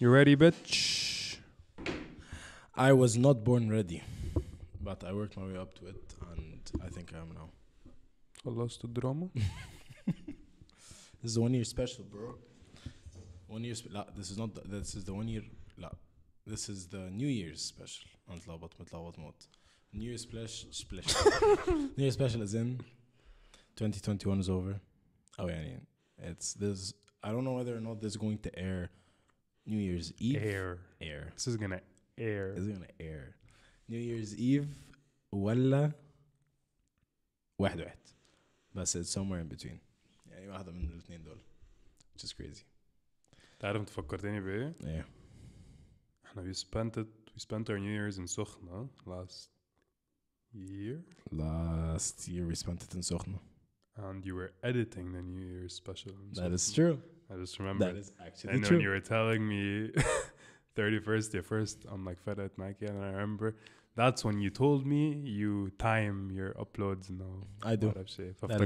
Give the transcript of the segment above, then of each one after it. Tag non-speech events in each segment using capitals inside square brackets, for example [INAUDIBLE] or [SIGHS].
You ready, bitch? I was not born ready, but I worked my way up to it, and I think I am now. خلصت الدراما؟ [LAUGHS] This is the one year special, bro. One year. Spe- this is not. The, this is the one year. this is the New Year's special. New Year's splash splash. [LAUGHS] New Year's special is in. 2021 is over. Oh yeah, it's this. I don't know whether or not this is going to air New Year's Eve. Air. Air. This is gonna air. This is gonna air. New Year's Eve ولا واحد واحد. it's somewhere in between. يعني واحدة من الاثنين دول. Which is crazy. تعرف انت فكرتني بايه؟ ايه. احنا we spent it we spent our New Year's in سخنة last year. Last year we spent it in Sochna. And you were editing the New Year's special. That is true. I just remember. That is actually And true. when you were telling me 31st, day 1st, I'm like fed at Nike. And I remember that's when you told me you time your uploads now. I do. That is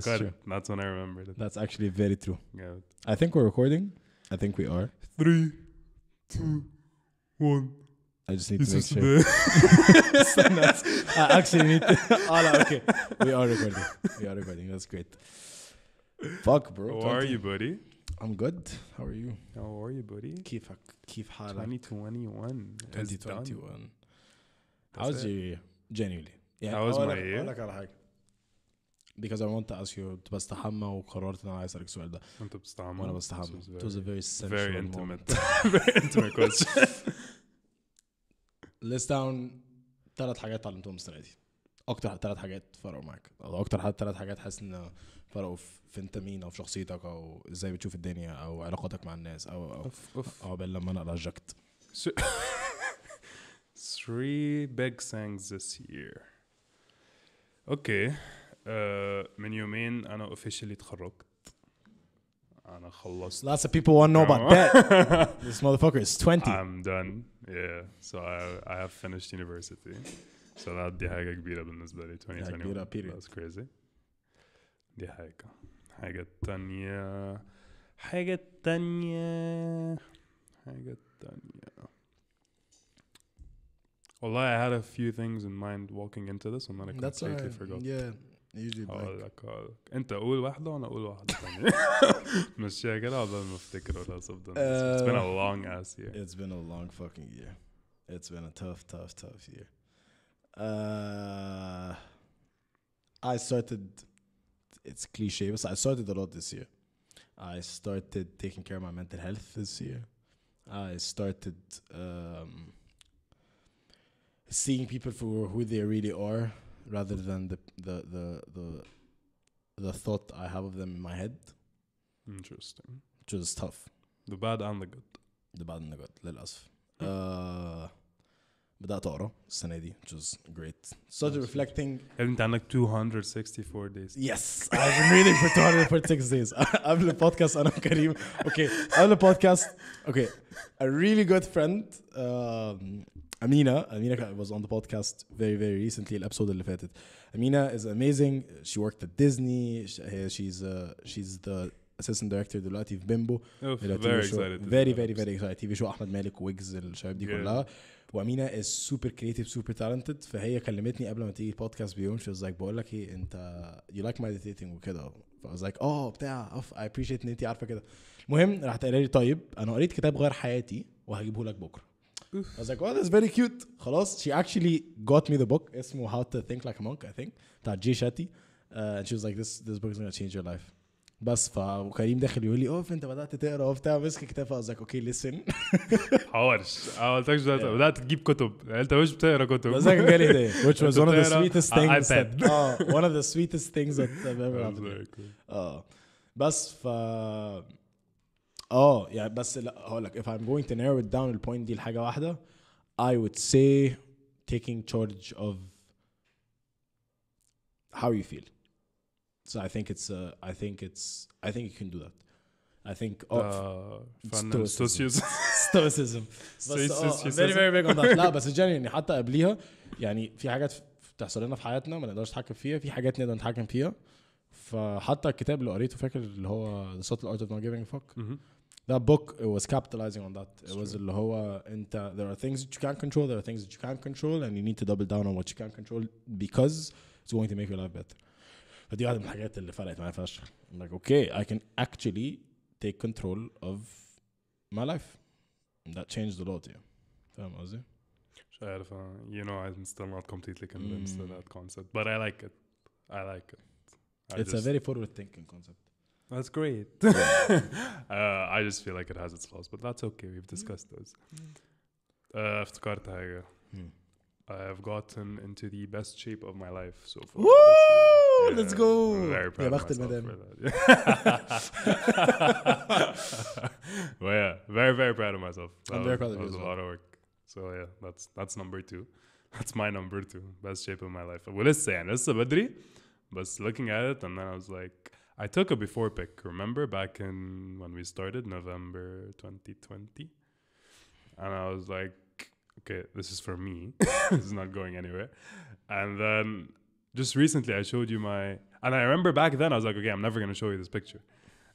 true. That's when I remembered that. That's actually very true. Yeah. I think we're recording. I think we are. Three, two, one. I just need this to make sure. [LAUGHS] [LAUGHS] I actually need to. [LAUGHS] Oh, okay. We are recording. We are recording. That's great. Fuck, bro. How are you, buddy? I'm good. How are you? How are you, buddy? Keep keep hot. 2021. 2021. How's your year? Genuinely. Yeah, How was my like, year? Like, like, because I want to ask you to pass the hammer or Korot and I said, To pass the It was a very sensual Very intimate. [LAUGHS] very intimate question. Let's [LAUGHS] down three things I learned from this year. أكتر ثلاث حاجات فرقوا معاك أكتر ثلاث حاجات حاسس إن فرقوا في انت مين او في شخصيتك او ازاي بتشوف الدنيا او علاقاتك مع الناس او او اوف اوف بين لما انا رجكت three big things this year اوكي من يومين انا officially اتخرجت انا خلصت lots of people want to know about that this motherfucker is 20 I'm done yeah so I, I have finished university so that دي حاجة كبيرة بالنسبة لي 2021 that's crazy دي حاجة حاجة التانية حاجة التانية حاجة التانية والله I had a few things in mind walking into this and then I That's completely right. forgot yeah usually هقول لك هقول لك انت قول واحدة وانا اقول واحدة ثانية مشيها كده عقبال ما افتكر ولا something uh, It's been a long ass year It's been a long fucking year It's been a tough tough tough year uh, I started it's cliche, but I started a lot this year. I started taking care of my mental health this year. I started um, seeing people for who they really are, rather than the the the the, the thought I have of them in my head. Interesting. Which was tough. The bad and the good. The bad and the good. Let us. Hmm. Uh, بدات اقرا السنه دي which is great started reflecting انت عندك 264 days yes I've been reading for 246 days قبل البودكاست انا وكريم اوكي قبل البودكاست اوكي a really good friend um, Amina Amina was on the podcast very very recently الابسود اللي فاتت Amina is amazing she worked at Disney she's uh, she's the اسيستنت دايركتور دلوقتي في بيمبو فيري فيري فيري فيري اكسايتد تي في شو احمد مالك ويجز الشباب دي yeah. كلها وامينه از سوبر كريتيف سوبر تالنتد فهي كلمتني قبل ما تيجي البودكاست بيوم شو لايك بقول لك ايه انت يو لايك مديتيتنج وكده فاز لايك اه بتاع اوف اي ابريشيت ان انت عارفه كده المهم راحت تقرا لي طيب انا قريت كتاب غير حياتي وهجيبه لك بكره I was like, oh, that's very cute. خلاص, she actually got me the book. اسمه How to Think Like a Monk, I think. بتاع جي شاتي. Uh, and she was like, this, this book is going to change your life. بس ف وكريم داخل يقول لي اوف انت بدات تقرا وبتاع مسك كتاب قصدك اوكي لسن [LAUGHS] حوارش اه قلت لك بدات تجيب كتب يعني انت مش بتقرا كتب بس كان جالي هديه [LAUGHS] which was one of the sweetest things [LAUGHS] اه one of the sweetest things that I've ever اه بس ف اه يعني بس لا هقول لك if I'm going to narrow it down البوينت دي لحاجه واحده I would say taking charge of how you feel So I think it's uh, I think it's I think you can do that. I think oh, uh, stoicism stoicism [LAUGHS] [LAUGHS] uh, Very very big on that. [LAUGHS] لا بس جينيرلي حتى قبليها يعني في حاجات بتحصل لنا في حياتنا ما نقدرش نتحكم فيها في حاجات نقدر نتحكم فيها فحتى الكتاب اللي قريته فاكر اللي هو The Subtle Art of Not Giving a Fuck that book it was capitalizing on that it was اللي هو انت there are things that you can't control there are things that you can't control and you need to double down on what you can control because it's going to make your life better فدي واحده من الحاجات اللي فرقت معايا فشخ like okay I can actually take control of my life that changed a lot yeah فاهم قصدي؟ مش عارف you know I'm still not completely convinced mm. of that concept but I like it I like it I it's just, a very forward thinking concept that's great [LAUGHS] uh, [LAUGHS] I just feel like it has its flaws but that's okay we've mm. discussed those mm. uh, hmm. I have gotten into the best shape of my life so far yeah, let's go. yeah, of madame. well, [LAUGHS] yeah, very, very proud of myself. That I'm was, very proud of you. was well. a lot of work. So yeah, that's that's number two. [LAUGHS] That's my number two. Best shape of my life. say, ولسه يعني لسه بدري. But looking at it, and then I was like, I took a before pick. Remember back in when we started November 2020, and I was like, okay, this is for me. it's [LAUGHS] not going anywhere. And then just recently I showed you my and I remember back then I was like, okay, I'm never gonna show you this picture.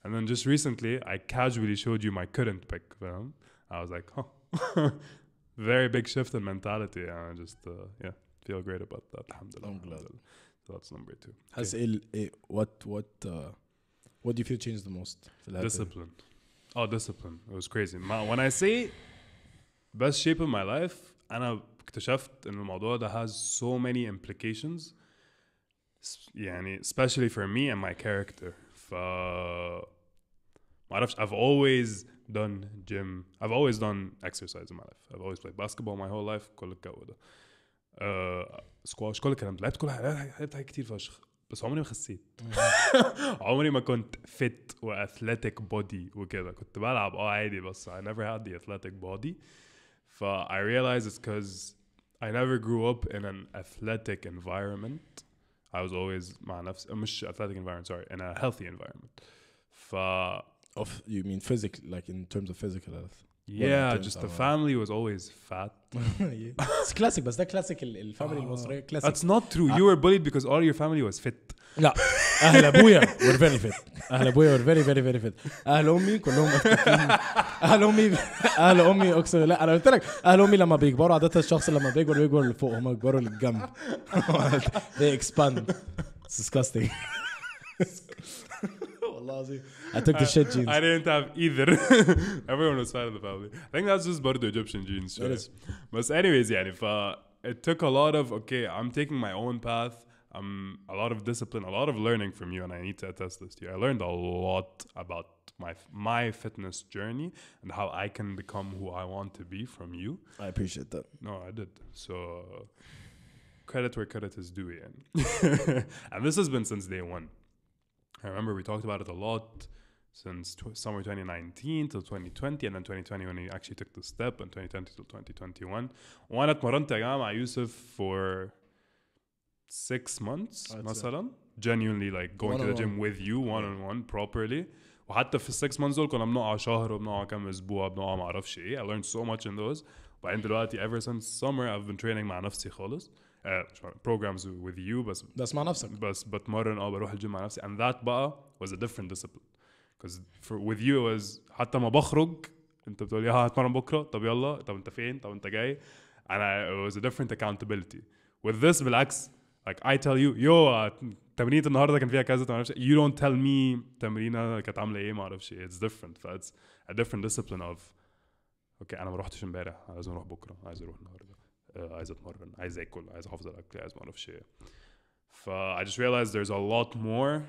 And then just recently I casually showed you my current pic. Um, I was like, oh, [LAUGHS] very big shift in mentality, and I just uh, yeah feel great about that. Alhamdulillah. I'm glad. So that's number two. Has okay. Eh, what what uh, what do you feel changed the most? Discipline. Oh, discipline. It was crazy. when I say best shape of my life, أنا اكتشفت إن الموضوع that has so many implications. يعني especially for me and my character ف ما اعرفش I've always done gym I've always done exercise in my life I've always played basketball my whole life كل الجو ده uh, كل الكلام ده لعبت كل لعبت حاجات كتير فشخ بس عمري ما خسيت عمري ما كنت فت athletic body وكده كنت بلعب اه عادي بس I never had the athletic body ف I realize it's because I never grew up in an athletic environment I was always مع مش athletic environment sorry in a healthy environment ف of you mean physical like in terms of physical health yeah just the uh, family was always fat [LAUGHS] it's classic بس ده classic الفاميلي المصرية classic that's not true you were bullied because all your family was fit لا اهل ابويا were very fit اهل ابويا were very very very fit اهل امي كلهم اهل امي اهل امي اقسم لا انا قلت لك اهل امي لما بيكبروا عاده الشخص لما بيكبر بيكبر لفوق هم بيكبروا للجنب they expand it's disgusting والله العظيم I took the shit jeans I didn't have either. Everyone was fat in the family. I think that's just برضه Egyptian genes. But anyways يعني ف it took a lot of okay I'm taking my own path um, a lot of discipline, a lot of learning from you, and I need to attest this to you. I learned a lot about my my fitness journey and how I can become who I want to be from you. I appreciate that. No, I did. So credit where credit is due, and [LAUGHS] and this has been since day one. I remember we talked about it a lot since tw- summer 2019 till 2020 and then 2020 when he actually took the step and 2020 till 2021 وانا اتمرنت يا جماعه مع يوسف for 6 months I'd مثلا say. genuinely like going one to the gym one. with you one yeah. on one properly وحتى في ال 6 months دول كنا بنقع شهر وبنقع كم اسبوع بنقع ما اعرفش ايه I learned so much in those وبعدين دلوقتي ever since summer I've been training مع نفسي خالص uh, programs with you بس بس مع نفسك بس بتمرن اه بروح الجيم مع نفسي and that بقى was a different discipline because for with you it was حتى ما بخرج انت بتقول لي ها هتمرن بكره طب يلا طب انت فين طب انت جاي انا it was a different accountability with this بالعكس like I tell you yo تمرينة النهارده كان فيها كذا ما you don't tell me تمرينة كانت عاملة ايه ما اعرفش it's different that's a different discipline of اوكي انا ما رحتش امبارح عايز اروح بكره عايز اروح النهارده uh, عايز اتمرن عايز اكل عايز احافظ على اكلي عايز ما اعرفش ايه ف I just realized there's a lot more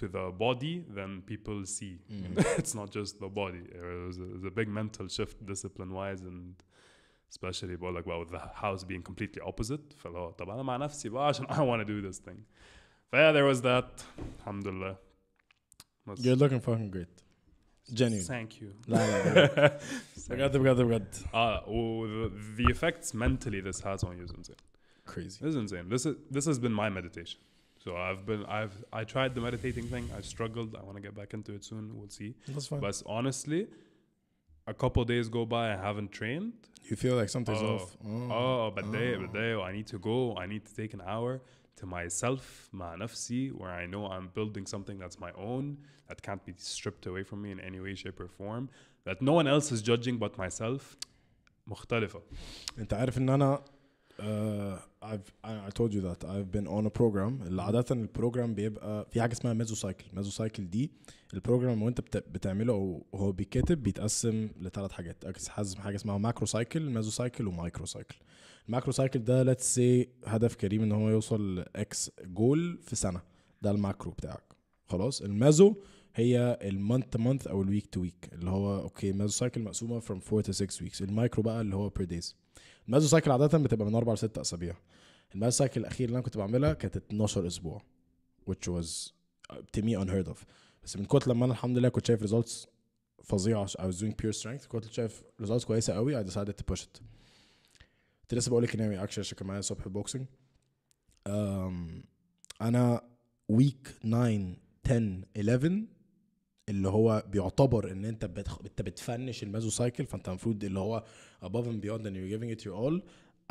to the body than people see. Mm. [LAUGHS] it's not just the body. It was, a, it was a big mental shift, discipline wise, and especially بقول لك بقى with the house being completely opposite Fellow, هو طب انا مع نفسي بقى عشان I want to do this thing Yeah, there was that الحمد لله You're looking fucking great genuine thank you لا لا بجد بجد بجد اه و the effects mentally this has on you is insane crazy this is insane this is this has been my meditation So I've been I've I tried the meditating thing. i struggled. I want to get back into it soon. We'll see. That's fine. But honestly, a couple days go by I haven't trained. You feel like something's oh, off. Oh, oh but they, but ah. they, I need to go. I need to take an hour to myself, my nafsi, where I know I'm building something that's my own, that can't be stripped away from me in any way, shape, or form, that no one else is judging but myself. مختلفة. انت عارف ان انا uh, I've I, I told you that I've been on a program اللي عادة البروجرام بيبقى في حاجة اسمها mesocycle. سايكل، دي البروجرام وانت بتعمله او هو بيتكتب بيتقسم لثلاث حاجات حزم حاجه اسمها ماكرو سايكل ميزو سايكل ومايكرو سايكل الماكرو سايكل ده ليتس سي هدف كريم ان هو يوصل لاكس جول في سنه ده الماكرو بتاعك خلاص الميزو هي المانث تو مانث او الويك تو ويك اللي هو اوكي ميزو سايكل مقسومه فروم 4 تو 6 ويكس المايكرو بقى اللي هو بير دايز الميزو سايكل عاده بتبقى من 4 ل 6 اسابيع الميزو سايكل الاخير اللي انا كنت بعملها كانت 12 اسبوع which was to me unheard of بس من كتر لما انا الحمد لله كنت شايف ريزلتس فظيعه I was doing pure strength كنت شايف ريزلتس كويسه قوي I decided to push it كنت لسه بقول لك اني اكشلي عشان كان معايا الصبح بوكسنج انا ويك 9 10 11 اللي هو بيعتبر ان انت انت بتفنش المازو سايكل فانت المفروض اللي هو above and beyond and you're giving it your all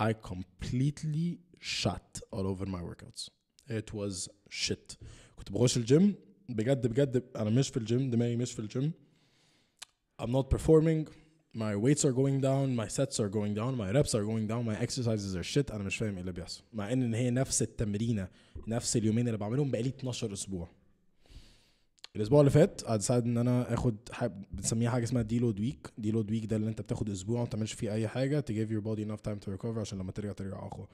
I completely shut all over my workouts it was shit كنت بخش الجيم بجد بجد انا مش في الجيم دماغي مش في الجيم I'm not performing my weights are going down my sets are going down my reps are going down my exercises are shit انا مش فاهم ايه اللي بيحصل مع ان ان هي نفس التمرينه نفس اليومين اللي بعملهم بقالي 12 اسبوع الاسبوع اللي فات I decided ان انا اخد بنسميها حاجه اسمها دي لود ويك دي لود ويك ده اللي انت بتاخد اسبوع ما تعملش فيه اي حاجه to give your body enough time to recover عشان لما ترجع ترجع اقوى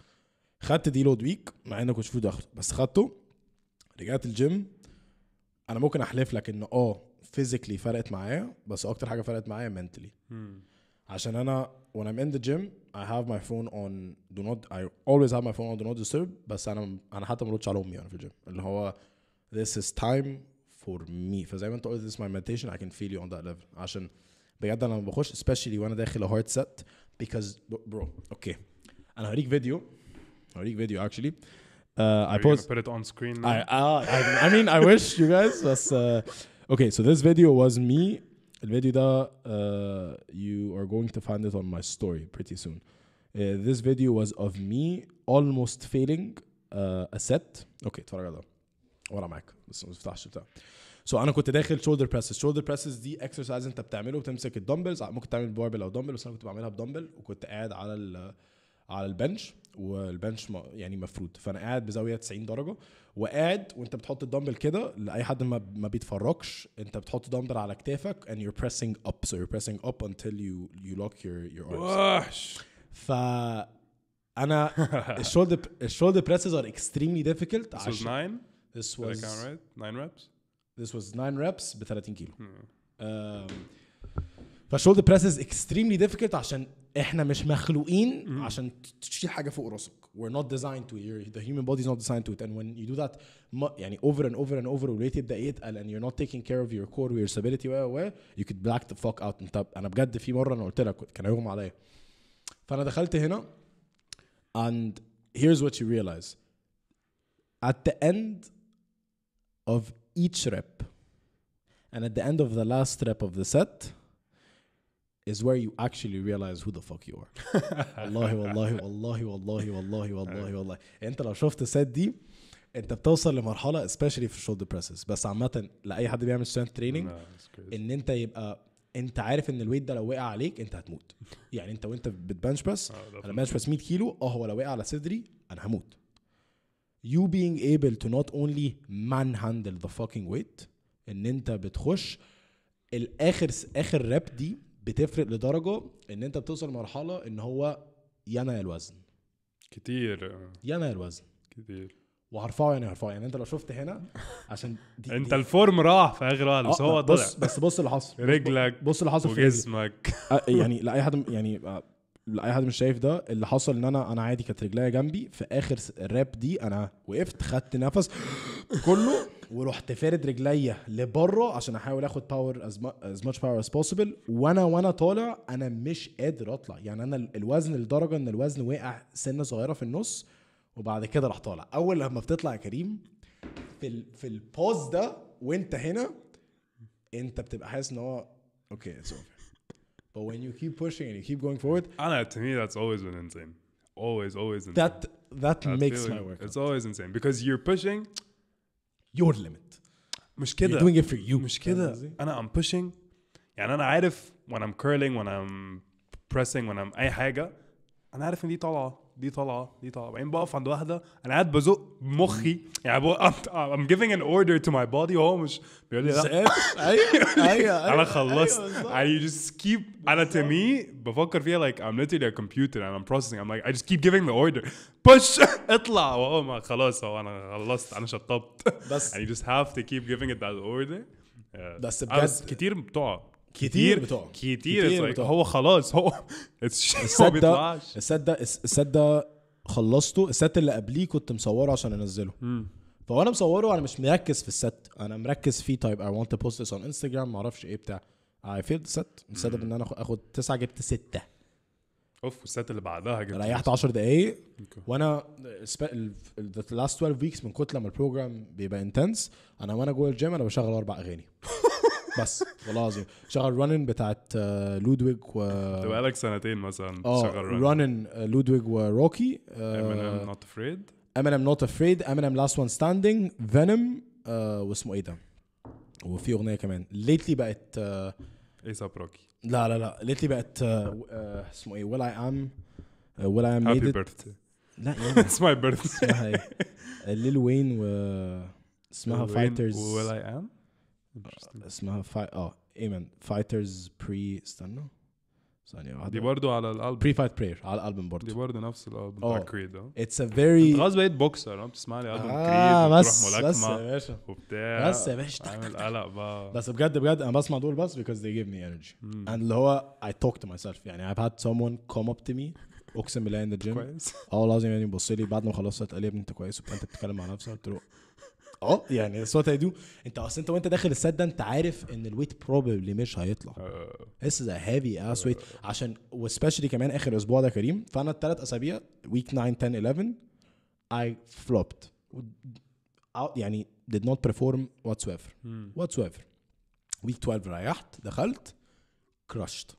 خدت دي لود ويك مع ان كنت المفروض اخده بس خدته رجعت الجيم انا ممكن احلف لك ان اه فيزيكلي فرقت معايا بس اكتر حاجه فرقت معايا منتلي عشان انا when I'm in the gym I have my phone on do not I always have my phone on do not disturb بس انا انا حتى ما ردش على امي وانا في الجيم اللي هو this is time for me فزي ما انت قلت this is my meditation I can feel you on that level عشان بجد انا لما بخش especially وانا داخل هارد set because bro اوكي okay. انا هوريك فيديو هوريك فيديو actually Uh, I Put it on screen. Uh, I, mean I wish you guys. Uh, okay. So this video was me. The video that you are going to find it on my story pretty soon. this video was of me almost failing a set. Okay, تفرج على ورا معاك بس ما تفتحش So أنا كنت داخل shoulder presses. Shoulder presses The exercise أنت بتعمله بتمسك الدمبلز ممكن تعمل باربل أو دمبل بس أنا كنت بعملها بدمبل وكنت قاعد على ال uh, على البنش والبنش يعني مفروض فانا قاعد بزاويه 90 درجه وقاعد وانت بتحط الدمبل كده لاي حد ما ما بيتفرجش انت بتحط دمبل على كتافك and you're pressing up so you're pressing up until you you lock your your arms وحش ف انا الشولدر الشولدر بريسز ار اكستريملي difficult عشان This was 9 This was right? 9 reps This was 9 reps ب 30 كيلو فالشولدر بريسز اكستريملي difficult عشان احنا مش مخلوقين عشان تشيل حاجه فوق راسك we're not designed to it the human body is not designed to it and when you do that يعني over and over and over related يبدا يتقل and you're not taking care of your core irritability و و you could black the fuck out انت انا بجد في مره انا قلت لك كان هيغمى عليا فانا دخلت هنا and here's what you realize at the end of each rep and at the end of the last rep of the set is where you actually realize who the fuck you are والله والله والله والله والله والله والله انت لو شفت السات دي انت بتوصل لمرحله especially في الشولدر بريسز بس عامه لاي حد بيعمل سترينث تريننج ان انت يبقى انت عارف ان الويت ده لو وقع عليك انت هتموت يعني انت وانت بتبنش بريس اه، انا بنش بريس 100 كيلو اه هو لو وقع على صدري انا هموت you being able to not only manhandle the fucking weight ان انت بتخش الاخر اخر راب دي بتفرق لدرجه ان انت بتوصل لمرحله ان هو يانا الوزن كتير يانا الوزن كتير وهرفعه يعني هرفعه يعني انت لو شفت هنا عشان دي انت دي الفورم راح في اخر واحد بس آه، هو آه، طلع بص بس بص اللي حصل رجلك بص اللي حصل في جسمك آه، يعني لا اي حد يعني لاي حد مش شايف ده اللي حصل ان انا انا عادي كانت رجليا جنبي في اخر الراب دي انا وقفت خدت نفس [COUGHS] كله ورحت فارد رجليا لبره عشان احاول اخد باور از ماتش باور از بوسيبل وانا وانا طالع انا مش قادر اطلع يعني انا الوزن لدرجه ان الوزن وقع سنه صغيره في النص وبعد كده راح طالع اول لما بتطلع يا كريم في ال في البوز ده وانت هنا انت بتبقى حاسس ان هو اوكي اتس اوفر But when you keep pushing and you keep going forward, Anna, to me, that's always been insane. Always, always insane. That that, that makes feeling, my work. It's always insane because you're pushing your limit. مش كده. You're doing it for you. مش كده. أنا I'm pushing. يعني أنا عارف when I'm curling, when I'm pressing, when I'm أي حاجة. أنا عارف إن دي طالعة. دي طالعه دي طالعه بعدين بقف عند واحده انا قاعد بزق مخي يعني ام جيفينج ان اوردر تو ماي بودي وهو مش بيقول لي لا أيوة،, ايوه ايوه انا خلصت أيوة، I just keep انا to me بفكر فيها like I'm literally a computer and I'm processing I'm like I just keep giving the order push [LAUGHS] اطلع وهو ما خلاص هو انا خلصت انا شطبت بس اي you just have to keep giving it that order بس بجد كتير بتقع كتير كتير, كتير هو خلاص هو [LAUGHS] ما بيطلعش السد ده السد ده خلصته السد اللي قبليه كنت مصوره عشان انزله فوانا مصوره انا مش مركز في السد انا مركز فيه طيب اي ونت بوست اون انستجرام معرفش ايه بتاع اي فيلد ست بسبب ان انا اخد تسعه جبت سته اوف والست اللي بعدها جبت ريحت 10 دقايق وانا ذا لاست 12 ويكس من كتر لما البروجرام بيبقى انتنس انا وانا جوه الجيم انا بشغل اربع اغاني [LAUGHS] بس والله العظيم شغل رانن بتاعت آه، لودويج و بقالك سنتين مثلا آه، شغل رانن آه، رانن لودويج وروكي امينيم نوت افريد امينيم نوت افريد امينيم لاست وان ستاندينج فينوم واسمه ايه ده وفي اغنيه كمان ليتلي بقت ايساب روكي لا لا لا ليتلي بقت اسمه ايه ويل اي ام ويل اي ام هابي بيرثداي لا اتس ماي بيرث اسمها ايه ليل [LAUGHS] وين و اسمها فايترز ويل اي ام اسمها فاي اه ايمن فايترز بري استنى ثانية واحدة دي برضه على الالبوم بري فايت براير على الالبوم برضه دي برضه نفس الالبوم بتاع كريد اه اتس ا فيري خلاص بقيت بوكسر آه، بتسمع لي البوم آه كريد بس بس يا باشا وبتاع بس يا باشا عامل قلق بقى بس بجد بجد انا بسمع دول بس بيكوز ذي جيف مي انرجي اند اللي هو اي توك تو ماي سيلف يعني I've had someone come up to me اقسم بالله ان الجيم كويس اه والله العظيم يعني بص لي بعد ما خلصت قال لي يا ابني انت كويس وبتاع انت بتتكلم مع نفسك قلت له اه يعني that's what I do انت اصل انت وانت داخل السد ده انت عارف ان الويت probably مش هيطلع this is a heavy ass weight عشان وسبشلي كمان اخر اسبوع ده كريم فانا الثلاث اسابيع ويك 9 10 11 I flopped يعني did not perform whatsoever whatsoever week 12 ريحت دخلت crushed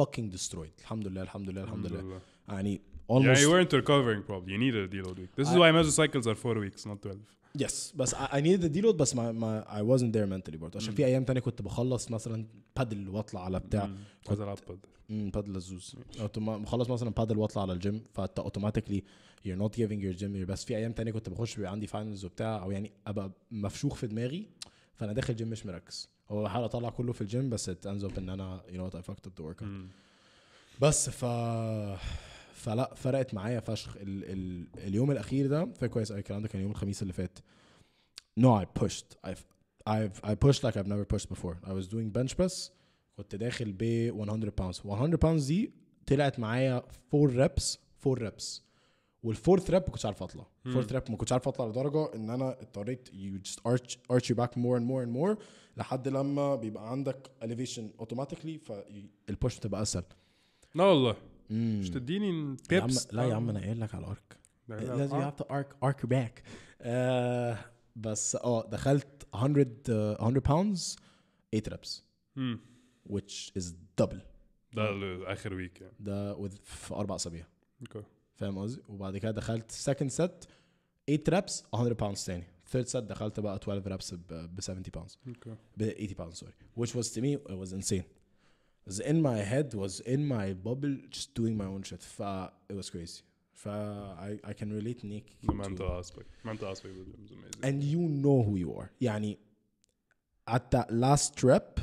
fucking destroyed الحمد لله الحمد لله الحمد لله يعني almost yeah you weren't recovering probably you needed a deload week this I, is why mesocycles are 4 weeks not 12 يس بس اي نيد ذا ديلود بس ما ما اي wasn't ذير mentally برضه عشان في ايام تانية كنت بخلص مثلا بادل واطلع على بتاع كنت العب بادل امم بادل لزوز بخلص مثلا بادل واطلع على الجيم فانت اوتوماتيكلي you're not giving your gym your best في ايام تانية كنت بخش بيبقى عندي فاينلز وبتاع او يعني ابقى مفشوخ في دماغي فانا داخل جيم مش مركز هو بحاول اطلع كله في الجيم بس it ends up ان انا you know what I fucked up the workout بس ف فلا فرقت معايا فشخ ال ال اليوم الاخير ده فاكر كويس قوي الكلام ده كان يوم الخميس اللي فات نو اي بوشت I've I've I pushed like I've never pushed before I was doing bench press كنت داخل ب 100 pounds 100 pounds دي طلعت معايا 4 reps 4 reps والفورث ريب ما كنتش عارف اطلع فورث ريب ما كنتش عارف اطلع لدرجه ان انا اضطريت يو جست ارتش ارش باك مور اند مور اند مور لحد لما بيبقى عندك elevation اوتوماتيكلي فالبوش بتبقى اسهل لا والله مش تديني تيبس لا يا عم انا قايل لك على الارك لازم يعطي ارك ارك باك بس اه دخلت 100 uh, 100 باوندز 8 ريبس which is double ده اخر ويك يعني ده في اربع اسابيع اوكي فاهم قصدي وبعد كده دخلت سكند سيت 8 ريبس 100 باوندز تاني ثيرد سيت دخلت بقى 12 ريبس ب 70 باوندز اوكي ب 80 باوندز سوري which was to me it was insane was in my head, was in my bubble, just doing my own shit. ف it was crazy. ف I, I can relate Nick. The mental to, aspect. Mental aspect was amazing. And you know who you are. يعني at that last rep,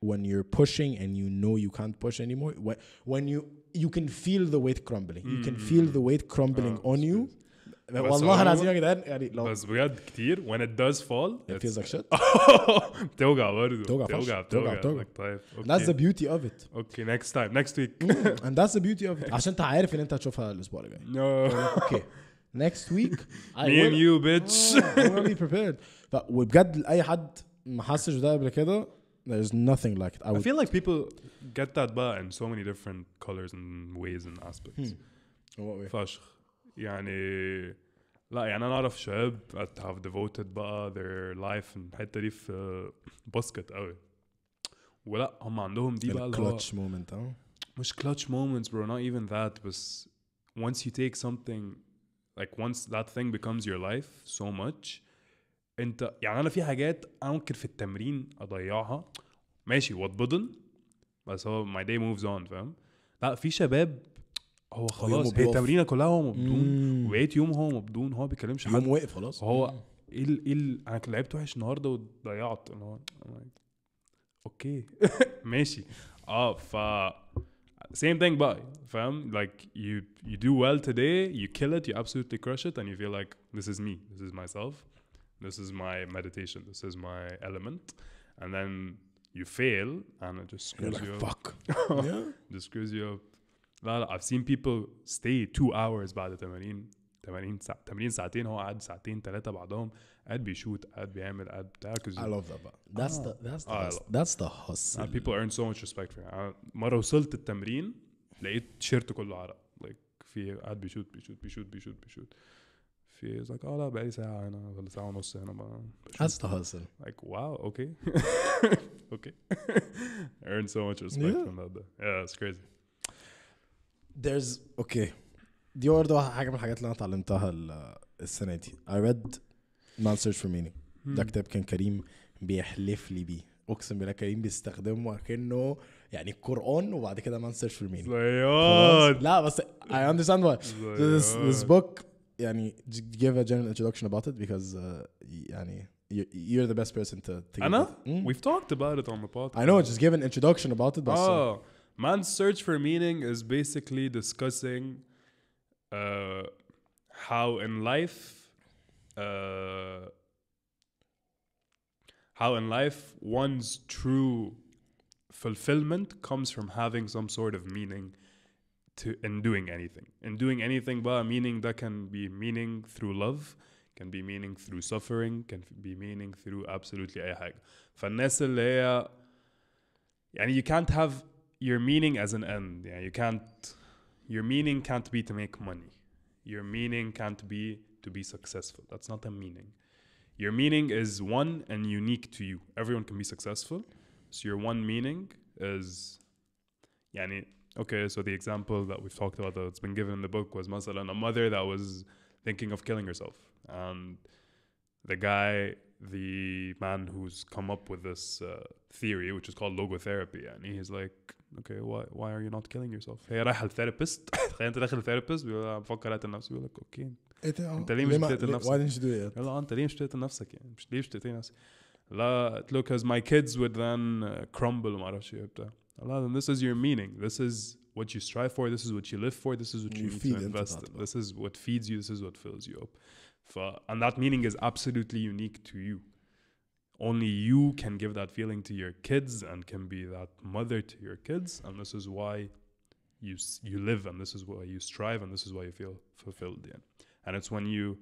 when you're pushing and you know you can't push anymore, when, when you you can feel the weight crumbling. Mm. You can mm. feel the weight crumbling oh, on you. والله العظيم يا جدعان يعني لو بس بجد كتير when it does fall it feels like shit بتوجع برضه بتوجع بتوجع بتوجع بتوجع طيب that's the beauty of it اوكي next time next week and that's the beauty of it عشان انت عارف ان انت هتشوفها الاسبوع اللي جاي اوكي next week I me and you bitch I'm gonna be prepared وبجد اي حد ما حسش بده قبل كده there is nothing like it I, I feel like people get that بقى in so many different colors and ways and aspects فشخ يعني لا يعني انا اعرف شباب that have devoted بقى their life الحته دي في باسكت قوي ولا هم عندهم دي بقى الكلتش مومنت اه مش كلتش مومنتس برو not even that بس once you take something like once that thing becomes your life so much انت يعني انا في حاجات انا ممكن في التمرين اضيعها ماشي واتبضن بس هو my day moves on فاهم لا في شباب هو خلاص هي تمرينه كلها هو مبدون وبقيت يوم هو مبدون هو ما بيتكلمش حد واقف خلاص هو ايه ايه انا لعبت وحش النهارده وضيعت اوكي [LAUGHS] ماشي اه ف سيم ثينج باي فاهم لايك يو يو دو ويل توداي يو كيل ات يو ابسولوتلي كراش ات اند يو فيل لايك ذيس از مي ذيس از ماي سيلف ذيس از ماي مديتيشن ذيس از ماي اليمنت اند ذن يو فيل اند ات جاست سكريز يو فاك جاست سكريز يو لا لا I've seen people stay two hours بعد تمارين تمارين سا... تمارين ساعتين هو قاعد ساعتين ثلاثة بعدهم قاعد بيشوت قاعد بيعمل قاعد بتاع I love that بقى that's the that's the hustle. that's the hustle and people earn so much respect for it مرة وصلت التمرين لقيت تيشيرت كله عرق like في قاعد بيشوت بيشوت بيشوت بيشوت بيشوت في like اه لا بقالي ساعة هنا ولا ساعة ونص هنا بقى that's the hustle like wow okay [LAUGHS] okay [LAUGHS] earn so much respect yeah. from that yeah it's crazy there's okay. دي برضه حاجه من الحاجات اللي انا اتعلمتها السنه دي I read Man's search for meaning ده كتاب كان كريم بيحلف لي بيه اقسم بالله كريم بيستخدمه كانه يعني القران وبعد كده مان search for meaning لا بس I understand why this, this book يعني give a general introduction about it because uh, يعني you're the best person to, to أنا? It. We've talked about it on the podcast. I know, just give an introduction about it. بس آه. Man's search for meaning is basically discussing uh, how in life, uh, how in life one's true fulfillment comes from having some sort of meaning to in doing anything. In doing anything, but meaning that can be meaning through love, can be meaning through suffering, can be meaning through absolutely أي حاجة. فالناس اللي هي يعني you can't have your meaning as an end. Yeah, you can't. Your meaning can't be to make money. Your meaning can't be to be successful. That's not a meaning. Your meaning is one and unique to you. Everyone can be successful. So your one meaning is, yani, okay. So the example that we've talked about that's been given in the book was مثلا a mother that was thinking of killing herself, and the guy the man who's come up with this uh, theory, which is called logotherapy, and he's like, اوكي واي ار يو نوت كيلينج يور سيلف هي رايحه للثيرابيست تخيل انت داخل الثيرابيست بيقول بفكر اقتل نفسي بيقول لك اوكي انت انت ليه مش بتقتل نفسك؟ يلا انت ليه مش بتقتل نفسك يعني مش ليه مش بتقتل نفسك؟ لا قلت له because my kids would then uh, crumble وما اعرفش ايه وبتاع لا then this is your meaning this is what you strive for this is what you live for this is what you, you need to invest in this is what feeds you this is what fills you up ف and that meaning is absolutely unique to you only you can give that feeling to your kids and can be that mother to your kids and this is why you you live and this is why you strive and this is why you feel fulfilled In, and it's when you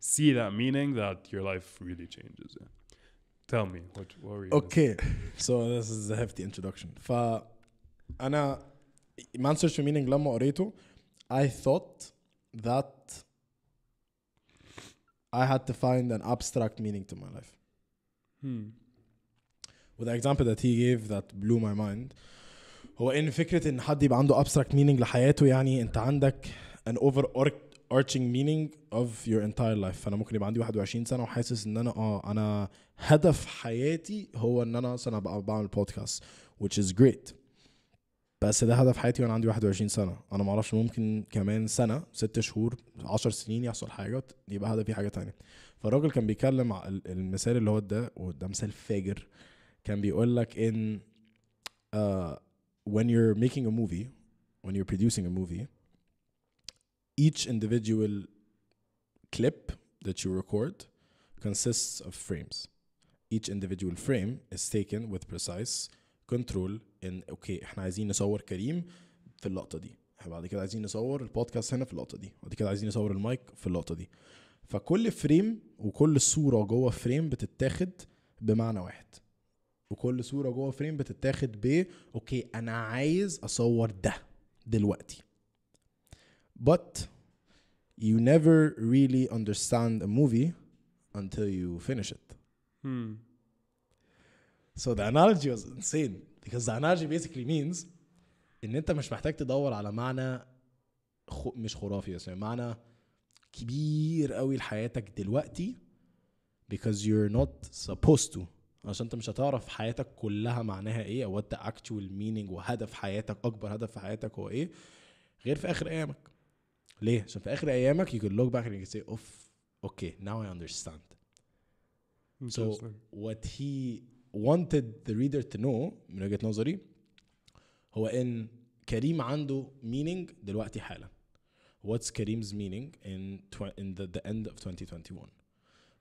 see that meaning that your life really changes yeah. tell me what, what were you okay [LAUGHS] so this is a hefty introduction ف انا man search for meaning لما قريته I thought that I had to find an abstract meaning to my life Hmm. With the example that he gave that blew my mind هو ان فكره ان حد يبقى عنده abstract meaning لحياته يعني انت عندك an over arching meaning of your entire life فانا ممكن يبقى عندي 21 سنه وحاسس ان انا اه انا هدف حياتي هو ان انا مثلا ابقى بعمل بودكاست which is great بس ده هدف حياتي وانا عندي 21 سنه انا ما اعرفش ممكن كمان سنه ست شهور 10 سنين يحصل حاجه يبقى هدفي حاجه تانية فالراجل كان بيتكلم المثال اللي هو ده وده مثال فاجر كان بيقول لك ان uh, when you're making a movie when you're producing a movie each individual clip that you record consists of frames each individual frame is taken with precise control ان اوكي احنا عايزين نصور كريم في اللقطه دي بعد كده عايزين نصور البودكاست هنا في اللقطه دي بعد كده عايزين نصور المايك في اللقطه دي فكل فريم وكل صوره جوه فريم بتتاخد بمعنى واحد وكل صوره جوه فريم بتتاخد ب اوكي انا عايز اصور ده دلوقتي but you never really understand a movie until you finish it hmm. so the analogy was insane because the analogy basically means ان انت مش محتاج تدور على معنى خ... مش خرافي بس يعني معنى كبير قوي لحياتك دلوقتي because you're not supposed to عشان انت مش هتعرف حياتك كلها معناها ايه او what the actual meaning وهدف حياتك اكبر هدف في حياتك هو ايه غير في اخر ايامك ليه عشان في اخر ايامك you can look back and you can say اوف اوكي okay, now I understand so what he wanted the reader to know من وجهه نظري هو ان كريم عنده meaning دلوقتي حالا what's Kareem's meaning in tw- in the, the end of 2021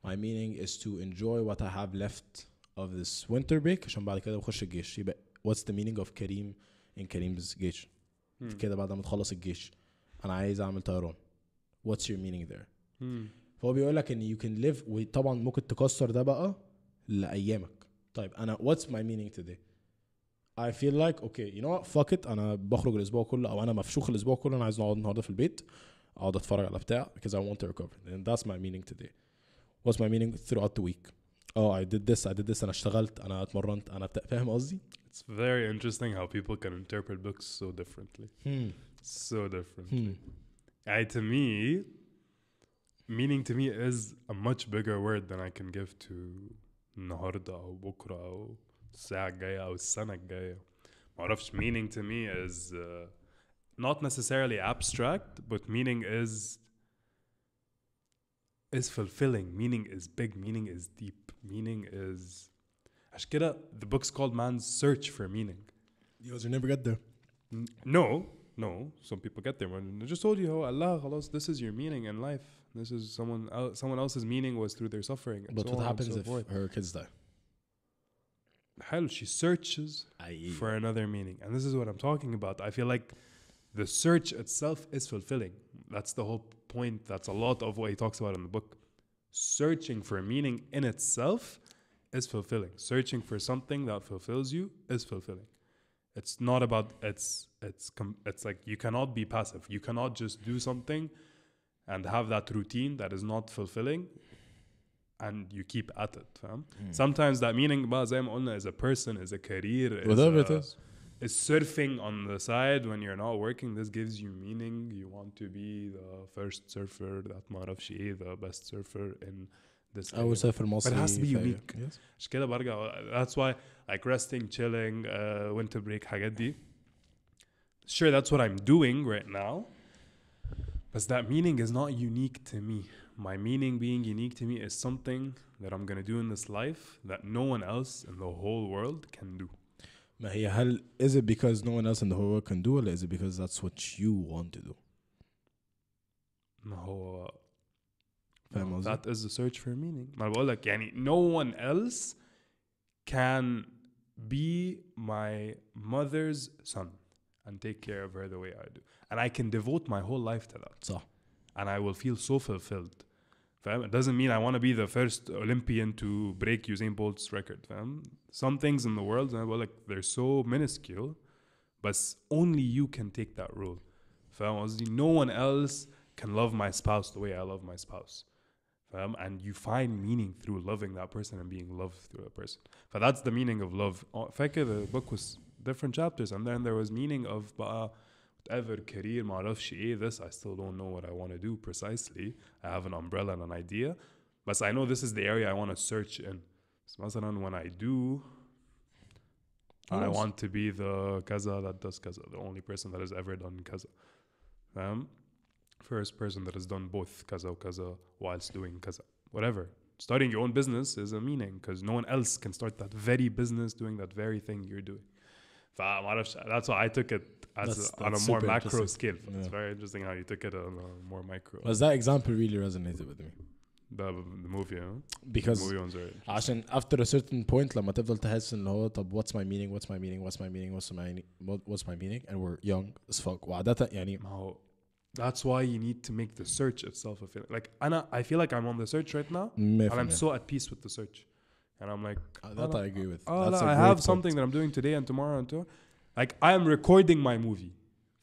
my meaning is to enjoy what I have left of this winter break عشان بعد كده بخش الجيش يبقى what's the meaning of Kareem in Kareem's جيش hmm. كده بعد ما تخلص الجيش انا عايز اعمل طيران what's your meaning there hmm. فهو بيقول لك ان you can live وطبعا ممكن تكسر ده بقى لايامك طيب انا واتس ماي مينينج توداي اي فيل لايك اوكي يو نو فاك ات انا بخرج الاسبوع كله او انا مفشوخ الاسبوع كله انا عايز اقعد النهارده في البيت اقعد اتفرج على بتاع because I want to recover and that's my meaning today what's my meaning throughout the week oh I did this I did this انا اشتغلت انا اتمرنت انا بتاع فاهم قصدي It's very interesting how people can interpret books so differently hmm. so differently hmm. I to me meaning to me is a much bigger word than I can give to النهارده او بكره او الساعه الجايه او السنه الجايه ما اعرفش meaning to me is uh, not necessarily abstract but meaning is is fulfilling meaning is big meaning is deep meaning is عشان كده the book's called man's search for meaning you guys never get there no no some people get there when I just told you how Allah خلاص this is your meaning in life this is someone else. someone else's meaning was through their suffering. But so what happens so if forth. her kids die? Hell, she searches for another meaning, and this is what I'm talking about. I feel like the search itself is fulfilling. That's the whole point. That's a lot of what he talks about in the book. Searching for meaning in itself is fulfilling. Searching for something that fulfills you is fulfilling. It's not about it's it's com- it's like you cannot be passive. You cannot just do something and have that routine that is not fulfilling and you keep at it. Mm. Sometimes that meaning, زي only as is a person, is a career, whatever a, it is. Is surfing on the side when you're not working. This gives you meaning. You want to be the first surfer that ما اعرفش the best surfer in this. أول surfer most. But it has to be unique. Yes. Uh, that's why like resting, chilling, uh, winter break, hagadi. Sure, that's what I'm doing right now. But that meaning is not unique to me. My meaning being unique to me is something that I'm gonna do in this life that no one else in the whole world can do. is it because no one else in the whole world can do it or is it because that's what you want to do؟ ما uh, That is the search for meaning. no one else can be my mother's son and take care of her the way I do and I can devote my whole life to that. صح. And I will feel so fulfilled. فاهم? It doesn't mean I want to be the first Olympian to break Usain Bolt's record. فاهم? Some things in the world, well, like they're so minuscule, but only you can take that role. فاهم قصدي? No one else can love my spouse the way I love my spouse. Um, and you find meaning through loving that person and being loved through that person. So that's the meaning of love. Oh, Fekir, the book was different chapters, and then there was meaning of uh, whatever career ما اعرفش ايه this I still don't know what I want to do precisely I have an umbrella and an idea but I know this is the area I want to search in so مثلا when I do I want to be the kaza that does kaza the only person that has ever done kaza um, first person that has done both kaza kaza whilst doing kaza whatever starting your own business is a meaning because no one else can start that very business doing that very thing you're doing that's why I took it as that's, a, that's on a more macro scale yeah. it's very interesting how you took it on a more micro Was that example really resonated with me the, the movie huh? because the movie ones are after a certain point لما تفضل تحس ان هو طب what's my meaning what's my meaning what's my meaning what's my meaning what's my meaning and we're young as fuck وعادة يعني ما هو that's why you need to make the search itself a feeling like أنا I feel like I'm on the search right now and I'm so at peace with the search and I'm like, uh, that I, oh, I agree with. Oh, That's I have point. something that I'm doing today and tomorrow and tomorrow. Like I am recording my movie.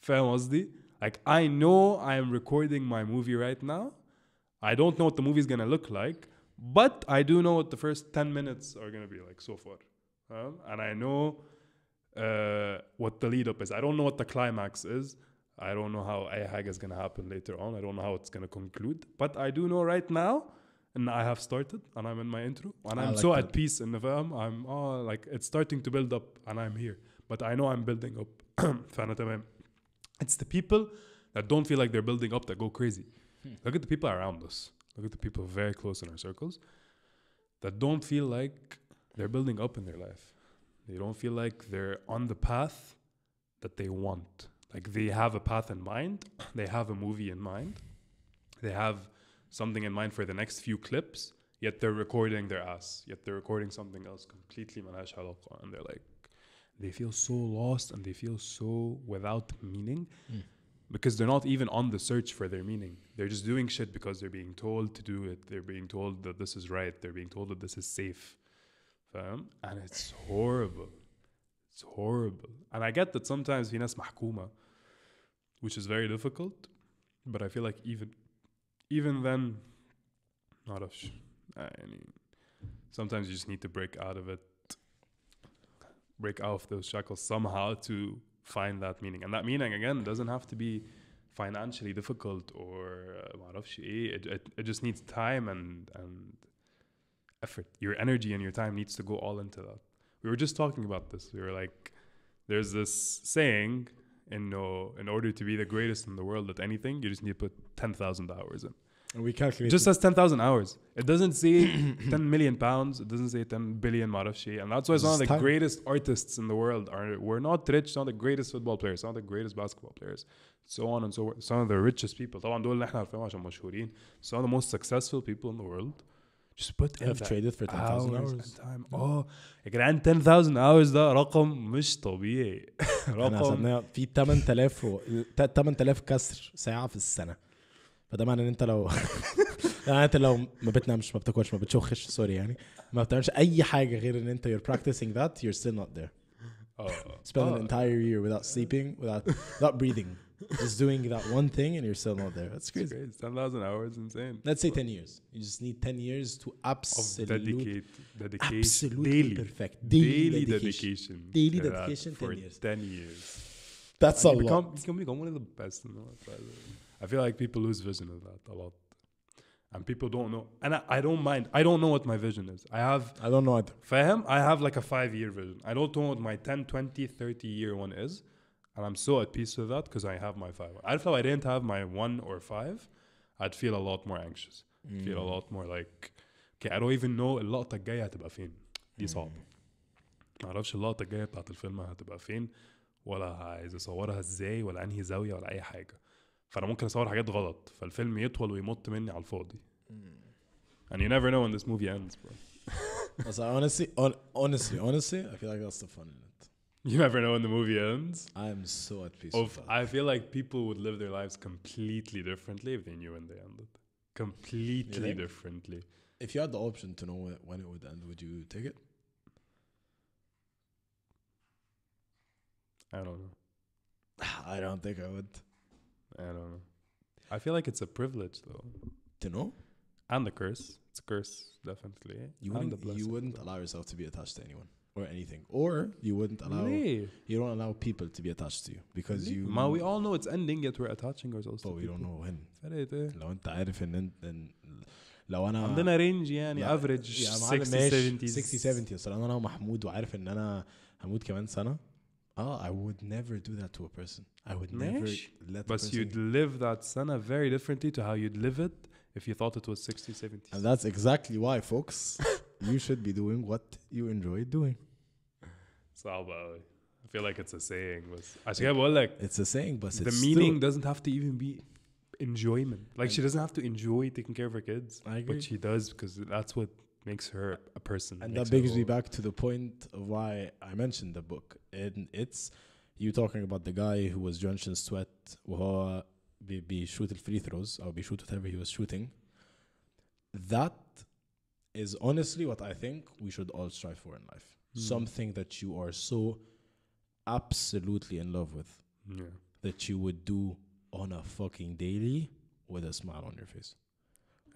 Fair Osdi. Like I know I am recording my movie right now. I don't know what the movie is gonna look like, but I do know what the first ten minutes are gonna be like so far, um, and I know uh, what the lead up is. I don't know what the climax is. I don't know how Ayahag is gonna happen later on. I don't know how it's gonna conclude, but I do know right now and I have started and I'm in my intro and I'm like so that. at peace in the room. I'm oh, like it's starting to build up and I'm here but I know I'm building up [CLEARS THROAT] it's the people that don't feel like they're building up that go crazy hmm. look at the people around us look at the people very close in our circles that don't feel like they're building up in their life they don't feel like they're on the path that they want like they have a path in mind they have a movie in mind they have something in mind for the next few clips, yet they're recording their ass, yet they're recording something else completely and they're like they feel so lost and they feel so without meaning mm. because they're not even on the search for their meaning. They're just doing shit because they're being told to do it. They're being told that this is right. They're being told that this is safe. fam. And it's horrible. It's horrible. And I get that sometimes في ناس which is very difficult but I feel like even even then, not a. Sh- I mean, sometimes you just need to break out of it, break out of those shackles somehow to find that meaning. And that meaning again doesn't have to be financially difficult or uh, it, it just needs time and and effort. Your energy and your time needs to go all into that. We were just talking about this. We were like, there's this saying and know uh, in order to be the greatest in the world at anything, you just need to put 10,000 hours in. And we calculate just as 10,000 hours. It doesn't say [COUGHS] 10 million pounds, it doesn't say 10 billion marafshi. And that's why some of the time. greatest artists in the world are we're not rich, some of the greatest football players, some of the greatest basketball players, so on and so forth. Some of the richest people, some of the most successful people in the world just put in I've traded for 10,000 hours, hours. time. Oh, يا جدعان 10,000 hours ده رقم مش طبيعي رقم أنا في 8000 و... 8000 كسر ساعة في السنة فده معنى ان انت لو يعني انت لو ما بتنامش ما بتاكلش ما بتشخش سوري يعني ما بتعملش اي حاجة غير ان انت you're practicing that you're still not there. Oh. Spend oh. an entire year without sleeping, without without breathing. just doing that one thing and you're still not there. That's crazy. crazy. Ten thousand hours, insane. Let's say ten years. You just need ten years to absolutely dedicate, absolutely daily, perfect daily, daily dedication, daily dedication. For ten years. Ten years. That's and a you lot. Become, you can become one of the best in the world. I feel like people lose vision of that a lot, and people don't know. And I, I don't mind. I don't know what my vision is. I have. I don't know either. For I have like a five-year vision. I don't know what my 10, 20, 30 year one is and I'm so at peace with that because I have my five. I feel I didn't have my one or five, I'd feel a lot more anxious. Mm. Feel a mm. lot more like okay, I don't even know اللقطة الجاية هتبقى فين. دي صعبة. Mm. ما اعرفش اللقطة الجاية بتاعت الفيلم هتبقى فين ولا عايز اصورها ازاي ولا انهي زاوية ولا أي حاجة. فأنا ممكن أصور حاجات غلط فالفيلم يطول ويمط مني على الفاضي. Mm. And you never know when this movie ends, bro. [LAUGHS] honestly, honestly, honestly, I feel like that's the fun. You never know when the movie ends. I'm so at peace. Of, I feel like people would live their lives completely differently if they knew when they ended. Completely differently. If you had the option to know when it would end, would you take it? I don't know. [SIGHS] I don't think I would. I don't know. I feel like it's a privilege though. To know? And the curse. It's a curse, definitely. You wouldn't, you wouldn't allow yourself to be attached to anyone or anything, or you wouldn't allow you don't allow people to be attached to you because you. Ma, we all know it's ending yet we're attaching ourselves. But we people. don't know when. لو أنت عارف إن أنت إن لو أنا عندنا رينج يعني افريج 60 70 60 70 انا محمود وعارف ان انا هموت كمان سنه اه I would never do that to a person. I would never let But you'd live that سنه very differently to how you'd live it if you thought it was 60 70 and that's exactly why folks [LAUGHS] you should be doing what you enjoy doing Sauber. I feel like it's a saying. But yeah, well, like it's a saying, but the meaning doesn't have to even be enjoyment. Like she doesn't have to enjoy taking care of her kids, I agree. but she does because that's what makes her a person. And that brings me back to the point of why I mentioned the book, and it's you talking about the guy who was drenched in sweat وهو be shooting free throws or shooting whatever he was shooting. That is honestly what I think we should all strive for in life mm. something that you are so absolutely in love with yeah. that you would do on a fucking daily with a smile on your face.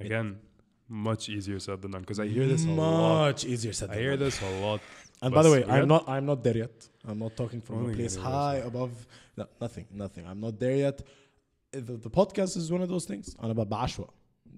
Again, it, much easier said than done because I hear this a much lot. easier said. I hear this a lot. And by the way, I'm not I'm not there yet. I'm not talking from a oh, place high above. No, nothing, nothing. I'm not there yet. The, the podcast is one of those things. about bashwa.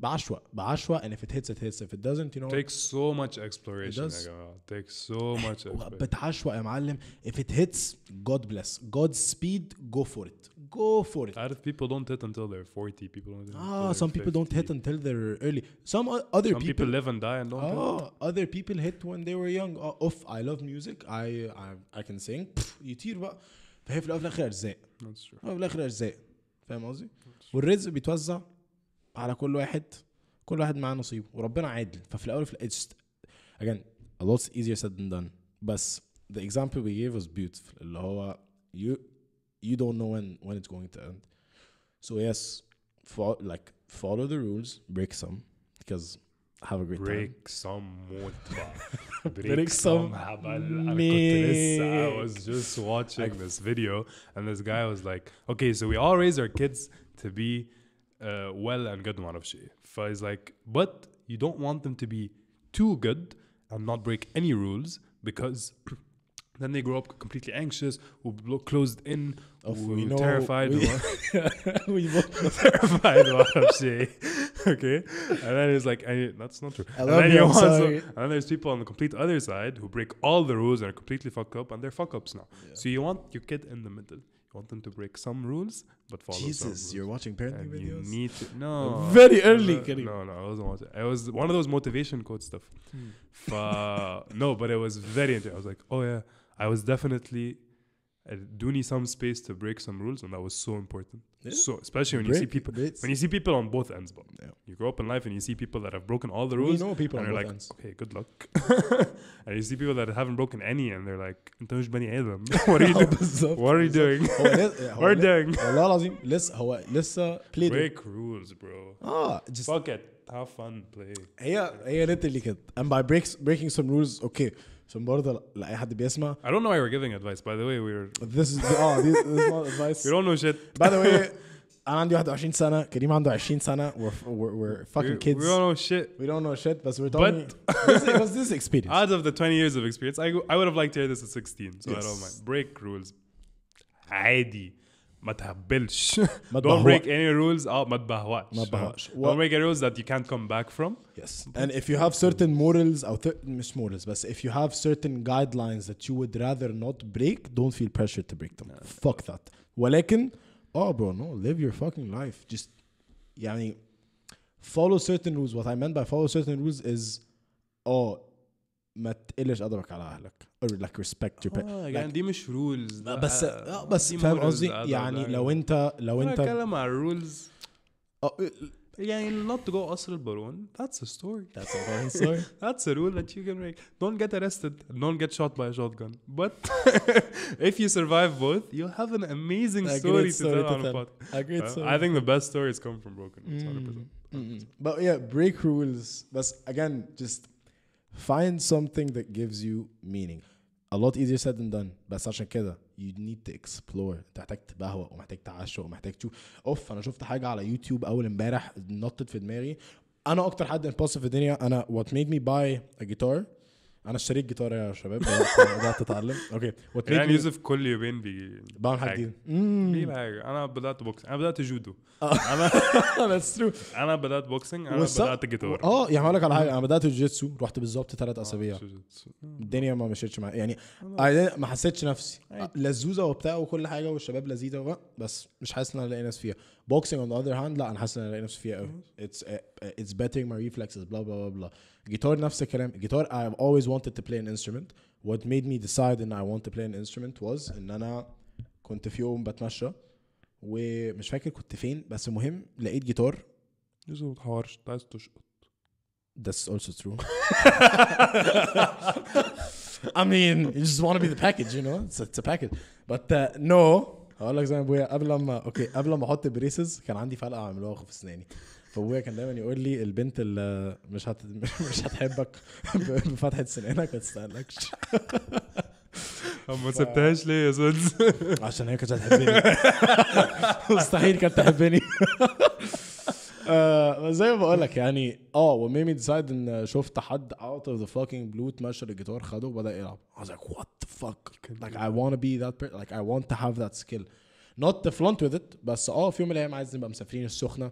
بعشوة بعشوة and if it hits it hits if it doesn't you know takes so much exploration it does. takes so much exploration بتعشوة يا معلم if it hits God bless God speed go for it go for it عارف people don't hit until they're 40 people don't hit ah some people 50. don't hit until they're early some other some people, people live and die and don't oh, hit. other people hit when they were young oh, off I love music I I, I can sing يطير بقى فهي في الاول وفي الاخر ارزاق في الاول وفي الاخر ارزاق فاهم قصدي والرزق بيتوزع على كل واحد كل واحد معاه نصيبه وربنا عادل ففي الاول وفي الاخر again a lot easier said than done بس the example we gave was beautiful اللي هو you you don't know when when it's going to end so yes fo- like follow the rules break some because have a great break time. some more [LAUGHS] break, break some هبل I was just watching this video and this guy was like okay so we all raise our kids to be uh, well and good one of ايه is like, but you don't want them to be too good and not break any rules because [CLEARS THROAT] then they grow up completely anxious or closed in we know, terrified we, [LAUGHS] [LAUGHS] we both [LAUGHS] terrified okay and then it's like I, that's not true I and, then you, also, and then there's people on the complete other side who break all the rules and are completely fucked up and they're fuck ups now yeah. so you want your kid in the middle want them to break some rules, but follow. Jesus, you're watching parenting and videos. You need to, no [LAUGHS] very early. Uh, no, no, I wasn't watching. It was one of those motivation quote stuff. Hmm. Uh, [LAUGHS] no, but it was very interesting. I was like, oh yeah, I was definitely I do need some space to break some rules, and that was so important. Yeah. So especially when Break, you see people when you see people on both ends, but Yeah. You grow up in life and you see people that have broken all the rules. You know people and on both like, ends. Okay, good luck. [LAUGHS] and you see people that haven't broken any, and they're like, [LAUGHS] what are you doing? what are you doing? Oh, [LAUGHS] what are you doing? والله العظيم لسه هو لسه play break rules, bro. Ah, just fuck it. Have fun, play. Yeah, yeah, literally كده. And by breaks, breaking some rules, okay. عشان برضه لاي حد بيسمع I don't know why we're giving advice by the way we're this is oh this, this is not advice we don't know shit by the way انا عندي 21 سنه كريم عنده 20 سنه we're, we're, we're fucking kids we don't know shit we don't know shit بس we're talking but this, it was this experience [LAUGHS] out of the 20 years of experience I, I would have liked to hear this at 16 so yes. I don't mind break rules عادي ما تهبلش ما [LAUGHS] don't break any rules اه ما تبهوأش ما تبهوأش don't break any rules that you can't come back from yes and if you have certain morals او مش morals بس if you have certain guidelines that you would rather not break don't feel pressured to break them fuck that ولكن oh bro no live your fucking life just يعني follow certain rules what I meant by follow certain rules is oh ما تقلش ادبك على اهلك like respect your parents يعني دي مش رولز بس اه بس فاهم قصدي يعني لو انت لو انت بتكلم على الرولز يعني not to go قصر البارون that's a story that's a story [LAUGHS] that's a rule that you can make don't get arrested don't get shot by a shotgun but [LAUGHS] if you survive both you'll have an amazing story, story to tell on a pod uh, I think the best stories come from broken rules 100% Mm-mm. But yeah, break rules. But again, just find something that gives you meaning. a lot easier said than done بس عشان كده you need to explore انت محتاج تبهوأ ومحتاج تعشق ومحتاج تشوف اوف انا شفت حاجه على يوتيوب اول امبارح نطت في دماغي انا اكتر حد impulsive في الدنيا انا what made me buy a guitar انا اشتريت جيتار يا شباب بدات اتعلم اوكي يعني يوسف كل يومين بي بعمل حاجه جديده بيجيب حاجه انا بدات بوكسنج انا بدات جودو آه. انا ذاتس [LAUGHS] ترو انا بدات بوكسنج انا بدات جيتار اه يعني هقول لك على حاجه انا بدات جيتسو رحت بالظبط ثلاث آه، اسابيع الدنيا ما مشيتش معايا يعني ما حسيتش نفسي أيوة. لزوزه وبتاع وكل حاجه والشباب لذيذه بس مش حاسس ان انا الاقي ناس فيها Boxing, on the other hand, لا أنا حاسس إن نفسي mm-hmm. It's uh، it's bettering my reflexes, blah blah blah blah. Guitar نفس الكلام. Guitar, I've always wanted to play an instrument. What made me decide and I want to play an instrument was إن أنا كنت في يوم We ومش فاكر كنت فين بس المهم لقيت جيتار. جزء متحورش، أنت عايز تشقط. That's also true. [LAUGHS] I mean, you just want to be the package, you know? It's a, package. But uh, no, هقول لك زي ما ابويا قبل ما اوكي قبل ما احط بريسز كان عندي فلقه عملوها في اسناني فابويا كان دايما يقول لي البنت اللي مش هت... [LAUGHS] مش هتحبك بفتحه سنانك ما تستاهلكش ما سبتهاش ليه يا زوز عشان هي كانت هتحبني [LAUGHS] مستحيل كانت تحبني آه زي ما بقول لك يعني اه وميمي ديسايد ان شفت حد اوت اوف ذا فاكينج بلو اتمشى الجيتار خده وبدا يلعب I was like what the fuck like I wanna be that person like I want to have that skill not blunt with it بس اه في يوم من الايام عايز نبقى مسافرين السخنه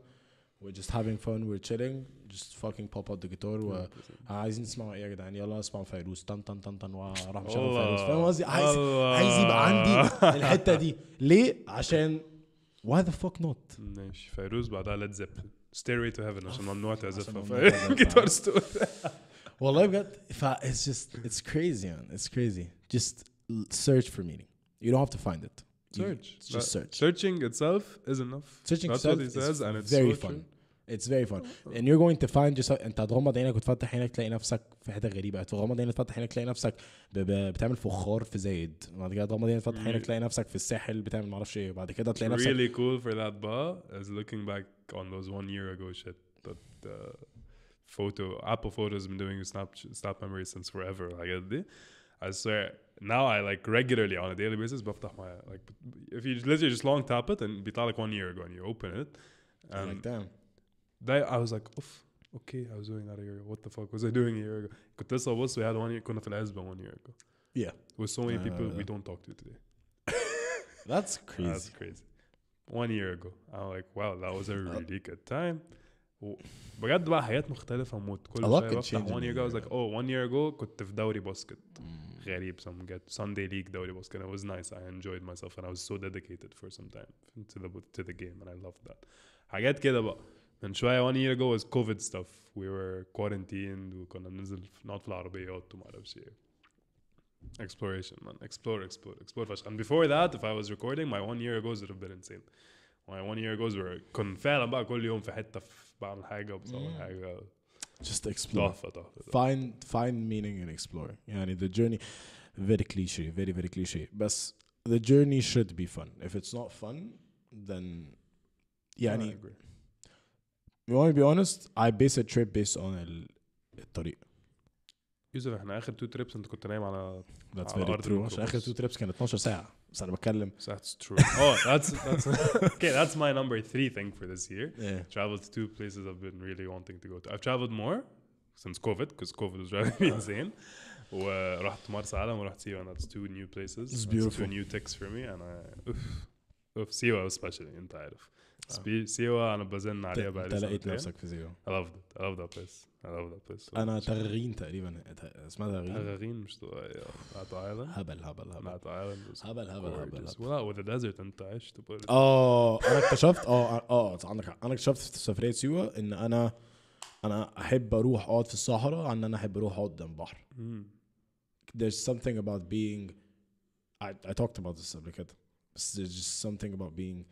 we're just having fun we're chilling just fucking pop out the guitar و عايزين نسمعوا ايه يا جدعان يلا نسمع فيروز طن طن طن طن واروح مشغل فيروز فاهم قصدي عايز عايز يبقى عندي الحته دي ليه عشان why the fuck not ماشي فيروز بعدها ليد زيبلين Stairway to Heaven عشان ممنوع تعزفها فجيتار والله بجد it's just it's crazy man it's crazy just search for meaning you don't have to find it search you, just search searching itself is enough searching That's itself what he says and it's very so fun true. It's very fun and you're going to find yourself انت هتغمض عينك وتفتح عينك تلاقي نفسك في حته غريبه هتغمض عينك تفتح عينك تلاقي نفسك ب... ب... بتعمل فخار في زايد بعد كده هتغمض عينك تفتح mm. عينك تلاقي نفسك في الساحل بتعمل معرفش ايه بعد كده تلاقي نفسك really cool for that bar is looking back on those one year ago shit that uh, photo Apple Photos has been doing snap snap memory since forever. Like I, uh, I swear, now I like regularly on a daily basis. بفتح my like if you literally just long tap it and be like one year ago and you open it. And like damn. That I was like, oof. Okay, I was doing that a year ago. What the fuck was I doing a year ago? Because this was we had one year كنا في العزبة one year ago. Yeah. With so many people we don't talk to today. [LAUGHS] That's crazy. That's crazy one year ago I'm like wow that was a [LAUGHS] really good time بجد بقى حاجات مختلفة موت كل شوية بفتح one year ago I was like oh one year ago كنت في دوري باسكت mm. غريب some get Sunday league دوري باسكت it was nice I enjoyed myself and I was so dedicated for some time to the to the game and I loved that حاجات كده بقى من شوية one year ago was COVID stuff we were quarantined وكنا بننزل في نقعد في العربيات وما اعرفش ايه Exploration, man. Explore, explore, explore. And before that, if I was recording, my one year ago would have been insane. My one year ago were كنت فعلا كل يوم في حتة في بعمل حاجة وبصور mm. just explore. تحفة تحفة find find meaning in exploring. يعني the journey very cliche, very very cliche. بس the journey should be fun. If it's not fun, then يعني yeah, I agree. You want to be honest? I base a trip based on الطريق. يوسف احنا اخر تو تريبس انت كنت نايم على ذاتس فيري ترو اخر تو تريبس كان 12 ساعه بس انا بتكلم ذاتس ترو اه ذاتس ذاتس اوكي ذاتس ماي نمبر 3 ثينج فور ذس يير traveled to two places I've been really wanting to go to I've traveled more since COVID because COVID was driving me uh-huh. insane ورحت مرسى علم ورحت سيوة and that's two new places it's beautiful that's two new ticks for me and I اوف اوف especially انت عارف آه. سيوا انا بزن عليها بقى انت لقيت نفسك في سيوا رفضت رفضت بس I loved انا تغغين تقريبا اسمها تغرين تغغين مش مات ايلاند هبل هبل هبل مات ايلاند هبل هبل هبل ولا وذا ديزرت انت عشت اه انا اكتشفت اه اه, آه، عندك انا اكتشفت في سفريه سيوا ان انا انا احب اروح اقعد في الصحراء عن ان انا احب اروح اقعد قدام بحر there's something about being I, I talked about this قبل كده بس there's just something about being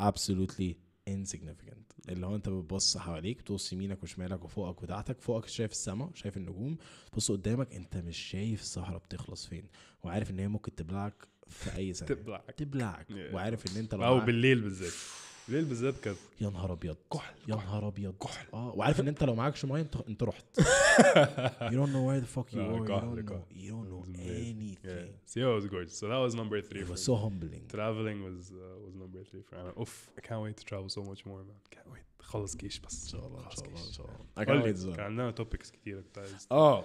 absolutely insignificant اللي هو انت بتبص حواليك بتبص يمينك وشمالك وفوقك وتحتك فوقك شايف السماء شايف النجوم بتبص قدامك انت مش شايف الصحراء بتخلص فين وعارف ان هي ممكن تبلعك في اي سنه تبلعك تبلعك وعارف ان انت لو او بالليل بالذات ليل بالذات كذا يا نهار ابيض كحل يا نهار ابيض كحل اه وعارف ان انت لو معاكش ميه انت انت رحت you don't know where the fuck you are you don't know, you don't know anything yeah. Sierra was gorgeous so that was number three it was so humbling traveling was uh, was number three for Anna oof I can't wait to travel so much more man can't wait خلص جيش بس ان شاء الله ان شاء الله ان شاء الله كان عندنا توبكس كتير كنت عايز اه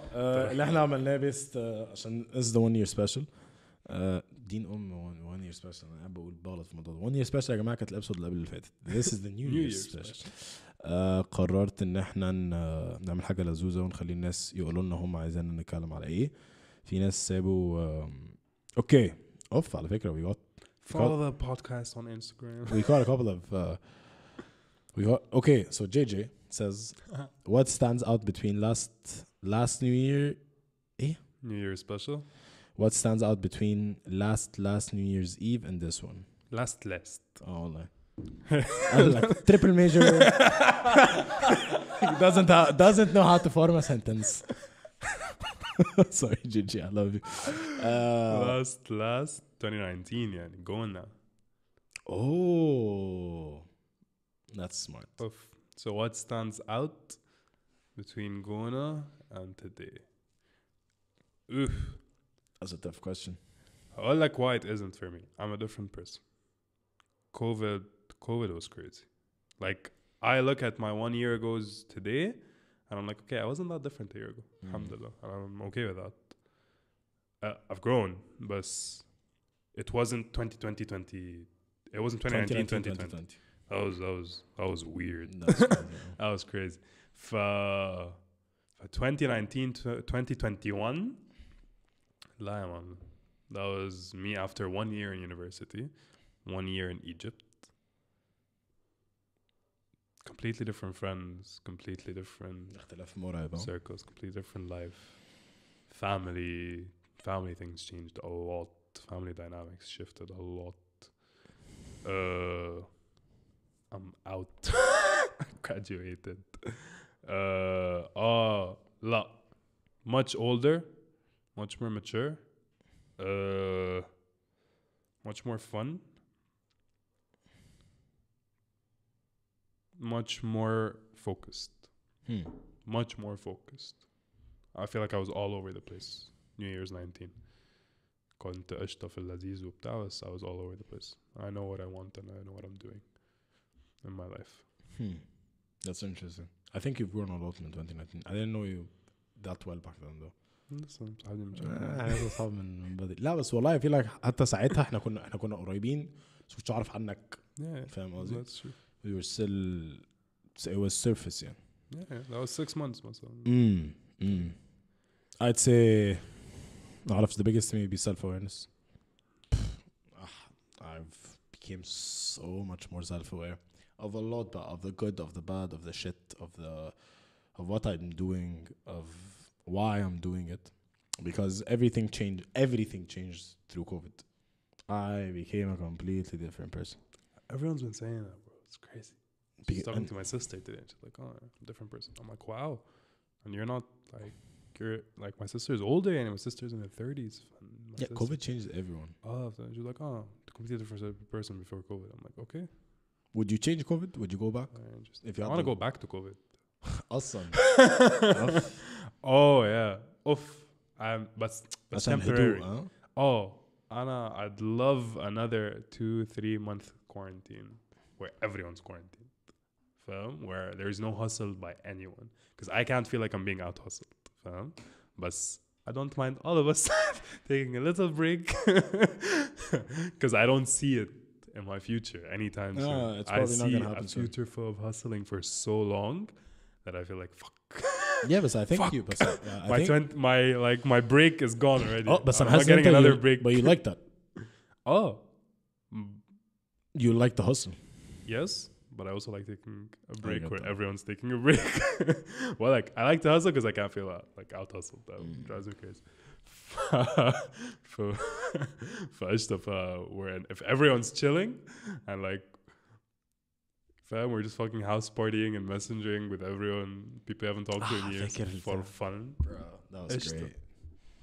اللي احنا عملناه بيست عشان از ذا one year special آه، دين ام وان يير سبيشال انا قاعد بقول بغلط في الموضوع ده وان يير سبيشال يا جماعه كانت الابسود اللي قبل اللي فاتت ذيس از ذا نيو يير سبيشال قررت ان احنا نعمل حاجه لذوذه ونخلي الناس يقولوا لنا هم عايزين نتكلم على ايه في ناس سابوا اوكي اوف على فكره وي جوت follow the podcast on Instagram we got a couple of uh, we got okay so JJ says uh-huh. what stands out between last last New Year eh New Year special What stands out between last last New Year's Eve and this one? Last last. Oh no! like, [LAUGHS] triple major [LAUGHS] doesn't ha- doesn't know how to form a sentence. [LAUGHS] Sorry, Gigi, I love you. Uh, last last 2019 يعني now. Oh. That's smart. Oof. So what stands out between Gona and today? Oof. That's a tough question. I like why it isn't for me. I'm a different person. COVID, COVID was crazy. Like I look at my one year ago's today, and I'm like, okay, I wasn't that different a year ago. Mm. Alhamdulillah, and I'm okay with that. Uh, I've grown, but it wasn't 2020, 20, it wasn't 2019, 2020. 2020. That was that was that was weird. [LAUGHS] that was crazy. For, for 2019 2021 لا يا that was me after one year in university one year in Egypt completely different friends completely different اختلاف مرعب circles completely different life family family things changed a lot family dynamics shifted a lot uh, I'm out [LAUGHS] graduated uh, oh ah, لا much older much more mature, uh, much more fun, much more focused. Hmm. Much more focused. I feel like I was all over the place. New Year's 19. كنت قشطة في اللذيذ I was all over the place. I know what I want and I know what I'm doing in my life. Hmm. That's interesting. I think you've grown a lot in 2019. I didn't know you that well back then though. من احنا اصحاب من بدري لا بس والله في لك حتى ساعتها احنا كنا احنا كنا قريبين بس كنتش اعرف عنك فاهم قصدي؟ we were still it was surface يعني yeah that was six months مثلا امم امم I'd say اعرف the biggest thing would be self awareness I've became so much more self aware of a lot but of the good of the bad of the shit of the of what I'm doing of why I'm doing it because everything changed. Everything changed through COVID. I became a completely different person. Everyone's been saying that, bro. It's crazy. Be- She's talking to my sister today. She's like, "Oh, I'm a different person." I'm like, "Wow," and you're not like you're like my sister's older, and my sister's in her thirties. Yeah, sister, COVID changed everyone. Oh, so she's like, "Oh, completely different person before COVID." I'm like, "Okay." Would you change COVID? Would you go back? Uh, if you I want to go back to COVID. awesome. [LAUGHS] [LAUGHS] Oh yeah, اوف But but temporary هدوء, اه انا I'd love another 2 3 month quarantine where everyone's quarantined Fam, where there is no hustle by anyone because I can't feel like I'm being out hustled Fam, but I don't mind all of us [LAUGHS] taking a little break because [LAUGHS] I don't see it in my future anytime no, soon. I see a future full of hustling for so long that I feel like fuck, yeah, but I think Fuck. you. But uh, [LAUGHS] my think... Twen- my like my break is gone already. Oh, but I'm getting another you, break. But you like that? [LAUGHS] oh, you like the hustle? Yes, but I also like taking a break where that. everyone's taking a break. [LAUGHS] well, like I like to hustle because I can't feel out, like out hustle. That mm. drives me crazy. for for us uh, where uh, if everyone's chilling and like Fam, we're just fucking house partying and messaging with everyone people haven't talked to ah, in years for fun. Bro, that was it's great.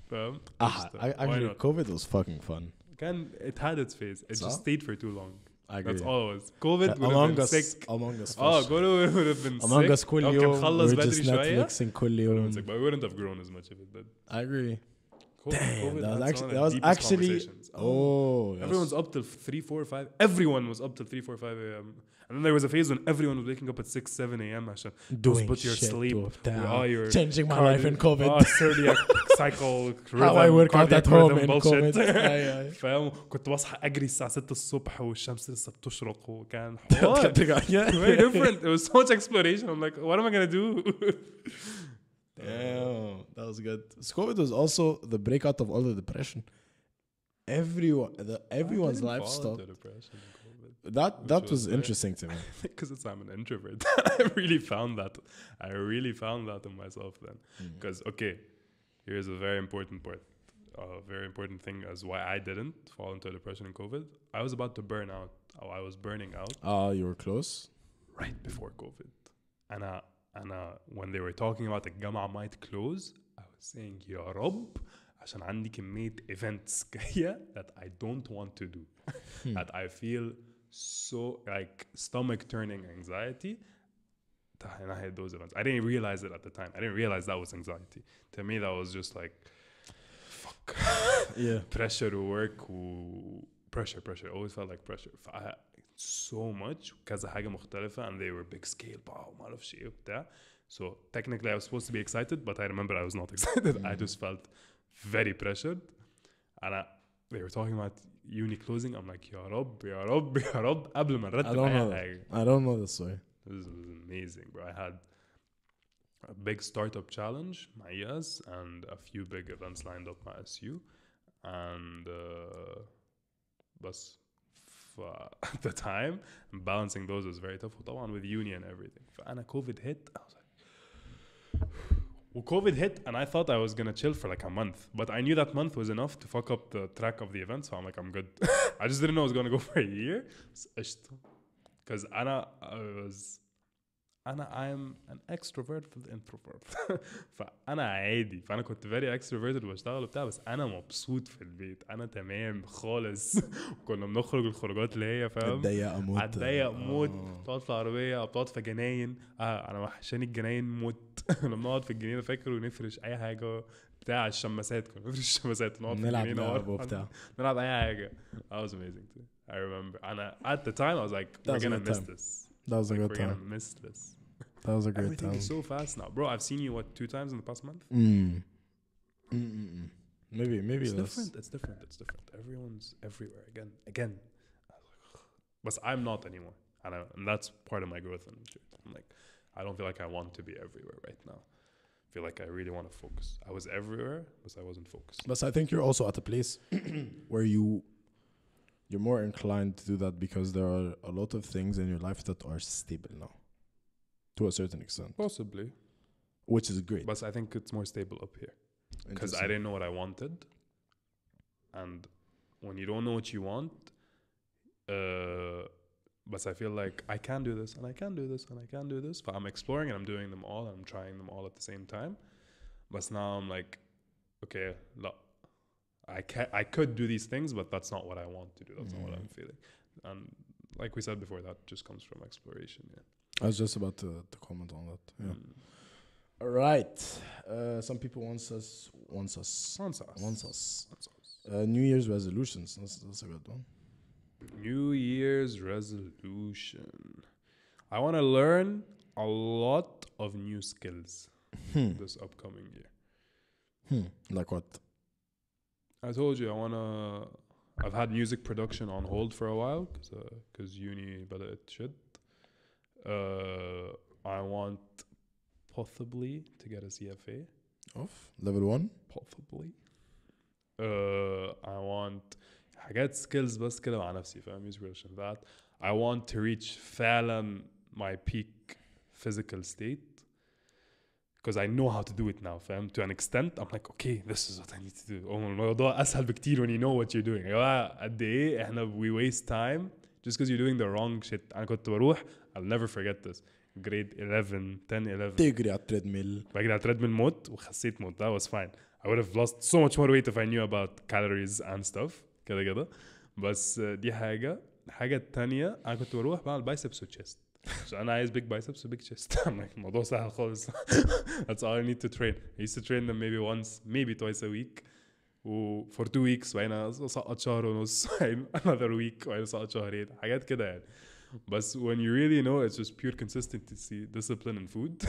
Fam, ah, I, actually, COVID was fucking fun. Again, it had its phase. It so? just stayed for too long. I agree. That's all it was. COVID uh, would have been us, sick. Among Us. Oh, COVID [LAUGHS] would have been among sick. Us we're just Netflixing كل يوم. but we wouldn't have grown as much if it did. I agree. Damn, COVID, that was actually, that was actually oh, oh everyone's up till 3, 4, 5. Everyone was up till 3, 4, 5 a.m. And then there was a phase when everyone was waking up at 6, 7 a.m. عشان Doing put your sleep. Oh, your Changing my life in COVID. اه ah, cardiac [LAUGHS] cycle rhythm, How I work out at home in COVID. أي أي. [LAUGHS] [LAUGHS] فاهم كنت بصحى اجري الساعه 6 الصبح والشمس لسه بتشرق وكان very different it was so much exploration I'm like what am I gonna do Damn, that was good. COVID was also the breakout of all the depression. Everyone, the, everyone's life stopped that that was, was interesting to me [LAUGHS] because it's I'm an introvert. [LAUGHS] I really found that I really found that in myself then because mm. okay, here's a very important part, a very important thing as why I didn't fall into depression and COVID. I was about to burn out. Oh, I was burning out. Ah, uh, you were close. Right before COVID, and I, uh, and I, uh, when they were talking about the gamma might close, I was saying يا Rob, عشان عندي كمية events [LAUGHS] that I don't want to do hmm. that I feel so like stomach turning anxiety and I had those events. I didn't realize it at the time. I didn't realize that was anxiety. To me, that was just like, fuck. [LAUGHS] yeah. [LAUGHS] pressure to work. Pressure, pressure. Always felt like pressure. So much. كذا and they were big scale. Wow, So technically I was supposed to be excited but I remember I was not [LAUGHS] excited. Mm -hmm. I just felt very pressured. And I, they were talking about يوني كلوزنج ام لايك يا رب يا رب يا رب قبل ما نرتب اي حاجه I don't know this way This was amazing bro I had a big startup challenge my years and a few big events lined up my SU and uh, بس at the time balancing those was very tough وطبعا with uni and everything فانا كوفيد hit I was like well, COVID hit, and I thought I was gonna chill for like a month, but I knew that month was enough to fuck up the track of the event. So I'm like, I'm good. [LAUGHS] I just didn't know it was gonna go [LAUGHS] for a year. Because Anna, I was انا ايم ان اكستروفرت في الانتروفيرت فانا عادي فانا كنت فيري اكستروفيرتد وبشتغل وبتاع بس انا مبسوط في البيت انا تمام خالص [LAUGHS] كنا بنخرج الخروجات اللي هي فاهم هتضيق موت هتضيق موت آه. بتقعد في العربيه او بتقعد في جناين آه انا وحشاني الجناين موت [LAUGHS] كنا بنقعد في الجنينه فاكر ونفرش اي حاجه بتاع الشماسات كنا بنفرش الشماسات نقعد في الجنينه وبتاع [LAUGHS] نلعب اي حاجه that was amazing too. I remember and at the time I was like we're gonna miss time. this that was like, a good we're time. gonna miss this That was a great Everything time. is so fast now, bro. I've seen you what two times in the past month. Mm. mm Maybe maybe it's less. different. It's different. It's different. Everyone's everywhere again. Again, but I'm not anymore, and, I, and that's part of my growth. And I'm like, I don't feel like I want to be everywhere right now. I feel like I really want to focus. I was everywhere, but I wasn't focused. But I think you're also at a place [CLEARS THROAT] where you you're more inclined to do that because there are a lot of things in your life that are stable now to a certain extent. Possibly. Which is great. But I think it's more stable up here. Because I didn't know what I wanted. And when you don't know what you want, uh, but I feel like I can do this and I can do this and I can do this. But I'm exploring and I'm doing them all and I'm trying them all at the same time. But now I'm like, okay, look, I can I could do these things, but that's not what I want to do. That's mm-hmm. not what I'm mm. feeling. And like we said before, that just comes from exploration. Yeah. I was just about to, to comment on that. Yeah. Mm. All right. Uh, some people wants us wants us wants us wants us. Wants us. Uh, New Year's resolutions. That's that's a good one. New Year's resolution. I want to learn a lot of new skills hmm. this upcoming year. Hmm. Like what? I told you I wanna. I've had music production on hold for a while because uh, cause uni, but it should. Uh, I want possibly to get a CFA. Of level one. Possibly. Uh, I want حاجات skills بس كده مع نفسي فاهم music production that I want to reach فعلا my peak physical state because I know how to do it now فاهم to an extent I'm like okay this is what I need to do الموضوع أسهل بكتير when you know what you're doing يا جماعة قد إيه إحنا we waste time just because you're doing the wrong shit أنا كنت بروح I'll never forget this جريد 11 10 11 تجري على التريدميل بجري على التريدميل موت وخسيت موت that was fine I would have lost so much more weight if I knew about calories and stuff كده كده بس دي حاجة الحاجة التانية أنا كنت بروح بعمل بايسبس وتشيست عشان أنا عايز بيج بايسبس وبيج تشيست الموضوع سهل خالص that's all I need to train I used to train them maybe once maybe twice a week و for two weeks وبعدين أسقط شهر ونص [LAUGHS] another week وبعدين أسقط شهرين حاجات كده يعني بس [LAUGHS] when you really know it's just pure consistency discipline and food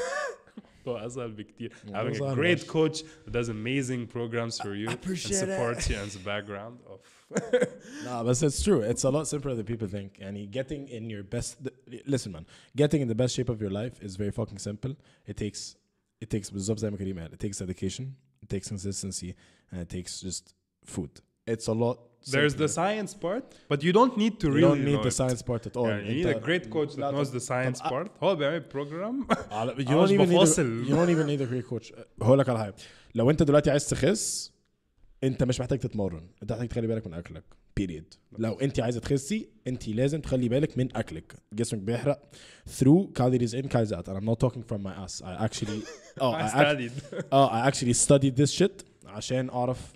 الموضوع اسهل بكتير having a great coach that does amazing programs for you and supports you and the background of [LAUGHS] nah but it's true it's a lot simpler than people think and getting in your best listen man getting in the best shape of your life is very fucking simple it takes it takes بالظبط زي ما كريم قال it takes dedication it takes consistency and it takes just food it's a lot. Simpler. There's the science part, but you don't need to you really. don't need the it. science part at all. Yeah, you need a great coach that knows the science طب part. هو بيعمل بروجرام you don't even need a, you don't even need a great coach هقول لك على حاجه لو انت دلوقتي عايز تخس انت مش محتاج تتمرن انت محتاج تخلي بالك من اكلك بيريد لو انت عايزه تخسي انت لازم تخلي بالك من اكلك جسمك بيحرق through calories in calories out and I'm not talking from my ass I actually [LAUGHS] oh I, I studied oh I actually studied this shit عشان اعرف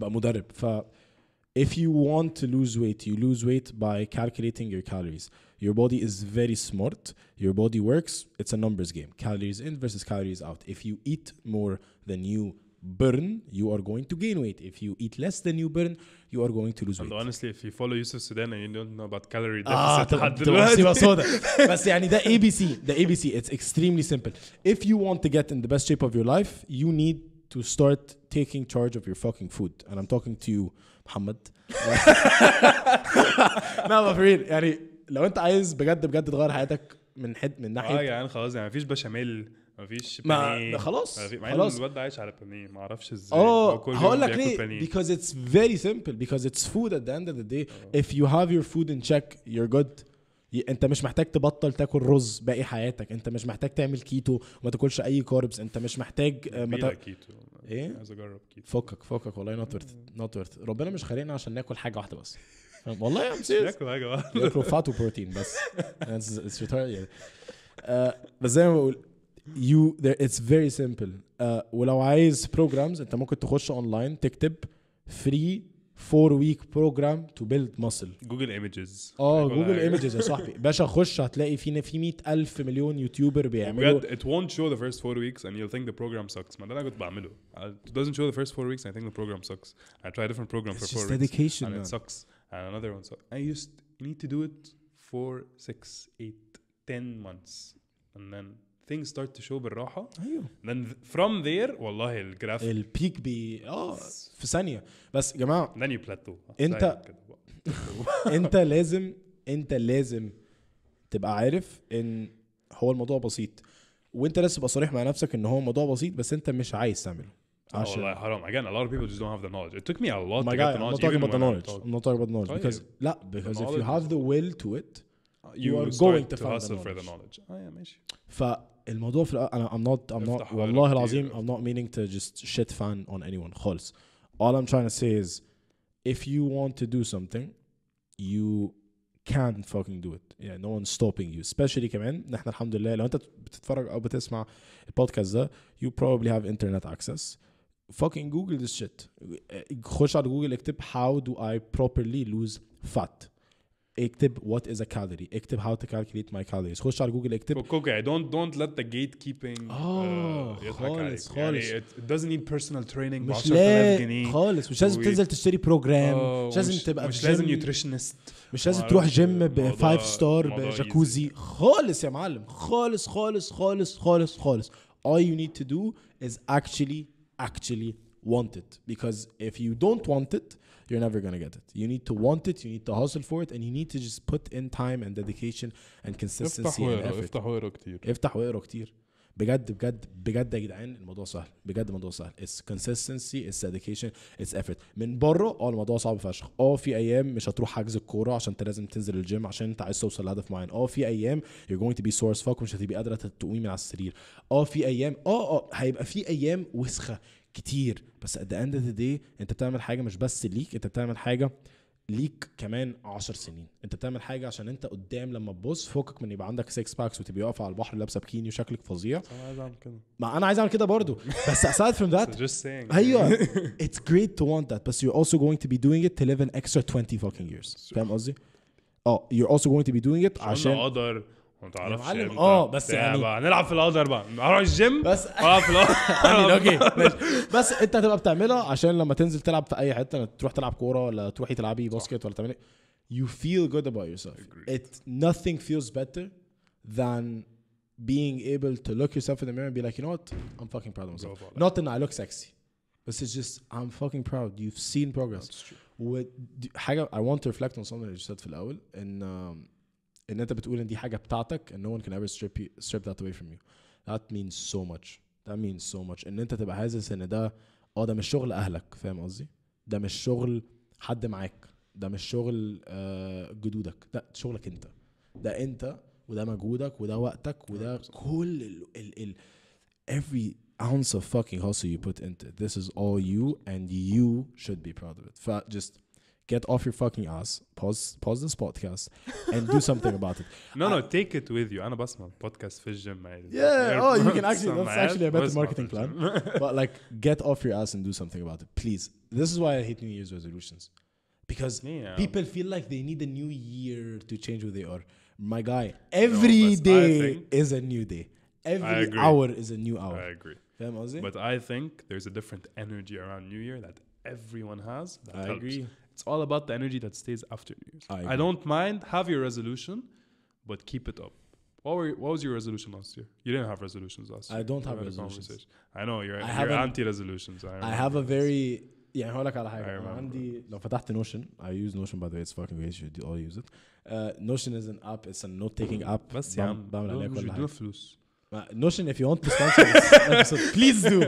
مدرب ف if you want to lose weight you lose weight by calculating your calories your body is very smart your body works it's a numbers game calories in versus calories out if you eat more than you burn you are going to gain weight if you eat less than you burn you are going to lose weight honestly if you follow Yusuf Sudan and you don't know about calorie ah, deficit ah, دلوقتي بس يعني ده ABC the ABC it's extremely simple if you want to get in the best shape of your life you need to start taking charge of your fucking food and I'm talking to you Muhammad. [LAUGHS] No. لا for real يعني لو انت عايز بجد بجد تغير حياتك من حد من ناحيه اه يعني خلاص يعني مفيش بشاميل مفيش ما خلاص خلاص الواد عايش على بانيه ما اعرفش ازاي اه هقول لك ليه because it's very simple because it's food at the end of the day if you have your food in check you're good انت مش محتاج تبطل تاكل رز باقي حياتك انت مش محتاج تعمل كيتو وما تاكلش اي كاربس انت مش محتاج آه، ما تا... كيتو ايه عايز اجرب كيتو فكك فكك والله نوت ورث نوت ورث ربنا مش خالقنا عشان ناكل حاجه واحده بس [LAUGHS] والله يا سيز ناكل حاجه واحده [LAUGHS] ناكل فات وبروتين بس آه، بس زي ما بقول يو اتس فيري سيمبل ولو عايز بروجرامز انت ممكن تخش اونلاين تكتب فري Four week program to build muscle. Google Images. اه oh, Google Images. يا صاحبي باشا خش هتلاقي فينا في 100000 مليون يوتيوبر بيعملوا it won't show the first four weeks and you'll think the program sucks ما ده انا كنت بعمله it doesn't show the first four weeks I think the program sucks I try different programs for four weeks and it sucks and another one sucks I just need to do it for six eight ten months and then things start to show بالراحه ايوه then from there والله الجراف البيك بي اه في ثانيه بس يا جماعه then you plateau انت انت لازم انت لازم تبقى عارف ان هو الموضوع بسيط وانت لازم تبقى صريح مع نفسك ان هو موضوع بسيط بس انت مش عايز تعمله عشان والله حرام again a lot of people just don't have the knowledge it took me a lot to get the knowledge I'm not talking about the knowledge I'm not talking about the knowledge because لا because if you have the will to it you, you are going to, to hustle for the knowledge Oh, yeah, ماشي ف الموضوع في انا I'm not I'm not والله العظيم I'm not meaning to just shit fan on anyone خالص all I'm trying to say is if you want to do something you can fucking do it yeah no one's stopping you especially كمان ان الحمد لله لو انت بتتفرج او بتسمع البودكاست ده you probably have internet access fucking google this shit خش على جوجل اكتب how do I properly lose fat اكتب وات از ا كالوري اكتب هاو تو كالكوليت ماي كالوريز خش على جوجل اكتب اوكي دونت دونت ليت ذا جيت كيبنج اه خالص خالص يعني it doesn't need personal training مش ب 10000 جنيه خالص مش لازم تنزل تشتري بروجرام مش لازم تبقى مش لازم نيوتريشنست مش لازم تروح جيم ب 5 ستار بجاكوزي خالص يا معلم خالص خالص خالص خالص خالص all you need to do is actually actually want it because if you don't want it you're never going to get it. You need to want it, you need to hustle for it, and you need to just put in time and dedication and consistency افتح واقرا افتح واقرا كتير افتح واقرا كتير بجد بجد بجد يا جدعان الموضوع سهل بجد الموضوع سهل it's consistency it's dedication it's effort من بره اه الموضوع صعب فشخ اه في ايام مش هتروح حجز الكوره عشان انت لازم تنزل الجيم عشان انت عايز توصل لهدف معين اه في ايام يو to be sore as فاك ومش هتبقي قادره تقومي من على السرير اه في ايام اه اه هيبقى في ايام وسخه كتير بس at the end of the day انت بتعمل حاجه مش بس ليك انت بتعمل حاجه ليك كمان 10 سنين انت بتعمل حاجه عشان انت قدام لما تبص فوقك من يبقى عندك 6 باكس وتبقى واقف على البحر لابسه بكيني وشكلك فظيع انا عايز اعمل كده ما انا عايز اعمل كده برضه بس aside from that [LAUGHS] just saying ايوه [LAUGHS] it's great to want that بس you're also going to be doing it to live an extra 20 fucking years فاهم قصدي؟ اه you're also going to be doing it عشان قدر متعرفش يا معلم اه بس يعني بقى. نلعب في القدر بقى هروح الجيم بس العب في اوكي بس انت هتبقى بتعملها عشان لما تنزل تلعب في اي حته تروح تلعب كوره ولا تروحي تلعبي باسكت ولا تعملي you feel good about yourself it nothing feels better than being able to look yourself in the mirror and be like you know what I'm fucking proud of myself not that I look sexy but it's just I'm fucking proud you've seen progress That's حاجه I want to reflect on something that you said في الاول ان ان انت بتقول ان دي حاجه بتاعتك and no one can ever strip, you, strip that away from you that means so much that means so much ان انت تبقى حاسس ان ده اه ده مش شغل اهلك فاهم قصدي ده مش شغل حد معاك ده مش شغل آه جدودك ده شغلك انت ده انت وده مجهودك وده وقتك وده كل ال ال ال every ounce of fucking hustle you put into it. this is all you and you should be proud of it ف just get off your fucking ass pause pause this podcast and do something about it [LAUGHS] no no take it with you انا بسمع podcast في الجيم yeah oh you can actually that's actually a better marketing plan [LAUGHS] but like get off your ass and do something about it please this is why I hate new year's resolutions because yeah. people feel like they need a new year to change who they are my guy every no, day is a new day every hour is a new hour I agree but I think there's a different energy around new year that everyone has. That I helps. agree. It's all about the energy that stays after New Year's. I, I don't mind have your resolution, but keep it up. What were what was your resolution last year? You didn't have resolutions last year. I don't have resolutions. I know you're, I you're anti-resolutions. I, I have a very yeah. هقول for that notion, I use notion by the way it's fucking great you should all use it uh, notion is an app it's a note taking mm, app بس نوشن اف يو ونت تو سبونسر بليز دو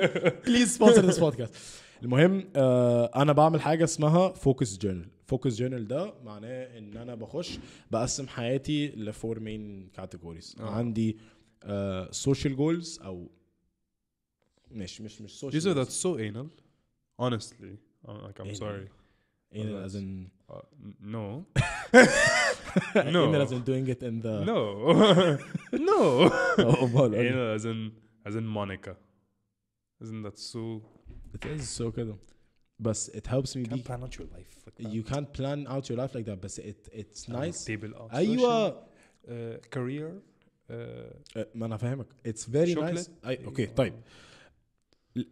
بليز سبونسر بودكاست المهم آه، انا بعمل حاجه اسمها فوكس جورنال فوكس جورنال ده معناه ان انا بخش بقسم حياتي لفور مين كاتيجوريز عندي سوشيال آه، جولز او مش مش مش سوشيال These are سو so anal honestly I'm sorry in as in uh, no. [LAUGHS] no. In as in doing it in the no, [LAUGHS] no. oh, well, oh, in as in as in Monica. Isn't that so? It is so good. But it helps me. You can't plan out your life. Like you can't plan out your life like that. But it it's nice. Table Are you a uh, career؟ ما انا فاهمك. It's very nice. I, okay طيب.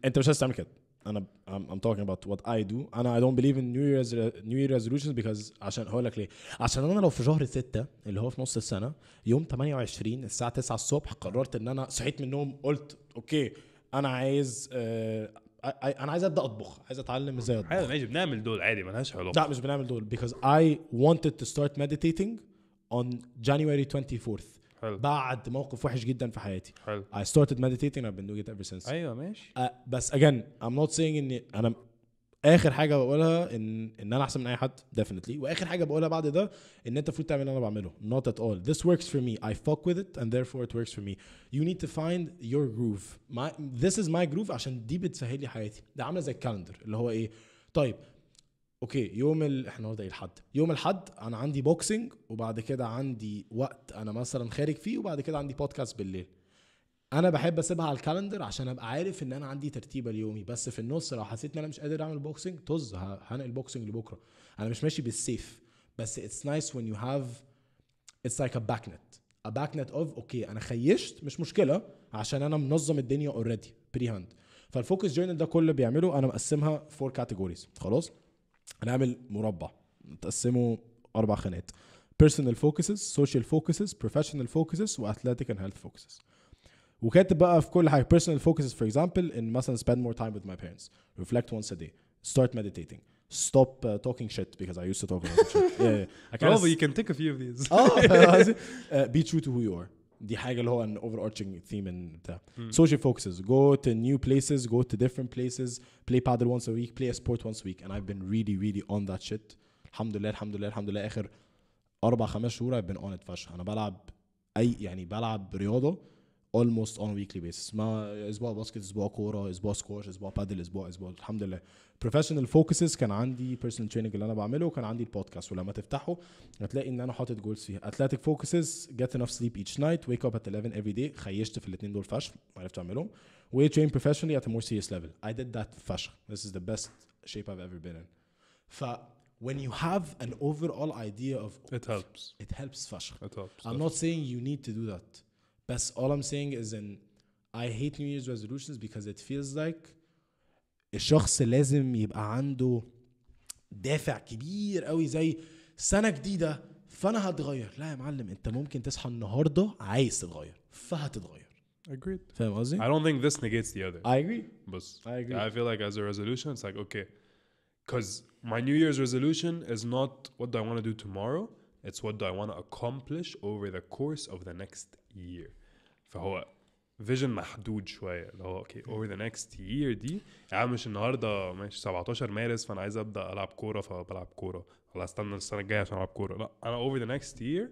انت مش عايز كده. انا I'm talking about what I do انا I don't believe in new year's new year resolutions because عشان هقول لك ليه عشان انا لو في شهر 6 اللي هو في نص السنه يوم 28 الساعه 9 الصبح قررت ان انا صحيت من النوم قلت اوكي انا عايز آه، انا عايز ابدا اطبخ عايز اتعلم ازاي اطبخ عادي ماشي بنعمل دول عادي مالهاش علاقه لا مش بنعمل دول because I wanted to start meditating on January 24th حلو. بعد موقف وحش جدا في حياتي حلو. I started meditating I've been doing it ever since ايوه ماشي أه بس again I'm not saying ان انا اخر حاجه بقولها ان ان انا احسن من اي حد definitely واخر حاجه بقولها بعد ده ان انت المفروض تعمل اللي انا بعمله not at all this works for me I fuck with it and therefore it works for me you need to find your groove my, this is my groove عشان دي بتسهل لي حياتي ده عامله زي الكالندر اللي هو ايه طيب اوكي يوم ال... احنا النهارده إيه، الحد يوم الحد انا عندي بوكسنج وبعد كده عندي وقت انا مثلا خارج فيه وبعد كده عندي بودكاست بالليل انا بحب اسيبها على الكالندر عشان ابقى عارف ان انا عندي ترتيبه ليومي بس في النص لو حسيت ان انا مش قادر اعمل بوكسنج طز هنقل بوكسنج لبكره انا مش ماشي بالسيف بس اتس نايس وين يو هاف اتس لايك ا باك نت ا باك نت اوف اوكي انا خيشت مش مشكله عشان انا منظم الدنيا اوريدي بري هاند فالفوكس جورنال ده كله بيعمله انا مقسمها فور كاتيجوريز خلاص هنعمل مربع نتقسمه اربع خانات personal focuses social focuses professional focuses واثليتيك اند هيلث focuses وكاتب بقى في كل حاجه personal focuses for example ان مثلا spend more time with my parents reflect once a day start meditating stop uh, talking shit because I used to talk about shit. Yeah, yeah. I kind of you can take a few of these. oh, uh, be true to who you are. دي حاجه اللي هو ان اوفر ارشنج ثيم ان بتاع سوشيال فوكسز جو تو نيو بليسز جو تو ديفرنت بليسز بلاي بادل once ا ويك بلاي سبورت sport ا ويك اند ايف I've ريلي ريلي اون ذات شيت الحمد لله الحمد لله الحمد لله اخر اربع خمس شهور ايف been اون ات فشخ انا بلعب اي يعني بلعب رياضه almost on a weekly basis ما اسبوع باسكت اسبوع كوره اسبوع سكواش اسبوع بادل اسبوع اسبوع الحمد لله بروفيشنال فوكسز كان عندي بيرسونال تريننج اللي انا بعمله وكان عندي البودكاست ولما تفتحه هتلاقي ان انا حاطط جولز فيها اتلتيك فوكسز جيت انف سليب ايتش نايت ويك اب ات 11 افري داي خيشت في الاثنين دول فشخ ما عرفتش اعملهم و train professionally at a more serious level I did that فشخ this is the best shape I've ever been in ف when you have an overall idea of it helps it helps فشخ it helps I'm not saying you need to do that that's all I'm saying is in I hate New Year's resolutions because it feels like الشخص لازم يبقى عنده دافع كبير قوي زي سنة جديدة فانا هتغير لا يا معلم انت ممكن تصحى النهاردة عايز تتغير فهتتغير Agreed. فاهم قصدي؟ I don't think this negates the other. I agree. بس I agree. I feel like as a resolution it's like okay because my New Year's resolution is not what do I want to do tomorrow, it's what do I want to accomplish over the course of the next year. فهو فيجن محدود شويه اللي هو اوكي اوفر ذا نكست يير دي يعني مش النهارده ماشي 17 مارس فانا عايز ابدا العب كوره فبلعب كوره ولا استنى السنه الجايه عشان العب كوره لا انا اوفر ذا نكست يير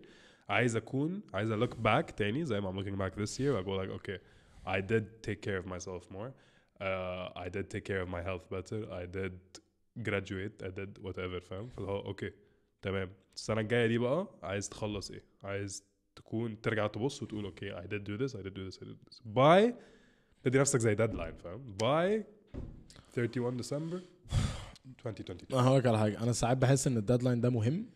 عايز اكون عايز لوك باك تاني زي ما ام لوكينج باك ذس يير اقول لك اوكي اي ديد تيك كير اوف ماي سيلف مور اي ديد تيك كير اوف ماي هيلث بيتر اي ديد جراديويت اي ديد وات ايفر فاهم فاللي هو اوكي تمام السنه الجايه دي بقى عايز تخلص ايه عايز تكون ترجع تبص وتقول اوكي اي ديد دو ذس اي ديد دو ذس اي ديد ذس باي تدي نفسك زي لاين فاهم باي 31 ديسمبر 2022 هقول لك على حاجه انا ساعات بحس ان لاين ده مهم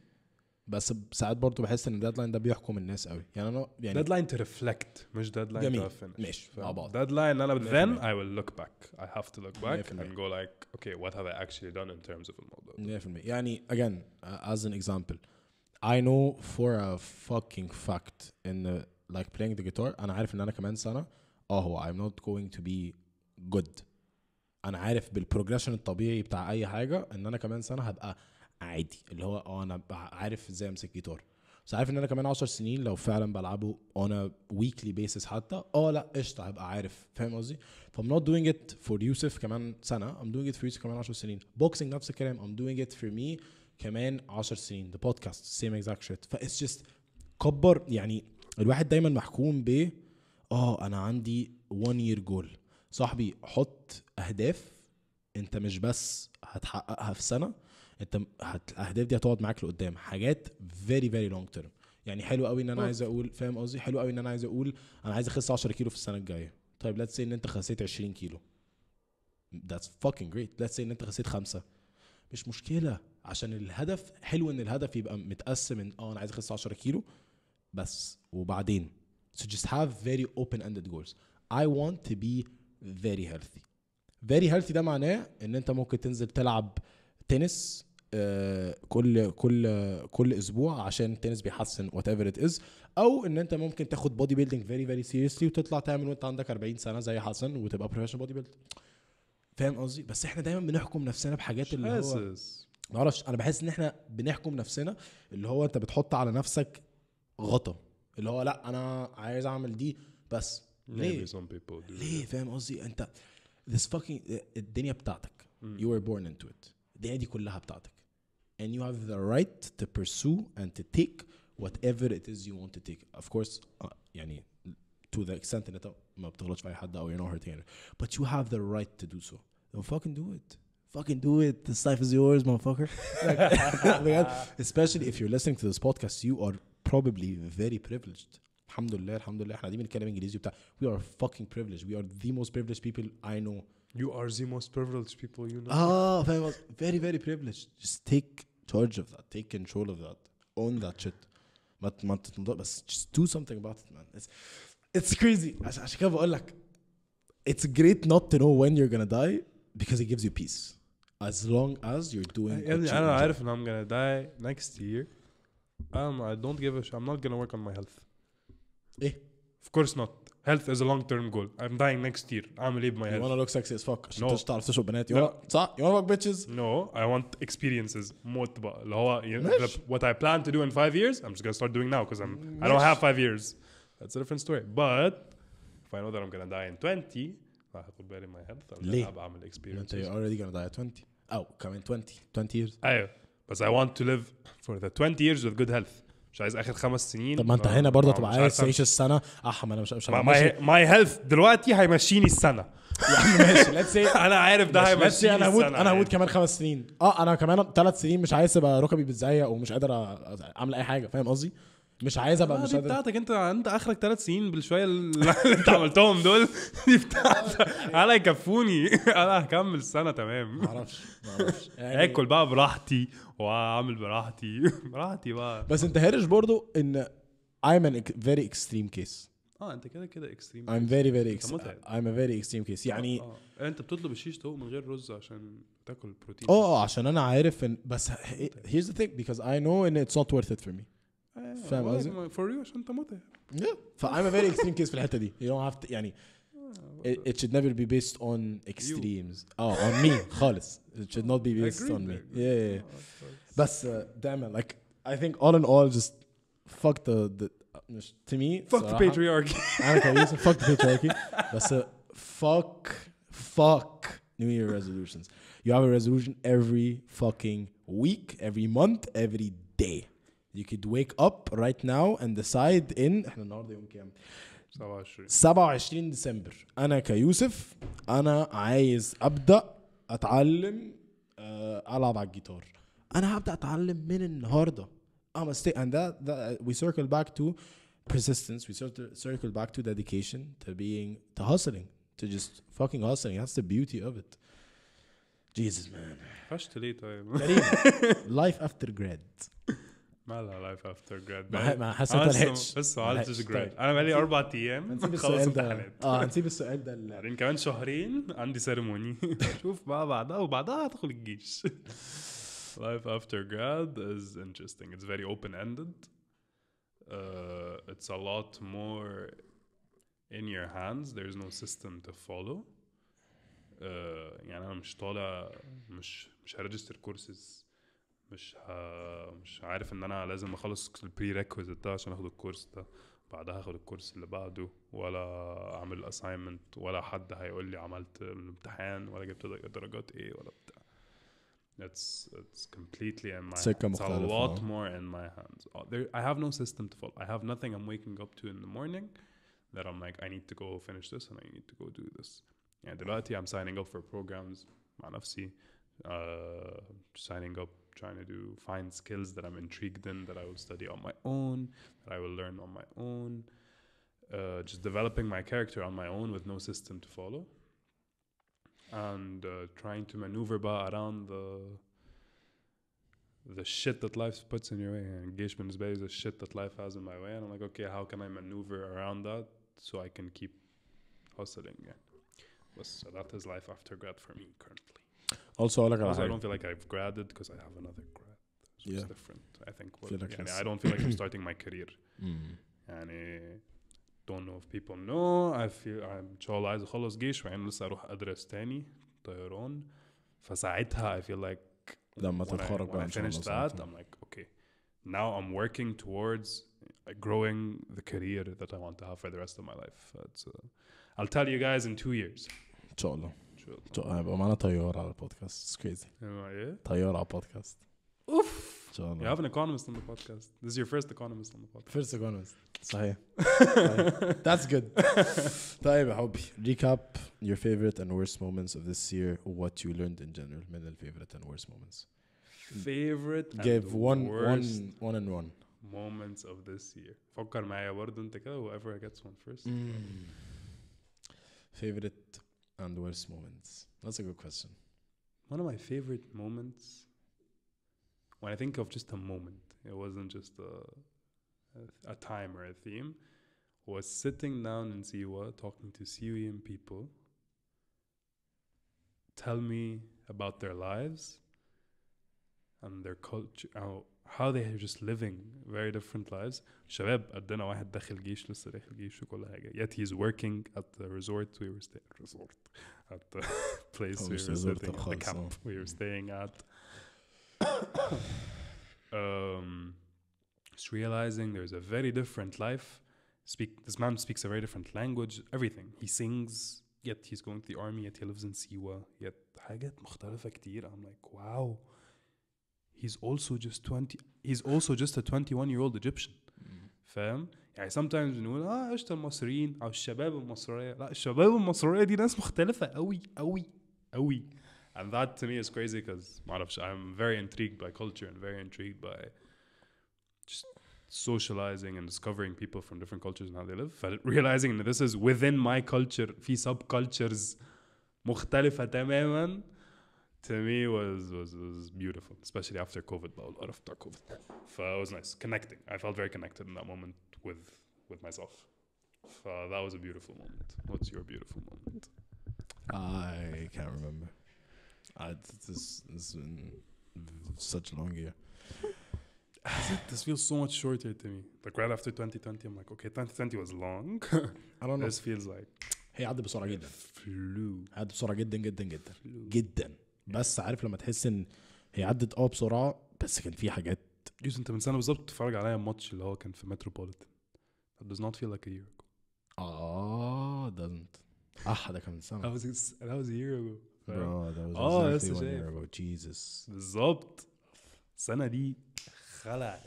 بس ساعات برضه بحس ان لاين ده بيحكم الناس قوي يعني انا يعني لاين تو ريفلكت مش ديدلاين تو فينش ماشي مع بعض لاين انا then I will look back I have to look back and go like okay what have I actually done in terms of الموضوع 100% يعني again uh, as an example I know for a fucking fact ان like playing the guitar انا عارف ان انا كمان سنه اه هو I'm not going to be good انا عارف بالبروجريشن الطبيعي بتاع اي حاجه ان انا كمان سنه هبقى عادي اللي هو اه انا عارف ازاي امسك جيتار بس عارف ان انا كمان 10 سنين لو فعلا بلعبه on a weekly basis حتى اه لا قشطه هبقى عارف فاهم قصدي؟ فام not doing it for يوسف كمان سنه I'm doing it for يوسف كمان 10 سنين بوكسينج نفس الكلام I'm doing it for me كمان 10 سنين ذا بودكاست سيم اكزاكت شيت فايتس جست كبر يعني الواحد دايما محكوم ب اه انا عندي 1 يير جول صاحبي حط اهداف انت مش بس هتحققها في سنه انت هت... الاهداف دي هتقعد معاك لقدام حاجات فيري فيري لونج تيرم يعني حلو قوي ان انا عايز اقول فاهم قصدي حلو قوي ان انا عايز اقول انا عايز اخس 10 كيلو في السنه الجايه طيب ليتس ان انت خسيت 20 كيلو ذاتس فاكينج جريت ليتس ان انت خسيت خمسه مش مشكله عشان الهدف حلو ان الهدف يبقى متقسم ان اه انا عايز اخس 10 كيلو بس وبعدين so just have very open ended goals I want to be very healthy very healthy ده معناه ان انت ممكن تنزل تلعب تنس آه، كل كل كل اسبوع عشان التنس بيحسن وات ايفر ات از او ان انت ممكن تاخد بودي بيلدينج فيري فيري سيريسلي وتطلع تعمل وانت عندك 40 سنه زي حسن وتبقى بروفيشنال بودي بيلدر فاهم قصدي بس احنا دايما بنحكم نفسنا بحاجات اللي هو ما اعرفش انا بحس ان احنا بنحكم نفسنا اللي هو انت بتحط على نفسك غطا اللي هو لا انا عايز اعمل دي بس ليه ليه فاهم قصدي انت this fucking الدنيا بتاعتك mm. you were born into it الدنيا دي كلها بتاعتك and you have the right to pursue and to take whatever it is you want to take of course uh, يعني to the extent ان انت ما بتغلطش في اي حد او you're not hurting anyone but you have the right to do so then fucking do it fucking do it. This life is yours, motherfucker. [LAUGHS] [LAUGHS] like, especially if you're listening to this podcast, you are probably very privileged. Alhamdulillah, alhamdulillah. احنا قاعدين بنتكلم انجليزي وبتاع. We are fucking privileged. We are the most privileged people I know. You are the most privileged people you know. Ah, oh, very, very privileged. Just take charge of that. Take control of that. Own that shit. ما ما بس just do something about it, man. It's it's crazy. عشان كده بقول لك it's great not to know when you're gonna die because it gives you peace as long as you're doing. I, I, أنا عارف إن I'm gonna die next year. Um, I don't give a shit. I'm not gonna work on my health. Eh? Of course not. Health is a long term goal. I'm dying next year. i إيه بماي health؟ You wanna look sexy as fuck no. تعرف تشوف بنات. You wanna صح؟ You wanna fuck bitches? No, I want experiences. what I plan to do in five years I'm just gonna start doing now because I'm I don't have five years. That's a different story. But if I know that I'm gonna die in 20 I to اخد بالي my health. ليه؟ ابقى اعمل experiences. You're already gonna die at 20. او كمان 20 20 years ايوه بس I want to live for the 20 years with good health مش عايز اخر خمس سنين طب ما انت هنا آه، برضه آه، تبقى عايز تعيش السنه اح ما انا مش مش ماي ماي هيلث دلوقتي هيمشيني السنه [LAUGHS] يا عم ماشي [LAUGHS] انا عارف ده هيمشيني انا هموت انا هموت كمان خمس سنين اه انا كمان ثلاث سنين مش عايز ابقى ركبي بتزيق ومش قادر اعمل اي حاجه فاهم قصدي؟ مش عايز ابقى آه، مش قادر بتاعتك انت انت اخرك ثلاث سنين بالشويه [LAUGHS] اللي انت عملتهم دول دي بتاعتك انا يكفوني انا [LAUGHS] هكمل السنه تمام معرفش معرفش [LAUGHS] يعني اكل بقى براحتي واعمل براحتي براحتي بقى بس انت هرش برضو ان I'm an very extreme case اه انت كده كده اكستريم I'm very very extreme I'm a very extreme case يعني آه. آه. انت بتطلب الشيش تو من غير رز عشان تاكل بروتين اه اه عشان انا عارف ان بس here's the thing because I know ان it's not worth it for me فاهم قصدي؟ فور يو عشان انت متعب فايم فيري اكستريم كيس في الحته دي يو دونت هاف يعني it should never be based on extremes اه oh, on me خالص it should not be based on me yeah, yeah. بس damn it like I think all in all just fuck the, the to me fuck the patriarchy انا كيوسف fuck the patriarchy بس fuck fuck new year resolutions you have a resolution every fucking week every month every day you could wake up right now and decide in احنا النهارده يوم كام 27 27 ديسمبر انا كيوسف انا عايز ابدا اتعلم العب على الجيتار انا هبدا اتعلم من النهارده I'm a stay and that, that we circle back to persistence we circle back to dedication to being to hustling to just fucking hustling that's the beauty of it Jesus man فشت ليه طيب life after grad ما لها لايف افتر جراد ما حسيت ما لحقتش لسه ما جراد انا بقالي اربع ايام خلاص امتحانات اه هنسيب السؤال ده بعدين كمان شهرين عندي سيرموني [LAUGHS] شوف بقى بعدها وبعدها هدخل الجيش لايف افتر جراد از انترستنج اتس فيري اوبن اندد اتس ا لوت مور ان يور هاندز ذير از نو سيستم تو فولو يعني أنا مش طالع مش مش هرجستر كورسز مش ه... مش عارف ان انا لازم اخلص البري ريكوزيت ده عشان اخد الكورس ده بعدها هاخد الكورس اللي بعده ولا اعمل الاساينمنت ولا حد هيقول لي عملت الامتحان ولا جبت درجات ايه ولا بتاع It's it's completely in my سكة hands. It's a lot more in my hands. There, I have no system to follow. I have nothing I'm waking up to in the morning that I'm like I need to go finish this and I need to go do this. يعني دلوقتي I'm signing up for programs مع نفسي uh, signing up trying to do find skills that I'm intrigued in that I will study on my own, that I will learn on my own. Uh, just developing my character on my own with no system to follow, and uh, trying to maneuver ba around the the shit that life puts in your way. And engagement is basically the shit that life has in my way, and I'm like, okay, how can I maneuver around that so I can keep hustling? Yeah. So that is life after grad for me currently. Also, like also I, I don't feel like I've graduated because I have another grad. So yeah. different. I think. What, like I don't feel like I'm starting my career. Mm. I uh, don't know if people know. I feel I'm الله i اخلص جيش وبعدين لسه اروح ادرس تاني طيران فساعتها I feel like when I بقى that I'm like okay now I'm working towards uh, growing the career that I want to have for the rest of my life. Uh, I'll tell you guys in two years. Inshallah. شاء الله معنا طياره على البودكاست اتس كريزي ايه طياره على البودكاست You have an economist on the podcast. This is your first economist on the podcast. فيرست ايكونومست صحيح ذاتس جود طيب يا حبي ريكاب your favorite and worst moments of this year what you learned in general من ال favorite and worst moments Favorite give one, one, one worst one and one moments of this year. فكر معايا برضه انت كده whoever gets one first. Mm. favorite and worst moments? That's a good question. One of my favorite moments, when I think of just a moment, it wasn't just a, a time or a theme, was sitting down in Siwa talking to Syrian people tell me about their lives and their culture how they are just living very different lives شباب قدنا واحد داخل جيش لسه داخل جيش وكل حاجة yet he's working at the resort we were staying resort at the [LAUGHS] place oh, we were mm. staying at the camp we were staying at um, just realizing there's a very different life speak this man speaks a very different language everything he sings yet he's going to the army yet he lives in Siwa yet حاجات مختلفة كتير I'm like wow he's also just 20 he's also just a 21 year old Egyptian فاهم يعني sometimes بنقول اه قشطه المصريين او الشباب المصريه لا الشباب المصريه دي ناس مختلفه قوي قوي قوي and that to me is crazy because معرفش I'm very intrigued by culture and very intrigued by just socializing and discovering people from different cultures and how they live realizing that this is within my culture في subcultures مختلفة تماما to me was was was beautiful, especially after COVID. But a lot of dark COVID, so uh, it was nice connecting. I felt very connected in that moment with with myself. So uh, that was a beautiful moment. What's your beautiful moment? I can't remember. I, this has been such a long year. [SIGHS] this feels so much shorter to me. Like right after 2020, I'm like, okay, 2020 was long. [LAUGHS] I don't know. This feels like Hey, عدى بسرعة جدا. Flu. عدى بسرعة جدا جدا جدا. جدا. بس عارف لما تحس ان هي عدت اه بسرعه بس كان في حاجات يوسف انت من سنه بالظبط بتتفرج عليا ماتش اللي هو كان في متروبوليتان That does not feel like a year ago اه doesn't اه ده كان من سنه that was a, that was a year ago bro that was اه لسه شايف Jesus بالظبط السنه دي خلعت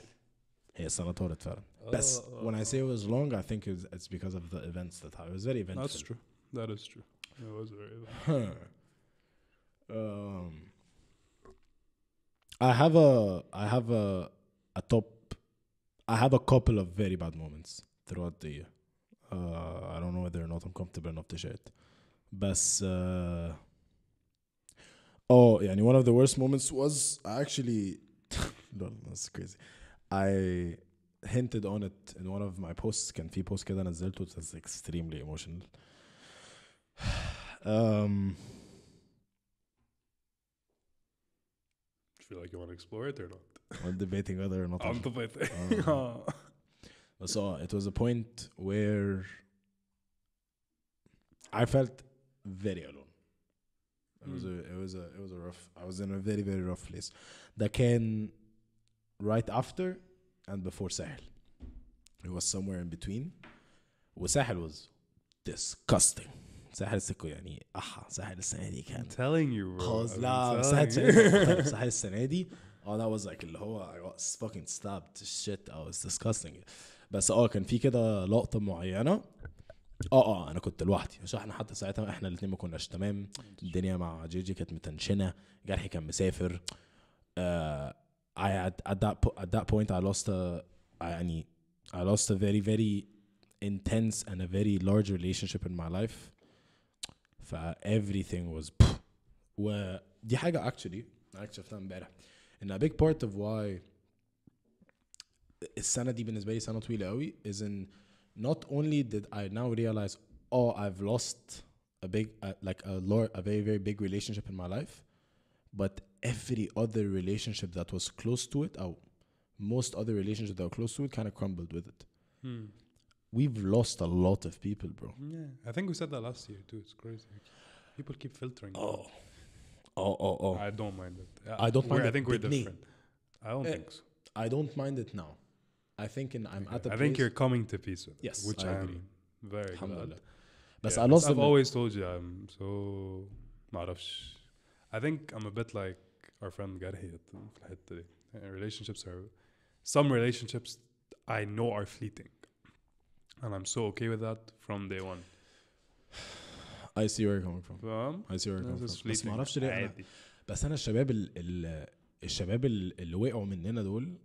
هي السنه طولت فعلا بس when I say it was long I think it's because of the events that happened it was very eventful that's true that is true it was very eventful Um, I have a I have a a top I have a couple of very bad moments throughout the year. Uh, I don't know whether or not I'm comfortable enough to share it. But uh, oh يعني one of the worst moments was actually [LAUGHS] no, that's crazy I hinted on it in one of my posts كان في post كده نزلته it was extremely emotional [SIGHS] um, feel like you want to explore it or not? I'm debating whether or not. I'm debating. Um, [LAUGHS] [LAUGHS] so it was a point where I felt very alone. It mm. was hmm. a, it was a, it was a rough. I was in a very, very rough place. That came right after and before Sahel. It was somewhere in between. Well, Sahel was disgusting. ساحل السكو يعني احا ساحل السنه دي كان I'm telling you bro خلاص لا ساحل ساحل السنه دي اه that was like اللي هو I was fucking stabbed shit I was disgusting بس اه كان في كده لقطه معينه اه اه انا كنت لوحدي مش احنا حتى ساعتها احنا الاثنين ما كناش تمام الدنيا مع جيجي كانت متنشنه جرحي كان مسافر uh, I had, at that po- at that point I lost a يعني I, I lost a very very intense and a very large relationship in my life ف everything was ودي حاجه actually actually اكتشفتها امبارح ان a big part of why السنه دي بالنسبه لي سنه طويله قوي is in not only did I now realize oh I've lost a big uh, like a lar- a very very big relationship in my life but every other relationship that was close to it or most other relationships that were close to it kind of crumbled with it hmm we've lost a lot of people, bro. Yeah, I think we said that last year too. It's crazy. People keep filtering. Oh, oh, oh, oh. I don't mind it. I, don't mind. I think we're different. I don't eh, think so. I don't mind it now. I think in, I'm at a. I place think you're coming to peace with Yes, which I, agree. very glad. But yeah, I lost. I've always told you I'm so. I think I'm a bit like our friend Garhi uh, Relationships are some relationships I know are fleeting and I'm so okay with that from day one. I see where you're coming from. I see where you're coming from. بس ما اعرفش ليه أنا بس انا الشباب ال ال الشباب اللي وقعوا مننا دول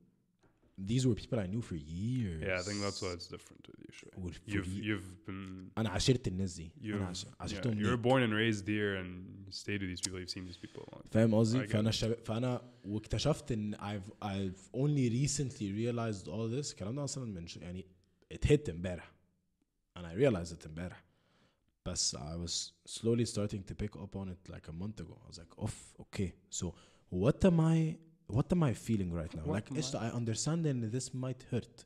these were people I knew for years. Yeah, I think that's why it's different with you. Sure. You've you've been. أنا عشرت الناس دي. أنا عشرتهم. Yeah, you were born and raised here and stayed with these people. You've seen these people. A long time. فاهم قصدي؟ فأنا الشباب فأنا واكتشفت إن I've I've only recently realized all this. الكلام ده أصلا من يعني it hit better, and I realized it better. But I was slowly starting to pick up on it like a month ago I was like off okay so what am I what am I feeling right now what like is I? understand that this might hurt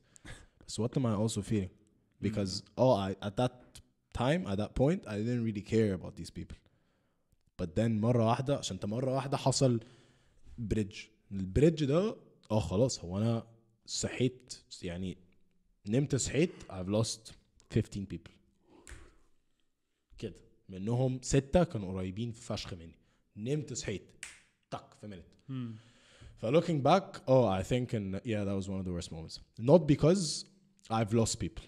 so what am I also feeling mm. because mm. oh I at that time at that point I didn't really care about these people but then مرة واحدة عشان انت مرة واحدة حصل بريدج البريدج ده اه خلاص هو انا صحيت يعني نمت صحيت I've lost 15 people كده منهم ستة كانوا قريبين فشخ مني نمت صحيت تك في منت ف looking back oh I think and yeah that was one of the worst moments not because I've lost people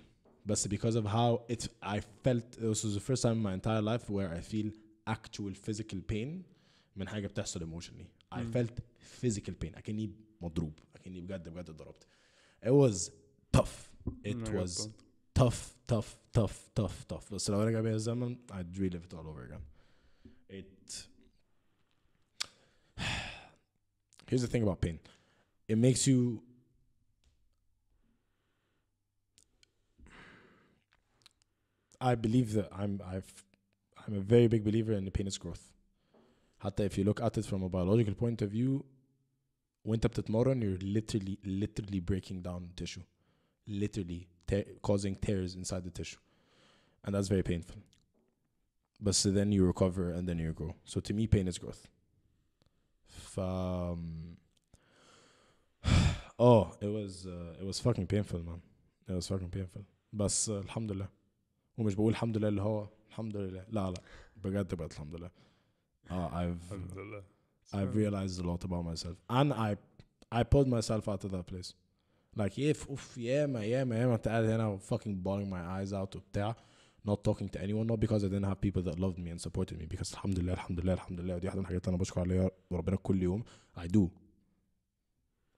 بس because of how it I felt this was the first time in my entire life where I feel actual physical pain من حاجة بتحصل emotionally I felt physical pain أكني مضروب أكني بجد بجد اتضربت it was tough It was tough, tough, tough, tough, tough. بس لو رجع بيا الزمن I'd relive it all over again. It Here's the thing about pain. It makes you I believe that I'm I've I'm a very big believer in the penis growth. حتى if you look at it from a biological point of view وانت بتتمرن you're literally literally breaking down tissue literally te- causing tears inside the tissue, and that's very painful. But so then you recover and then you grow. So to me, pain is growth. F- um, [SIGHS] oh, it was uh, it was fucking painful, man. It was fucking painful. But Alhamdulillah, لله ومش بقول الحمد لله اللي هو الحمد لله لا لا بجد بقت uh, الحمد لله uh, I've I've realized a lot about myself and I I pulled myself out of that place لايك ايه في اوف ياما ياما ياما انت قاعد هنا fucking bawling my eyes out وبتاع not talking to anyone not because I didn't have people that loved me and supported me because الحمد لله الحمد لله الحمد لله ودي واحده من الحاجات انا بشكر عليها ربنا كل يوم I do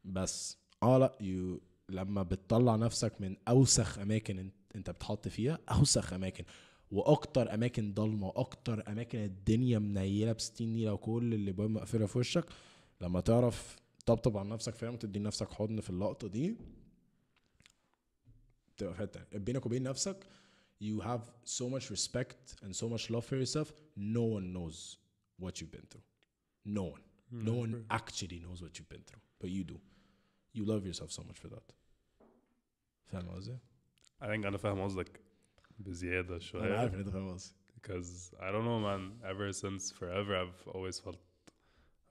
بس اه لا you لما بتطلع نفسك من اوسخ اماكن انت بتحط فيها اوسخ اماكن واكتر اماكن ضلمه واكتر اماكن الدنيا منيله بستين نيله وكل اللي مقفله في وشك لما تعرف تطبطب على نفسك فاهم تدي نفسك حضن في اللقطه دي تبقى في حته بينك وبين نفسك you have so much respect and so much love for yourself no one knows what you've been through no one no one actually knows what you've been through but you do you love yourself so much for that فاهم قصدي؟ I think أنا فاهم قصدك بزيادة شوية أنا عارف إن أنت فاهم قصدي because I don't know man ever since forever I've always felt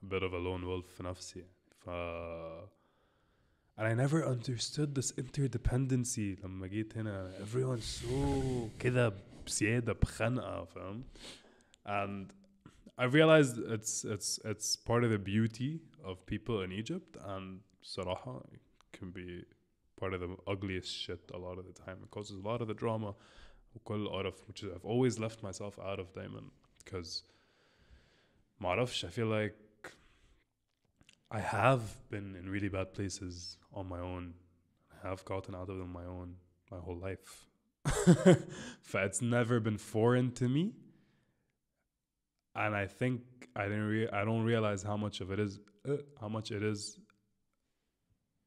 a bit of a lone wolf في نفسي يعني Uh, and I never understood this interdependency لما جيت هنا everyone's so كده بزيادة بخنقة فاهم and I realized it's it's it's part of the beauty of people in Egypt and صراحة it can be part of the ugliest shit a lot of the time it causes a lot of the drama وكل قرف which I've always left myself out of دايما because معرفش I feel like I have been in really bad places on my own. I have gotten out of them on my own my whole life. it's [LAUGHS] never been foreign to me. And I think I didn't re- I don't realize how much of it is uh, how much it is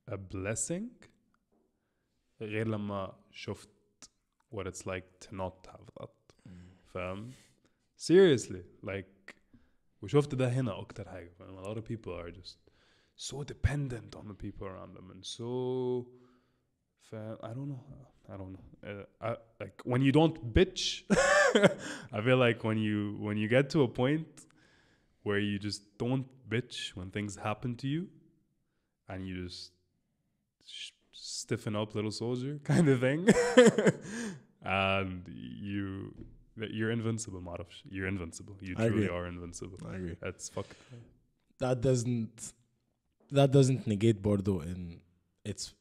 a blessing. غير لما شفت what it's like to not have that. Mm. Seriously, like وشفت ده هنا اكتر حاجة. a lot of people are just so dependent on the people around them and so I don't know I don't know uh, I, like when you don't bitch [LAUGHS] I feel like when you when you get to a point where you just don't bitch when things happen to you and you just stiffen up little soldier [LAUGHS] kind of thing [LAUGHS] and you you're invincible Maruf you're invincible you truly are invincible I agree that's fuck. that doesn't that doesn't negate Bordeaux and it's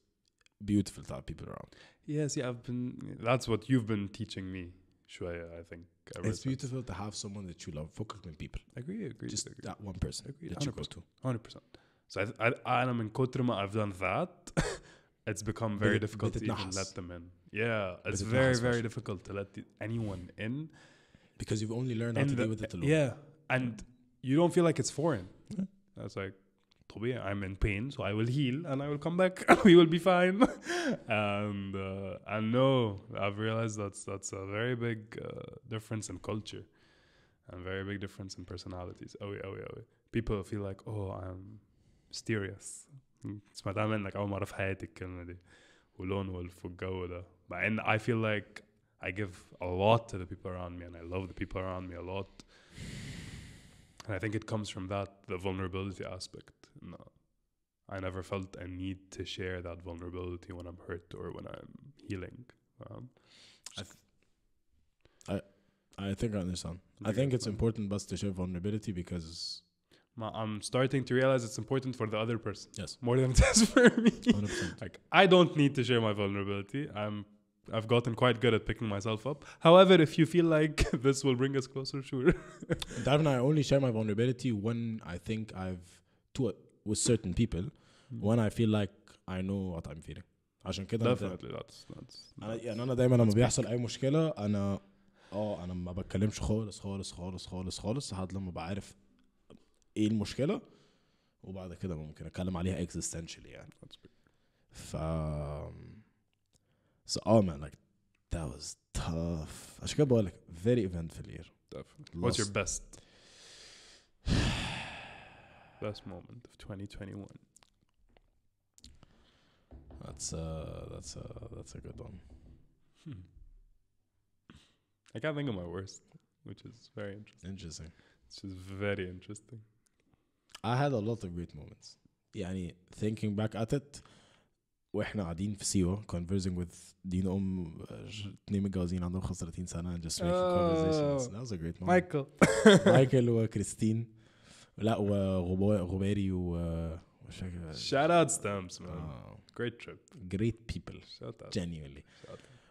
beautiful to have people around. Yes, yeah, I've been. That's what you've been teaching me, Shwaya, I think. it's beautiful to have someone that you love, focus on people. Agree, agree. Just agree. that one person agree, that 100%, you go to. 100%. So I, I, I'm in Kotrima, I've done that. [LAUGHS] it's become very but difficult to even let them in. Yeah, it's very, very difficult to let the, anyone in. Because you've only learned how to the, deal with it alone. Yeah, and you don't feel like it's foreign. That's like, I'm in pain so I will heal and I will come back [LAUGHS] we will be fine [LAUGHS] and uh, I know I've realized that's that's a very big uh, difference in culture and very big difference in personalities oh yeah, oh yeah, oh yeah. people feel like oh I'm mysterious It's my أول like I'm الكلمة دي ولون ولف والجو ده I feel like I give a lot to the people around me and I love the people around me a lot and I think it comes from that the vulnerability aspect no. I never felt a need to share that vulnerability when I'm hurt or when I'm healing. Um, I, th- I, I think I understand. I think it's important best to share vulnerability because I'm starting to realize it's important for the other person. Yes. More than it is for me. 100%. Like I don't need to share my vulnerability. I'm I've gotten quite good at picking myself up. However, if you feel like [LAUGHS] this will bring us closer, sure. Dav and I only share my vulnerability when I think I've to a, with certain people mm. when I feel like I know what I'm feeling عشان كده definitely انت... that's, that's, that's, انا يعني انا دايما لما بيحصل اي مشكله انا اه انا ما بتكلمش خالص خالص خالص خالص خالص لحد لما بعرف ايه المشكله وبعد كده ممكن اتكلم عليها existentially يعني ف so oh man like that was tough عشان كده بقول لك very eventful year definitely what's your best best moment of 2021? That's uh that's uh that's a good one. Hmm. I can't think of my worst, which is very interesting. Interesting. It's just very interesting. I had a lot of great moments. يعني thinking back at it واحنا قاعدين في سيوة conversing with دين ام اثنين متجوزين عندهم 35 سنة and just making oh. conversations. That was a great moment. مايكل مايكل [LAUGHS] وكريستين لا وغباري و شات اوت ستامبس مان جريت تريب جريت بيبل جينيولي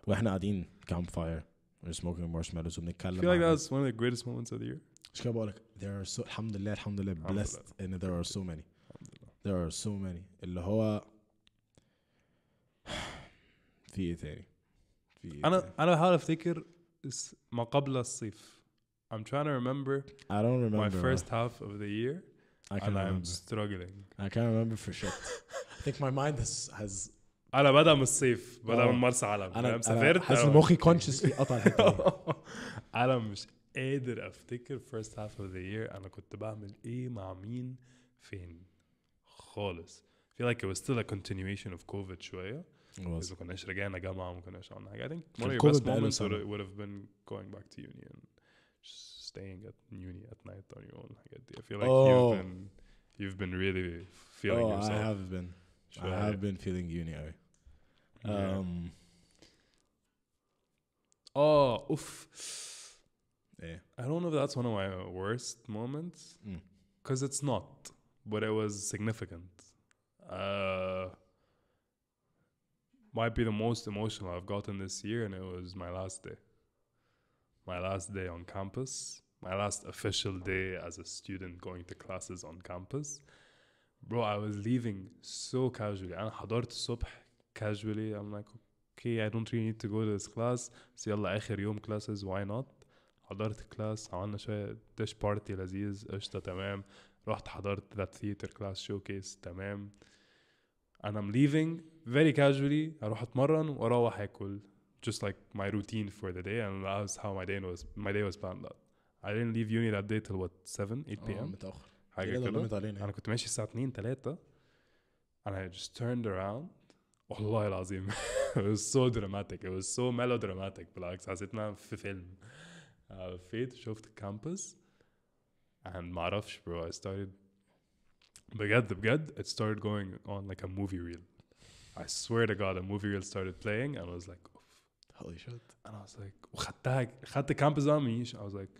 واحنا قاعدين كام فاير smoking marshmallows وبنتكلم I feel like that was one of the greatest moments of the year مش كده بقول لك there are so الحمد لله الحمد لله blessed and there are so many there are so many اللي هو في ايه تاني؟ في إيه انا انا بحاول افتكر ما قبل الصيف I'm trying to remember. I don't remember my first half of the year. I can and remember. I'm struggling. I can't remember for shit. [LAUGHS] I think my mind has, has انا بدا من الصيف بدا من مرسى علم انا سافرت حاسس مخي كونشسلي قطع الحته انا [LAUGHS] مش قادر افتكر first half of the year انا كنت بعمل ايه مع مين فين خالص I feel like it was still a continuation of COVID شوية بس ما كناش رجعنا جامعة ما كناش عملنا حاجة I think one of your best moments would would have been going back to union staying at uni at night on your own. Like, I feel like oh. you've been you've been really feeling oh, yourself. I have been. Should I, have I? been feeling uni. Eh? Um. Yeah. Oh, oof. Yeah. I don't know if that's one of my worst moments, because mm. it's not, but it was significant. Uh, might be the most emotional I've gotten this year, and it was my last day my last day on campus, my last official day as a student going to classes on campus. Bro, I was leaving so casually. أنا حضرت subh casually. I'm like, okay, I don't really need to go to this class. بس يلا آخر يوم classes, why not? حضرت كلاس عملنا شوية ديش بارتي لذيذ قشطة تمام رحت حضرت that theater class showcase تمام and I'm leaving very casually اروح اتمرن واروح اكل just like my routine for the day, and that was how my day was. My day was planned out. I didn't leave uni that day till what 7 8 p.m. متأخر كده أنا كنت ماشي الساعة 2 3 and I just turned around والله العظيم [LAUGHS] it was so dramatic it was so melodramatic بالعكس حسيتنا في فيلم لفيت شفت الكامبس and معرفش bro I started بجد بجد it started going on like a movie reel I swear to God a movie reel started playing and I was like Holy shit. And I was like, وخدتها خدت كامبس on me. I was like,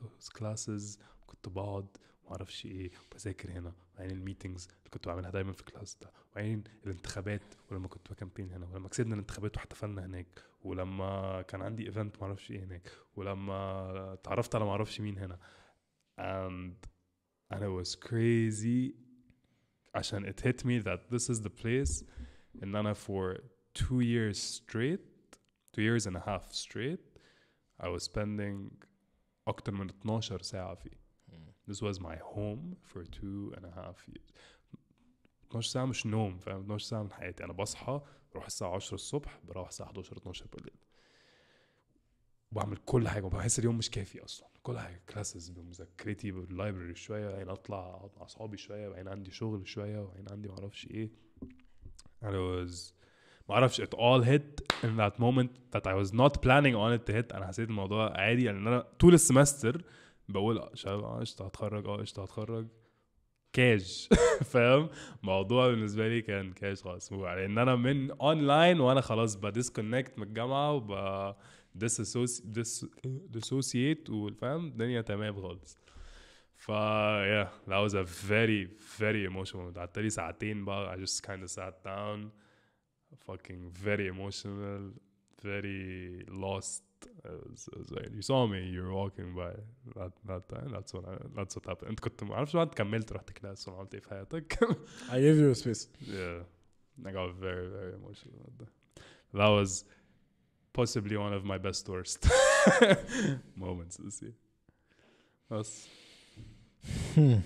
those classes كنت بقعد ما اعرفش ايه بذاكر هنا وبعدين الميتنجز اللي كنت بعملها دايما في الكلاس ده وبعدين الانتخابات ولما كنت بكامبين هنا ولما كسبنا الانتخابات واحتفلنا هناك ولما كان عندي ايفنت ما اعرفش ايه هناك ولما تعرفت على ما اعرفش مين هنا and and it was crazy عشان it hit me that this is the place ان انا for two years straight two years and a half straight I was spending أكتر من 12 ساعة فيه mm. This was my home for two and a half years 12 ساعة مش نوم فاهم 12 ساعة من حياتي أنا بصحى بروح الساعة 10 الصبح بروح الساعة 11 12 بالليل بعمل كل حاجة وبحس اليوم مش كافي أصلا كل حاجة كلاسز بمذاكرتي باللايبرري شوية وبعدين أطلع أقعد مع أصحابي شوية وبعدين عندي شغل شوية وبعدين عندي معرفش إيه I was معرفش ات all hit in that moment that I was not planning on it to hit انا حسيت الموضوع عادي لان انا طول السمستر بقول آه، شباب اه قشطه هتخرج اه قشطه هتخرج كاج [LAUGHS] فاهم الموضوع بالنسبه لي كان كاج خالص لان ان انا من اونلاين وانا خلاص بديسكونكت من الجامعه وب ديسوسييت والفهم الدنيا تمام خالص فا يا yeah, that was a very very emotional قعدت لي ساعتين بقى I just kind of sat down fucking very emotional, very lost. As, as well. You saw me, you were walking by that that time. That's what I, that's what happened. انت كنت ما اعرفش بعد كملت رحت كلاس ولا عملت ايه في حياتك. I gave you a space. Yeah. I got very, very emotional about that. That was possibly one of my best worst [LAUGHS] moments this year. بس hmm.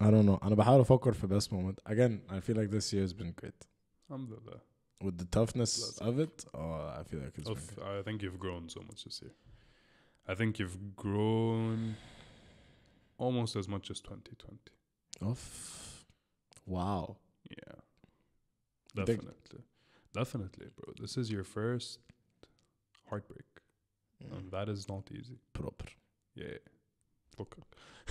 I don't know. انا بحاول افكر في best moment. Again, I feel like this year has been great. Alhamdulillah. With the toughness of it, Oh, I feel like it's. Of, I think you've grown so much this year. I think you've grown almost as much as 2020. Of, wow. Yeah. Definitely. Definitely, bro. This is your first heartbreak. Mm. And that is not easy. Proper. Yeah. Look, [LAUGHS]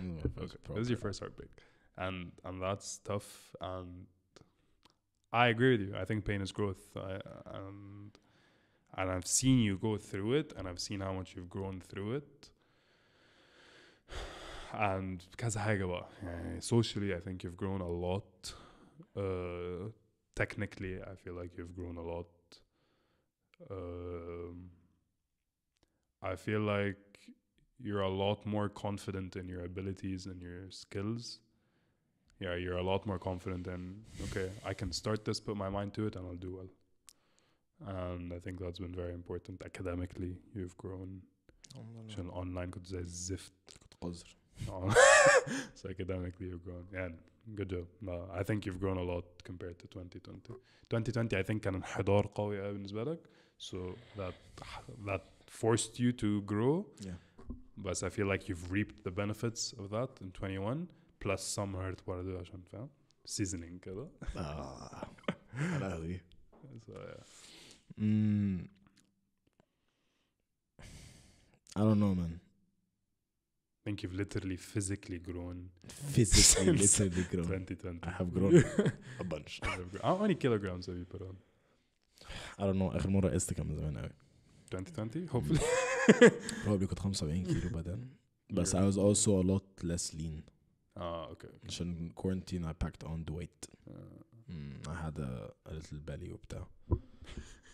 mm, okay. Proper. This is your first heartbreak. And and that's tough and I agree with you. I think pain is growth, I, uh, and and I've seen you go through it, and I've seen how much you've grown through it. And because حاجة بقى uh, socially I think you've grown a lot uh, technically I feel like you've grown a lot um, I feel like you're a lot more confident in your abilities and your skills yeah, you're a lot more confident and okay, I can start this, put my mind to it, and I'll do well. And I think that's been very important academically. You've grown. Online, اونلاين كنت zift. [LAUGHS] so academically you've grown yeah good job no, I think you've grown a lot compared to 2020 2020 I think كان قوي so that that forced you to grow yeah. but I feel like you've reaped the benefits of that in 21 Plus some تبردوا عشان فاهم سيزنينج كده Seasoning, على امم ah, [LAUGHS] mm. I don't know man I think you've literally physically grown. Physically, [LAUGHS] literally grown. 2020. I have grown [LAUGHS] a bunch. How many kilograms have you put on? I don't know. I مرة more كان من زمان now. 2020 mm. hopefully. Probably كنت 75 كيلو But بس I was also a lot less lean. Oh, okay. أوكي. عشان quarantine I packed on the weight ah. mm, I had a, a little belly وبتاع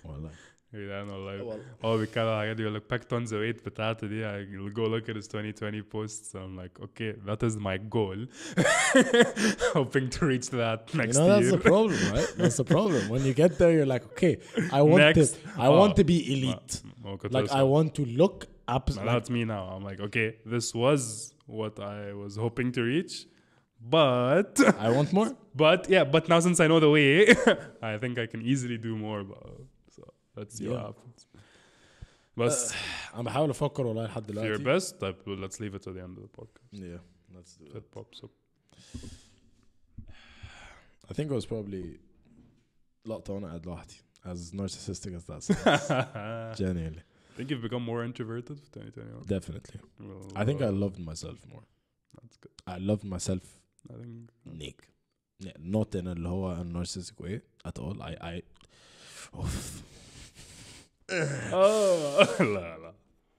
والله جدعان والله هو بيتكلم على الحاجات دي يقول لك باك تونز ويت بتاعته دي I'll go look at his 2020 posts I'm like okay that is my goal [LAUGHS] hoping to reach that next you know, year that's the problem [LAUGHS] right that's the problem when you get there you're like okay I want next. I oh. want ah. to be elite oh. like I want to look up like, that's me now I'm like okay this was what I was hoping to reach. But [LAUGHS] I want more. [LAUGHS] But yeah, but now since I know the way, [LAUGHS] I think I can easily do more. So let's see yeah. what happens. بس عم بحاول افكر والله لحد دلوقتي your best طيب let's leave it to the end of the podcast yeah let's do it. pops up I think I was probably لقطة وانا قاعد لوحدي as narcissistic as that sounds genuinely think you've become more introverted 2021? Definitely. Well, I think I loved myself more. That's good. I loved myself. I think. Uh, Nick. Yeah, not in a low and narcissistic way at all. I. I [LAUGHS] oh. oh. [LAUGHS] la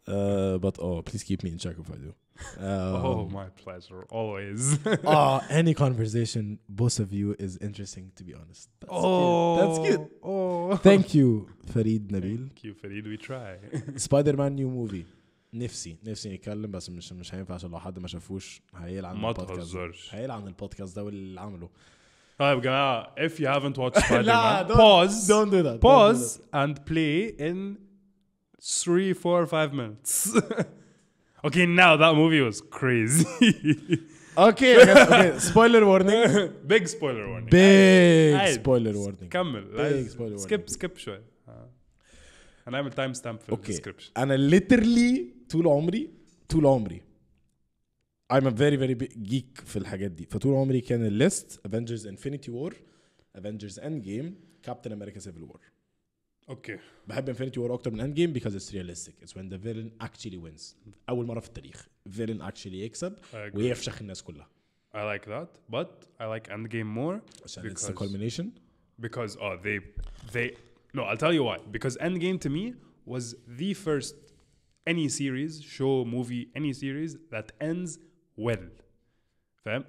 uh, but oh, please keep me in check if I do. [LAUGHS] Oh, um, oh, my pleasure, always. oh, [LAUGHS] [LAUGHS] any conversation, both of you is interesting, to be honest. That's oh, cute. that's good. Oh, thank you, Farid Nabil. Thank you, Farid. We try. Spider-Man new movie. نفسي نفسي نتكلم بس مش مش هينفع عشان لو حد ما شافوش هيلعن ما تهزرش هيلعن البودكاست ده واللي عمله طيب يا جماعه if you haven't watched Spider-Man pause don't do that pause and play in three, four, five minutes. okay, now that movie was crazy. اوكي اوكي سبويلر وورنينج بيج سبويلر وورنينج بيج سبويلر وورنينج كمل بيج سبويلر وورنينج سكيب سكيب شوي هنعمل تايم ستامب في الديسكربشن انا ليترلي طول عمري طول عمري I'm a very very big geek في الحاجات دي فطول عمري كان الليست Avengers Infinity War Avengers Endgame Captain America Civil War اوكي بحب انفينيتي وور اكتر من اند جيم بيكوز اتس رياليستيك اتس وين ذا فيلن اكشلي وينز اول مره في التاريخ فيلن اكشلي يكسب ويفشخ الناس كلها I like that but I like Endgame more because, it's the culmination because oh they they no I'll tell you why because Endgame to me was the first any series show movie any series that ends well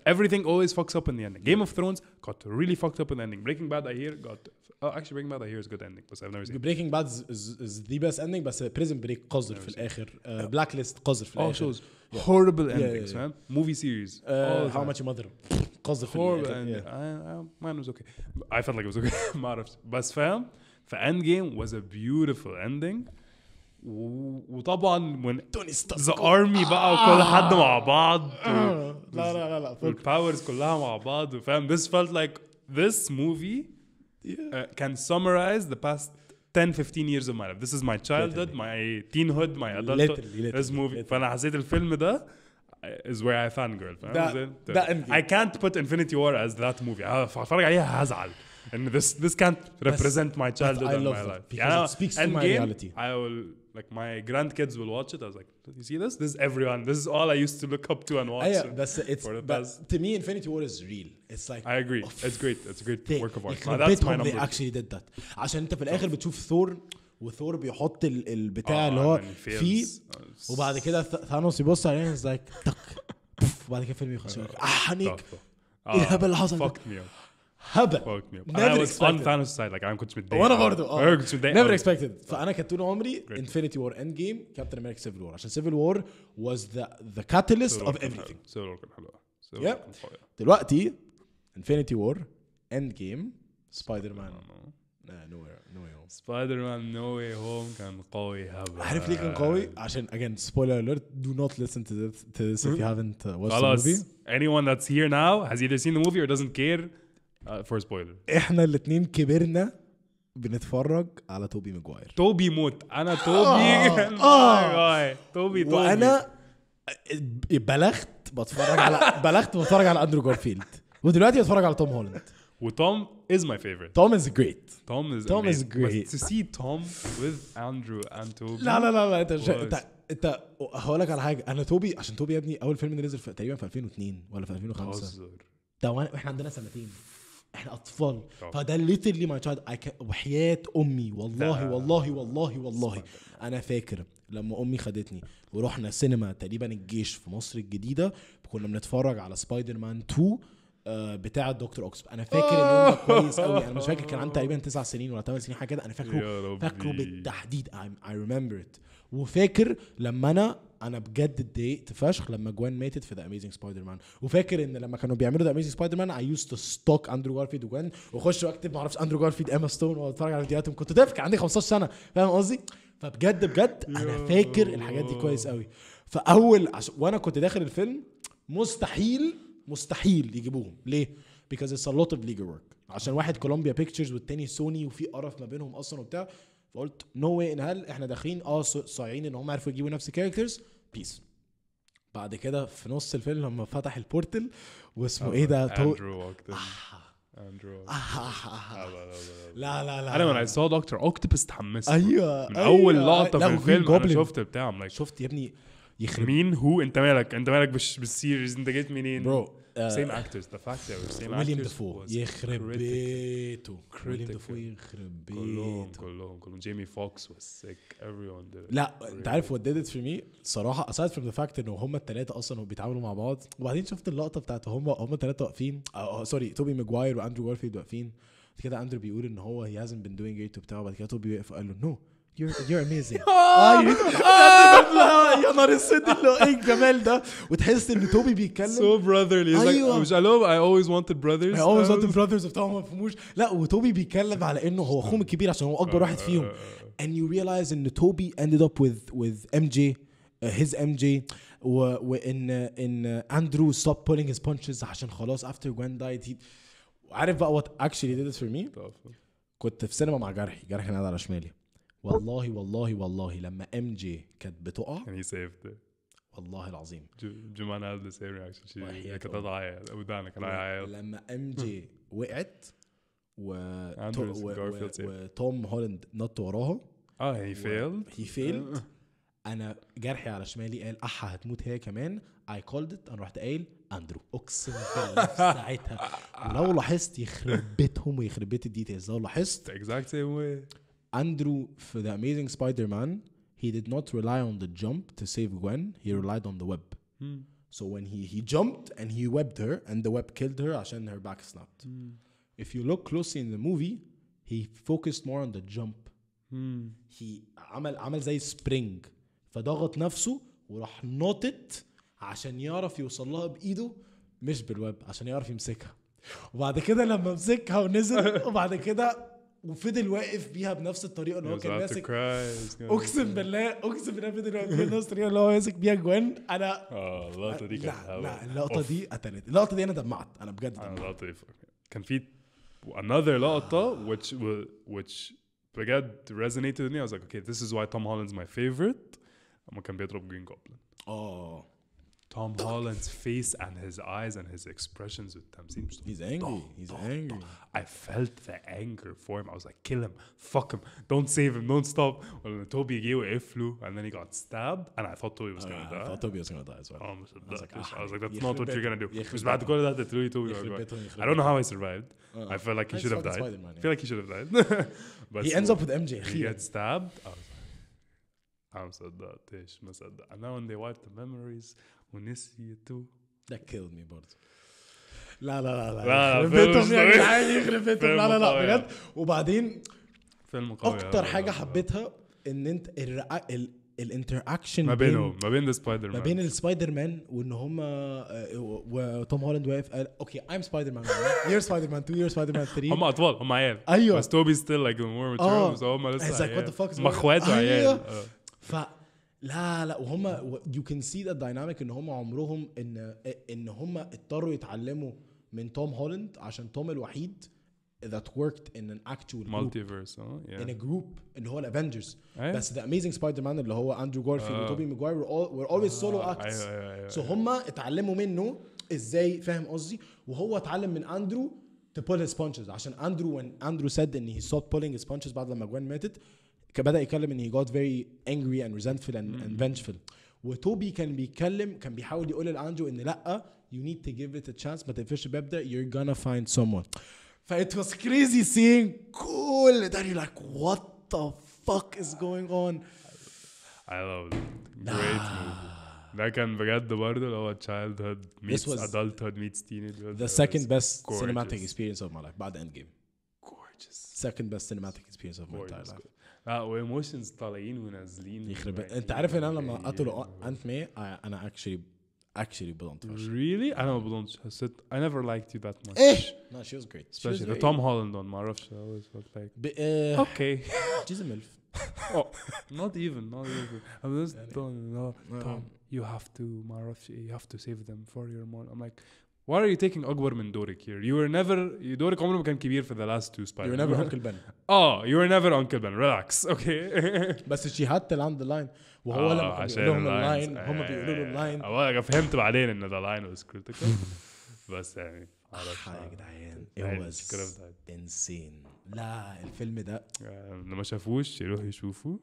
Everything always fucks up in the ending. Game of Thrones got really fucked up in the ending. Breaking Bad, I hear, got. Oh, actually, Breaking Bad, I hear is good ending, because I've never seen Breaking Bad is, is, is the best ending, but uh, Prison Break قذر في الآخر. Uh, Blacklist قذر في الآخر. All shows. Yeah. Horrible endings, yeah, yeah, yeah. Movie series. Uh, how much mother. قذر في Horrible ending. Yeah. mine was okay. I felt like it was okay. ما عرفت. بس the End Game was a beautiful ending. وطبعا من ذا ارمي بقى وكل حد مع بعض لا لا لا لا والباورز كلها مع بعض فاهم this felt like this movie uh, can summarize the past 10 15 years of my life this is my childhood my teenhood my adulthood this movie فانا حسيت الفيلم ده is where I fangirl girl I can't put Infinity War as that movie هتفرج عليها هزعل and this this can't represent my childhood and my life because it speaks to my reality I will like my grandkids will watch it. I was like, you see this? This is everyone. This is all I used to look up to and watch. Yeah, that's it's. For the past. To me, Infinity War is real. It's like I agree. Oh, it's great. It's a great they, work of art. Now, that's my number. They actually did that. عشان انت في الاخر بتشوف ثور وثور بيحط البتاع آه اللي هو فيه وبعد كده ثانوس يبص عليه از لايك تك وبعد كده فيلم يخلص يقول ايه اللي حصل ده؟ هبل never expected on Thanos side like انا كنت متضايق وانا برضه اه كنت متضايق never expected فانا كانت طول عمري Infinity War Endgame كابتن امريكا Civil War عشان Civil War was the the catalyst of everything Civil War كانت حلوه دلوقتي Infinity War Endgame سبايدر مان نو نو واي هوم سبايدر مان نو واي هوم كان قوي هبل عارف ليه كان قوي عشان again spoiler alert do not listen to this, to this if you haven't watched the movie anyone that's here now has either seen the movie or doesn't care فور uh, سبويلر احنا الاثنين كبرنا بنتفرج على توبي ماجواير توبي موت انا توبي آه. [LAUGHS] Oh آه. توبي توبي وانا بلغت بتفرج على [LAUGHS] بلغت بتفرج على اندرو جارفيلد ودلوقتي بتفرج على توم هولاند وتوم از ماي فيفورت توم از جريت توم از توم از جريت تو سي توم وذ اندرو اند توبي لا لا لا لا انت انت انت هقول لك على حاجه انا توبي عشان توبي يا ابني اول فيلم نزل تقريبا في 2002 ولا في 2005 بتهزر ده احنا عندنا سنتين احنا اطفال طبعا. فده ليترلي ماي تشايلد وحياه امي والله والله والله والله انا فاكر لما امي خدتني ورحنا سينما تقريبا الجيش في مصر الجديده كنا بنتفرج على سبايدر مان 2 بتاع الدكتور اوكس انا فاكر ان كويس قوي انا مش فاكر كان عندي تقريبا تسع سنين ولا ثمان سنين حاجه كده انا فاكره فاكره بالتحديد اي ريمبر ات وفاكر لما انا انا بجد اتضايقت فشخ لما جوان ماتت في ذا اميزنج سبايدر مان وفاكر ان لما كانوا بيعملوا ذا اميزنج سبايدر مان اي يوز تو ستوك اندرو جارفيلد وجوان واخش واكتب معرفش اندرو جارفيلد اما ستون واتفرج على فيديوهاتهم كنت طفل كان عندي 15 سنه فاهم قصدي فبجد بجد انا فاكر الحاجات دي كويس قوي فاول عش... وانا كنت داخل الفيلم مستحيل مستحيل يجيبوهم ليه because it's a lot of legal work عشان واحد كولومبيا بيكتشرز والتاني سوني وفي قرف ما بينهم اصلا وبتاع فقلت نو واي ان هل احنا داخلين اه صايعين ان هم عرفوا يجيبوا نفس الكاركترز بيس بعد كده في نص الفيلم لما فتح البورتل واسمه ايه ده اندرو اندرو آه. آه، آه، لا لا لا انا من سو دكتور اوكتوبس اتحمست ايوه من اول أيوة. لقطه في الفيلم انا شفت بتاع شفت يا ابني يخرب مين هو انت مالك انت مالك بالسيريز انت جيت منين برو سيم اكترز ذا فاكت سيم اكترز ويليام دافو يخرب بيته ويليام دافو يخرب بيته كلهم كلهم كلهم جيمي فوكس ايفري ون لا انت عارف وات ديد في مي صراحه اسايد فروم ذا فاكت ان هم الثلاثه اصلا بيتعاملوا مع بعض وبعدين شفت اللقطه بتاعت هم هم الثلاثه واقفين سوري توبي ماجواير واندرو جارفيلد واقفين كده اندرو بيقول ان هو هي هازنت بين دوينج ايت وبتاع وبعد كده توبي وقف قال له نو no. You're, you're amazing [LAUGHS] اه, آه،, يعني آه. يا نهار اسود إيه اللي هو ايه الجمال ده وتحس ان توبي بيتكلم so brotherly ايوه مش قال لهم I always wanted brothers I always wanted um. brothers بتاع ما فهموش لا وتوبي بيتكلم على انه هو اخوهم الكبير عشان هو اكبر آه. واحد فيهم and you realize ان توبي ended up with with MJ uh, his MJ وان ان اندرو stopped pulling his punches عشان خلاص after Gwen died he عارف بقى what actually did it for me كنت في سينما مع جرحي جرحي قاعد على شمالي والله والله والله لما ام جي كانت بتقع كان he والله العظيم جمان had the same reaction كانت هتعيط ودانك لما ام جي [LAUGHS] وقعت و, وتوم هولاند نط وراها اه هي فيلد هي فيلد انا جرحي على شمالي قال احا هتموت هي كمان اي كولد ات انا رحت قايل اندرو اقسم بالله [LAUGHS] ساعتها ولو لاحظت يخرب بيتهم ويخرب بيت الديتيلز لو لاحظت اكزاكت سيم واي Andrew for the Amazing Spider-Man, he did not rely on the jump to save Gwen. He relied on the web. Mm. So when he he jumped and he webbed her, and the web killed her, and her back snapped. Mm. If you look closely in the movie, he focused more on the jump. Mm. He عمل عمل زي spring فضغط نفسه وراح ناطط عشان يعرف يوصلها لها بايده مش بالويب عشان يعرف يمسكها وبعد كده لما مسكها ونزل وبعد كده وفضل واقف بيها بنفس الطريقه اللي هو كان ماسك اقسم بالله اقسم بالله فضل واقف بيها بنفس الطريقه اللي هو ماسك بيها جوان انا اه اللقطه دي كانت لا لا اللقطه دي قتلت اللقطه دي انا دمعت انا بجد آه، دمعت اللقطه دي كان في another لقطه [SIGHS] which which بجد resonated with me I was like okay this is why Tom Holland's my favorite لما كان بيضرب جرين جوبلن اه Tom Holland's face and his eyes and his expressions with them seems he's angry. he's angry. I felt the anger for him. I was like, kill him, fuck him, don't save him, don't stop. Well, Toby gave away flew, and then he got stabbed, and I thought Toby was uh, gonna die. I thought Toby was gonna die as well. Um, I, was like, ah, I was like, that's not what you're gonna do. Because بعد that. ده really Toby I don't know how I survived. Uh, I felt like he should have died. Yeah. I feel like he should have died. [LAUGHS] but he so, ends up with MJ. He gets stabbed. I was like, I'm صدقتش ما and now when they wipe the memories ونسيته That killed me برضه لا لا لا لا يخرب لا يا جدعان يخرب لا لا لا بجد وبعدين فيلم قوي اكتر حاجه حبيتها ان انت الانتراكشن ما بينهم ما بين السبايدر مان ما بين السبايدر مان وان هما آه، وتوم هولاند واقف قال اوكي ايم سبايدر مان يور سبايدر مان 2 يور سبايدر مان 3 هما اطفال هما عيال ايوه بس توبي ستيل لايك مور ماتشور هما لسه عيال هم اخواته عيال أيوه. آه. لا لا وهم يو كان سي ذا دايناميك ان هم عمرهم ان ان هم اضطروا يتعلموا من توم هولاند عشان توم الوحيد that worked in an actual multiverse group, اه، oh, yeah. in a group أيوة. اللي هو الافنجرز آه. آه، أيوة. بس ذا اميزنج سبايدر مان اللي هو اندرو uh, وتوبي ماجواير وير اولويز سولو اكتس سو هم اتعلموا منه ازاي فاهم قصدي وهو اتعلم من اندرو to pull his punches عشان اندرو when اندرو said ان he stopped pulling his punches بعد لما جوان ماتت بدا يتكلم ان he got very angry and resentful and, and mm-hmm. vengeful وتوبي كان بيتكلم كان بيحاول يقول لاندرو ان لا you need to give it a chance ما تقفلش الباب ده you're gonna find someone ف it was crazy seeing كل ده you're like what the fuck is going on I love it great movie ده كان بجد برضه اللي هو childhood, هود meets adult adulthood meets teenagehood the second best gorgeous. cinematic experience of my life بعد end game gorgeous second best cinematic experience of my entire life اه وايموشنز طالعين ونازلين يخرب انت عارف ان انا لما قتلوا انت مي انا اكشلي اكشلي بضنت ريلي انا ما بضنتش حسيت I never liked you that much ايه no she was great especially the Tom Holland one ما اعرفش I always felt like okay she's a milf oh not even not even I'm just telling you no Tom you have to ما اعرفش you have to save them for your mom I'm like why are you taking اكبر من دورك here you were never دورك عمره ما كان كبير في the last two spiders you were never uncle ben [LAUGHS] اه you were never uncle ben relax [LAUGHS] okay [LAUGHS] بس شيهات اللي the line وهو آه، لما بيقول لهم اللاين هم بيقولوا له اللاين اه فهمت بعدين ان ذا line was critical بس يعني معرفش آه، يا جدعان آه، it was insane لا الفيلم ده اللي ما شافوش يروح يشوفه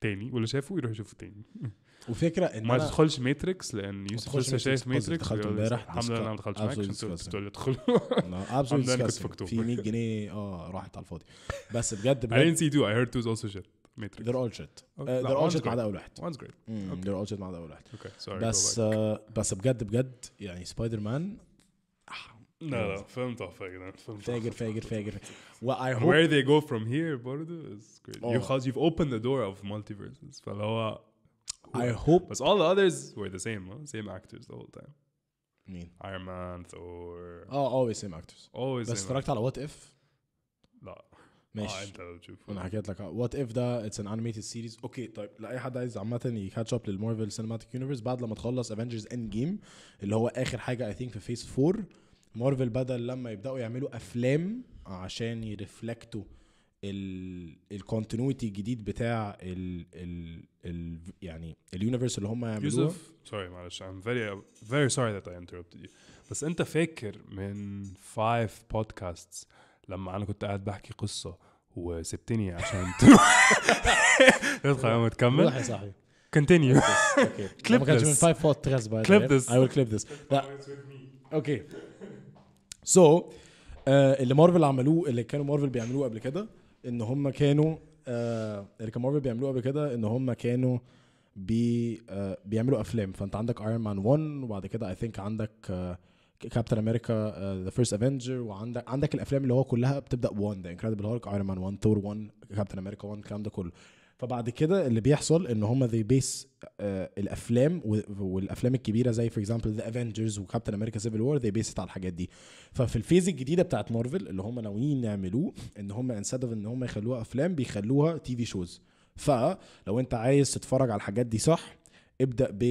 تاني واللي شافه يروح يشوفه تاني وفكره ان ما تدخلش ماتريكس لان يوسف لسه شايف ماتريكس دخلت امبارح الحمد لله انا ما دخلتش معاك عشان بتقول لي ادخل [LAUGHS] الحمد لله كنت في في 100 جنيه اه راحت على الفاضي بس بجد بجد I didn't see two I heard two is also shit ماتريكس They're all shit. Oh, uh, mm, they're all shit ما عدا اول واحد. One's great. They're all shit ما عدا اول واحد. بس آه، بس بجد بجد يعني سبايدر مان لا لا فيلم تحفه يا جدعان فيلم فاجر فاجر فاجر I hope where they go from here برضه is great. Oh. you've opened the door of multiverses فاللي هو cool. I hope. But all the others were the same, huh? same actors the whole time. مين؟ Iron Man, Thor. اه اولويز سيم اكترز اولويز بس اتفرجت على وات اف لا ماشي اه انت لو تشوف انا حكيت لك وات اف ده اتس ان انيميتد سيريز اوكي طيب لاي حد عايز عامه يكاتش اب للمارفل سينماتيك يونيفرس بعد لما تخلص افنجرز اند جيم اللي هو اخر حاجه اي ثينك في فيس 4 مارفل بدل لما يبداوا يعملوا افلام عشان يرفلكتوا الكونتينيوتي الجديد بتاع ال ال ال يعني اليونيفرس اللي هم يعملوه يوسف سوري معلش I'm very very sorry that I interrupted you بس انت فاكر من فايف بودكاستس لما انا كنت قاعد بحكي قصه وسبتني عشان ندخل [LAUGHS] يوم تكمل روح يا صاحبي كونتينيو كليب ذس من فايف بودكاست كليب ذس اي ويل كليب ذس اوكي سو اللي مارفل عملوه اللي كانوا مارفل بيعملوه قبل كده ان هم كانوا آه اللي مارفل بيعملوه قبل كده ان هم كانوا بي آه بيعملوا افلام فانت عندك ايرون مان 1 وبعد كده اي ثينك عندك آه كابتن امريكا ذا فيرست افنجر وعندك عندك الافلام اللي هو كلها بتبدا 1 ذا انكريدبل هولك ايرون مان 1 ثور 1 كابتن امريكا 1 الكلام ده كله فبعد كده اللي بيحصل ان هم they بيس آه الافلام والافلام الكبيره زي فور اكزامبل ذا افنجرز وكابتن امريكا سيفل وور ذي بيست على الحاجات دي ففي الفيز الجديده بتاعت مارفل اللي هم ناويين يعملوه ان هم انسد ان هم يخلوها افلام بيخلوها تي في شوز فلو انت عايز تتفرج على الحاجات دي صح ابدا ب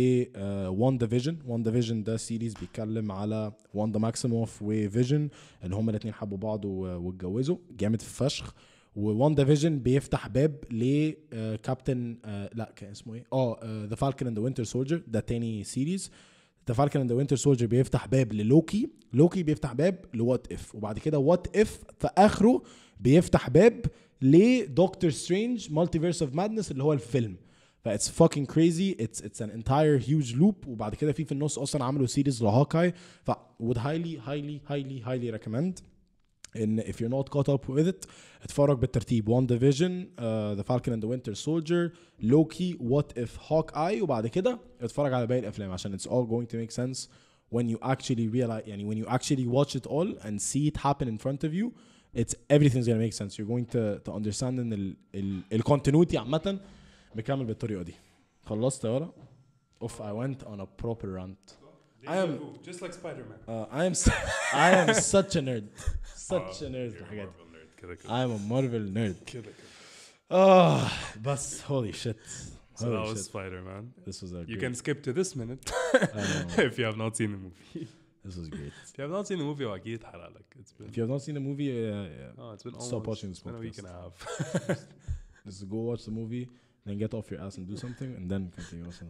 وان ديفيجن وان ديفيجن ده سيريز بيتكلم على واندا ماكسيموف وفيجن اللي هما الاثنين حبوا بعض واتجوزوا جامد فشخ وون ديفيجن بيفتح باب لكابتن آه، آه، لا كان اسمه ايه اه ذا فالكون اند ذا وينتر سولجر ده تاني سيريز ذا فالكون اند ذا وينتر سولجر بيفتح باب للوكي لوكي بيفتح باب لوات اف وبعد كده وات اف في اخره بيفتح باب لدكتور سترينج مالتيفيرس اوف مادنس اللي هو الفيلم فاتس فاكينج كريزي اتس اتس ان انتاير هيوج لوب وبعد كده في في النص اصلا عملوا سيريز لهاكاي ف would highly highly highly highly recommend ان if you're not caught up with it اتفرج بالترتيب وان ديفيجن ذا فالكون اند وينتر سولجر لوكي وات اف هوك اي وبعد كده اتفرج على باقي الافلام عشان اتس اول جوينج تو ميك سنس when you actually realize يعني when you actually watch it all and see it happen in front of you it's everything's gonna make sense you're going to to understand ان ال ال الكونتينيوتي عامة بكامل بالطريقة دي خلصت يا ولا اوف I went on a proper rant I am just like Spider Man. Uh, I am su- [LAUGHS] I am such a nerd, such a oh, nerd. الحاجات دي. I am a Marvel nerd. Oh, but holy shit. So Holy that was Spider Man. This was a You great, can skip to this minute [LAUGHS] if you have not seen the movie. this was great. If you have not seen the movie, i get like it's been. If you have not seen the movie, yeah, oh, it's been almost. stop watching this podcast. has been a week and a half. [LAUGHS] Just go watch the movie, then get off your ass and do something, and then continue watching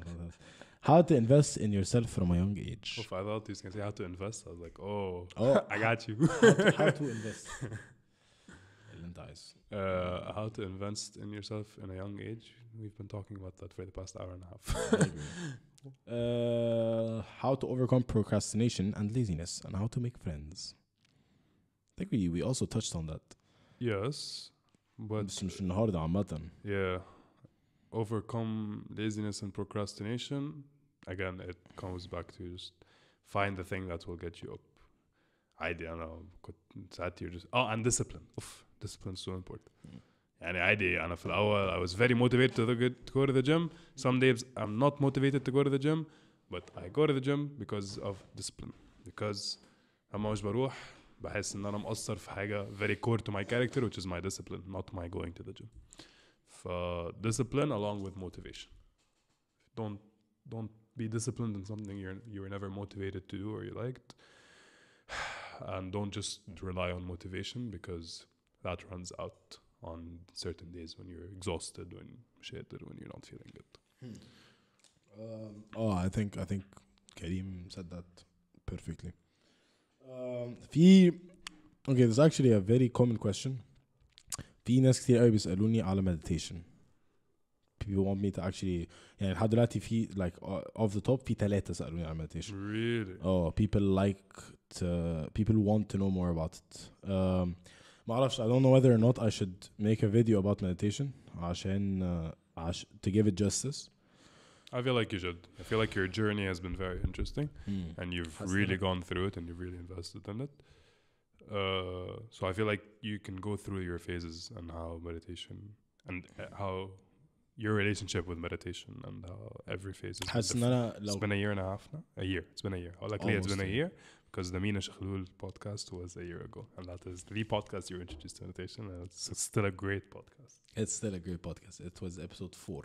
how to invest in yourself from a young age. Oof, I thought he was gonna say how to invest. I was like, oh, oh [LAUGHS] I got you. how, to, how to [LAUGHS] invest. Uh, how to invest in yourself in a young age. We've been talking about that for the past hour and a half. [LAUGHS] uh, how to overcome procrastination and laziness, and how to make friends. I think we, we also touched on that. Yes, but Yeah overcome laziness and procrastination, again, it comes back to just find the thing that will get you up. I don't know, you just oh and discipline. Oof, discipline is so important. Mm. يعني And for في I was very motivated to, to go to the gym. Some days I'm not motivated to go to the gym, but I go to the gym because of discipline. Because I'm مش بروح بحس ان انا مقصر في حاجه very core to my character which is my discipline not my going to the gym uh, discipline along with motivation. Don't don't be disciplined in something you're you were never motivated to do or you liked, [SIGHS] and don't just rely on motivation because that runs out on certain days when you're exhausted, when shit, when you're not feeling good. Hmm. Um, oh, I think I think Karim said that perfectly. Um, في okay, there's actually a very common question في ناس كتير قوي بيسالوني على meditation people want me to actually يعني لحد دلوقتي في like uh، off the top في ثلاثة سألوني على meditation really اه oh, people like to, people want to know more about it um, ما اعرفش I don't know whether or not I should make a video about meditation عشان uh, عش to give it justice I feel like you should. I feel like your journey has been very interesting mm. and you've really gone through it and you've really invested in it. Uh, so I feel like you can go through your phases and how meditation and uh, how your relationship with meditation and how every phase has it's been a year and a half now a year it's been a year oh, luckily it's been a year because the Mina Shahlul podcast was a year ago and that is the podcast you introduced to meditation and it's, it's still a great podcast it's still a great podcast it was episode 4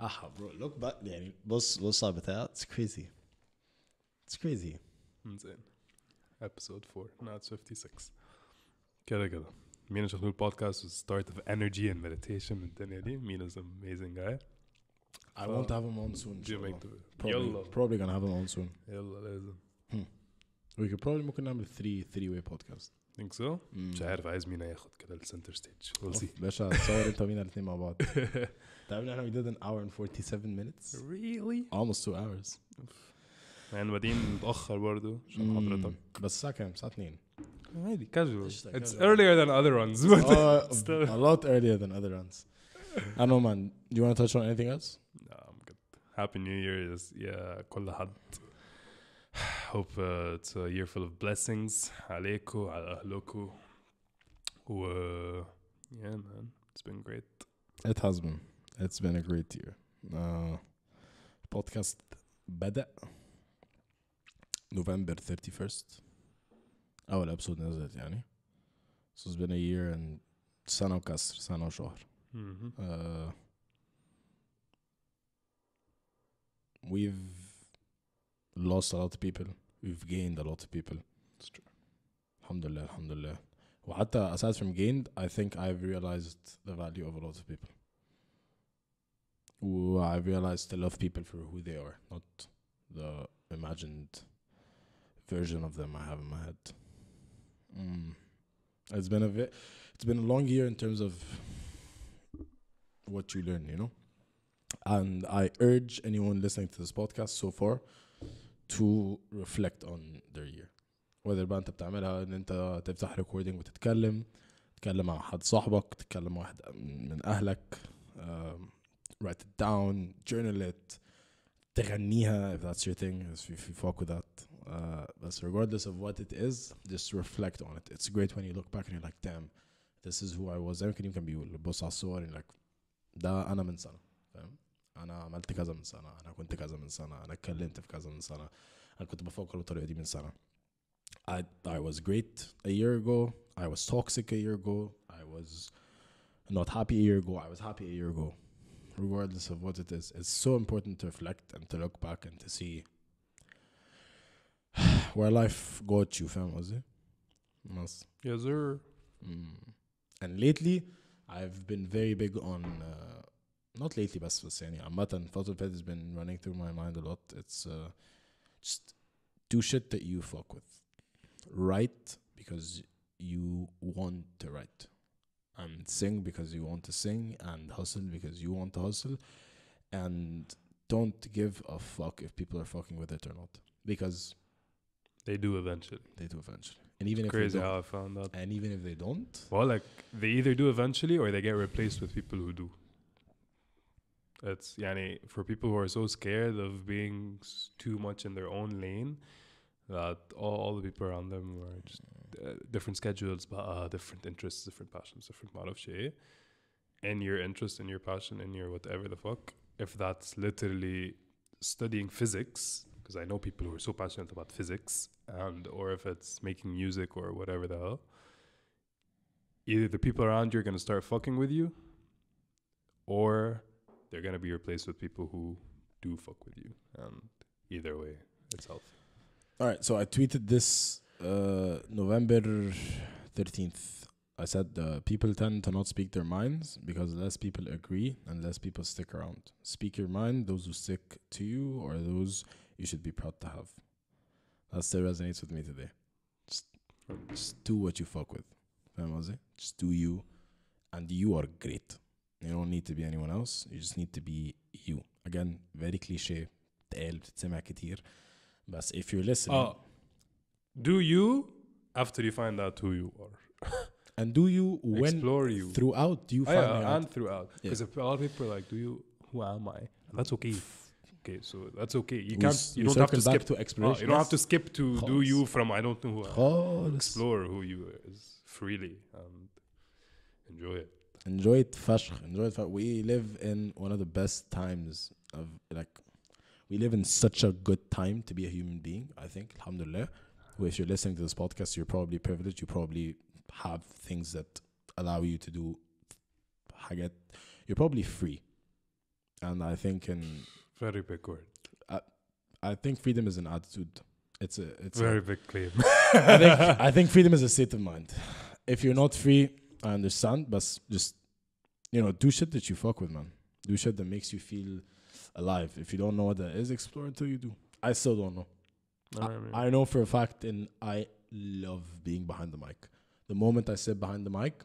ah bro look back يعني بص بص على that it's crazy it's crazy insane episode 4 now it's 56 كده كده Mina Shahnul podcast was the start of energy and meditation من الدنيا دي Mina's an amazing guy I want to have him on soon probably, يلا probably gonna have him on soon يلا لازم we could probably ممكن نعمل 3 3 way podcast think so mm. مش عارف عايز مين ياخد كده center stage we'll see باشا تصور انت ومينا الاثنين مع بعض تعرف ان احنا we did an hour and 47 minutes really almost 2 hours يعني بادئين متاخر برضه عشان حضرتك بس الساعه كام؟ الساعه 2 عادي كاجوال اتس earlier than other ones. Oh, [LAUGHS] but uh, a lot earlier than other ones. I know man do you want to touch on anything else? No I'm good Happy New Year is yeah كل حد [SIGHS] hope uh, it's a year full of blessings عليكم على أهلكم و yeah man it's been great it has been it's been a great year uh, podcast بدأ November 31st اول ابسود نزلت يعني so it's been a year and Sanokas, وكسر وشهر uh, we've lost a lot of people we've gained a lot of people That's true. الحمد لله الحمد لله وحتى aside from gained I think I've realized the value of a lot of people I realized I love people for who they are, not the imagined version of them I have in my head. Mm. It's been a ve- it's been a long year in terms of what you learn, you know. And I urge anyone listening to this podcast so far to reflect on their year. whether بقى انت بتعملها ان انت تفتح ريكوردينج وتتكلم تتكلم مع حد صاحبك تتكلم مع واحد من اهلك um, write it down journal it تغنيها if that's your thing if you fuck with that uh, but regardless of what it is, just reflect on it. It's great when you look back and you're like, damn, this is who I was. can يمكن بيقول بص على الصور and like ده أنا من سنة فاهم؟ أنا عملت كذا من سنة، أنا كنت كذا من سنة، أنا اتكلمت في كذا من سنة، أنا كنت بفكر بالطريقة دي من سنة. I I was great a year ago. I was toxic a year ago. I was not happy a year ago. I was happy a year ago. Regardless of what it is, it's so important to reflect and to look back and to see life got you fam? Was it? yes sir mm. and lately I've been very big on uh, not lately but بس بس يعني عامة الفترة اللي has been running through my mind a lot it's uh, just do shit that you fuck with write because you want to write and sing because you want to sing and hustle because you want to hustle and don't give a fuck if people are fucking with it or not because they do eventually. They do eventually. And even it's if crazy how I found out. And even if they don't, well, like they either do eventually or they get replaced with people who do. It's, yani for people who are so scared of being too much in their own lane that all, all the people around them are just uh, different schedules, but uh, different interests, different passions, different amount of shit. And your interest and your passion and your whatever the fuck, if that's literally studying physics, because I know people who are so passionate about physics and or if it's making music or whatever the hell, either the people around you are gonna start fucking with you, or they're gonna be replaced with people who do fuck with you. And either way, it's healthy. All right, so I tweeted this uh, November thirteenth. I said uh, people tend to not speak their minds because less people agree and less people stick around. Speak your mind, those who stick to you or those you should be proud to have. That still resonates with me today. Just, just do what you fuck with. Just do you, and you are great. You don't need to be anyone else. You just need to be you. Again, very cliche. But if you're listening. Uh, do you after you find out who you are. [LAUGHS] and do you when explore you throughout you oh, find oh, yeah, and throughout because yeah. a lot of people are like do you who am i and that's okay Okay, so that's okay. You can't. You don't have to skip to exploration. Oh, you don't have to skip to do you from I don't know who. Explore who you is freely and enjoy it. Enjoy it, fashq. Enjoy it. We live in one of the best times of like. We live in such a good time to be a human being. I think, alhamdulillah. If you're listening to this podcast, you're probably privileged. You probably have things that allow you to do. You're probably free, and I think in very big word. I, I think freedom is an attitude. It's a it's very a, big claim. [LAUGHS] I think I think freedom is a state of mind. If you're not free, I understand, but just you know, do shit that you fuck with, man. Do shit that makes you feel alive. If you don't know what that is, explore until you do. I still don't know. I, mean. I, know for a fact, and I love being behind the mic. The moment I sit behind the mic,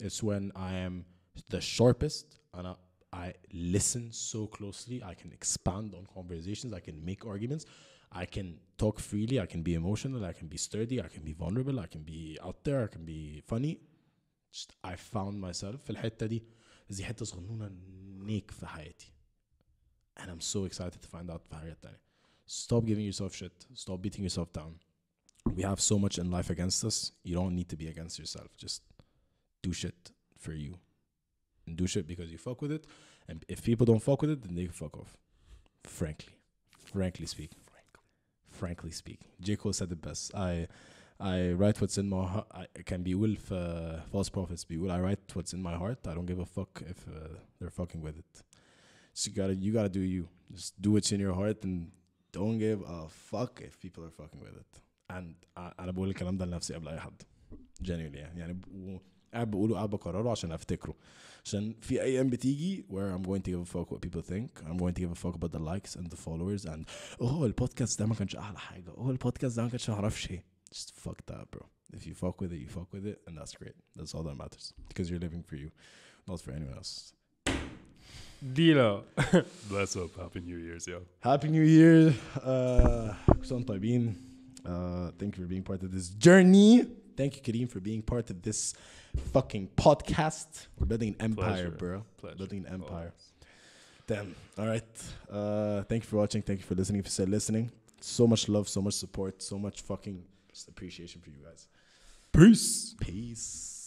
it's when I am the sharpest and I I listen so closely. I can expand on conversations. I can make arguments. I can talk freely. I can be emotional. I can be sturdy. I can be vulnerable. I can be out there. I can be funny. Just I found myself And I'm so excited to find out Stop giving yourself shit. Stop beating yourself down. We have so much in life against us. You don't need to be against yourself. Just do shit for you and do shit because you fuck with it. And if people don't fuck with it, then they fuck off. Frankly, frankly speaking, frankly, frankly speaking, J Cole said it best. I I write what's in my heart. I can be will uh, false prophets be will. I write what's in my heart. I don't give a fuck if uh, they're fucking with it. So you gotta you gotta do you. Just do what's in your heart and don't give a fuck if people are fucking with it. And I uh, i الكلام ده لنفسي قبل Genuinely yeah. قاعد بقوله قاعد بكرره عشان افتكره عشان في ايام بتيجي where I'm going to give a fuck what people think I'm going to give a fuck about the likes and the followers and اوه oh, البودكاست ده ما كانش احلى حاجه اوه oh, البودكاست ده ما كانش معرفش ايه just fuck that bro if you fuck with it you fuck with it and that's great that's all that matters because you're living for you not for anyone else Dino, [LAUGHS] bless up happy new year's yo happy new year uh uh thank you for being part of this journey Thank you, Kareem, for being part of this fucking podcast. We're building an empire, Pleasure. bro. Pleasure. Building an empire. Always. Damn. All right. Uh, thank you for watching. Thank you for listening. If you said listening, so much love, so much support, so much fucking just appreciation for you guys. Peace. Peace.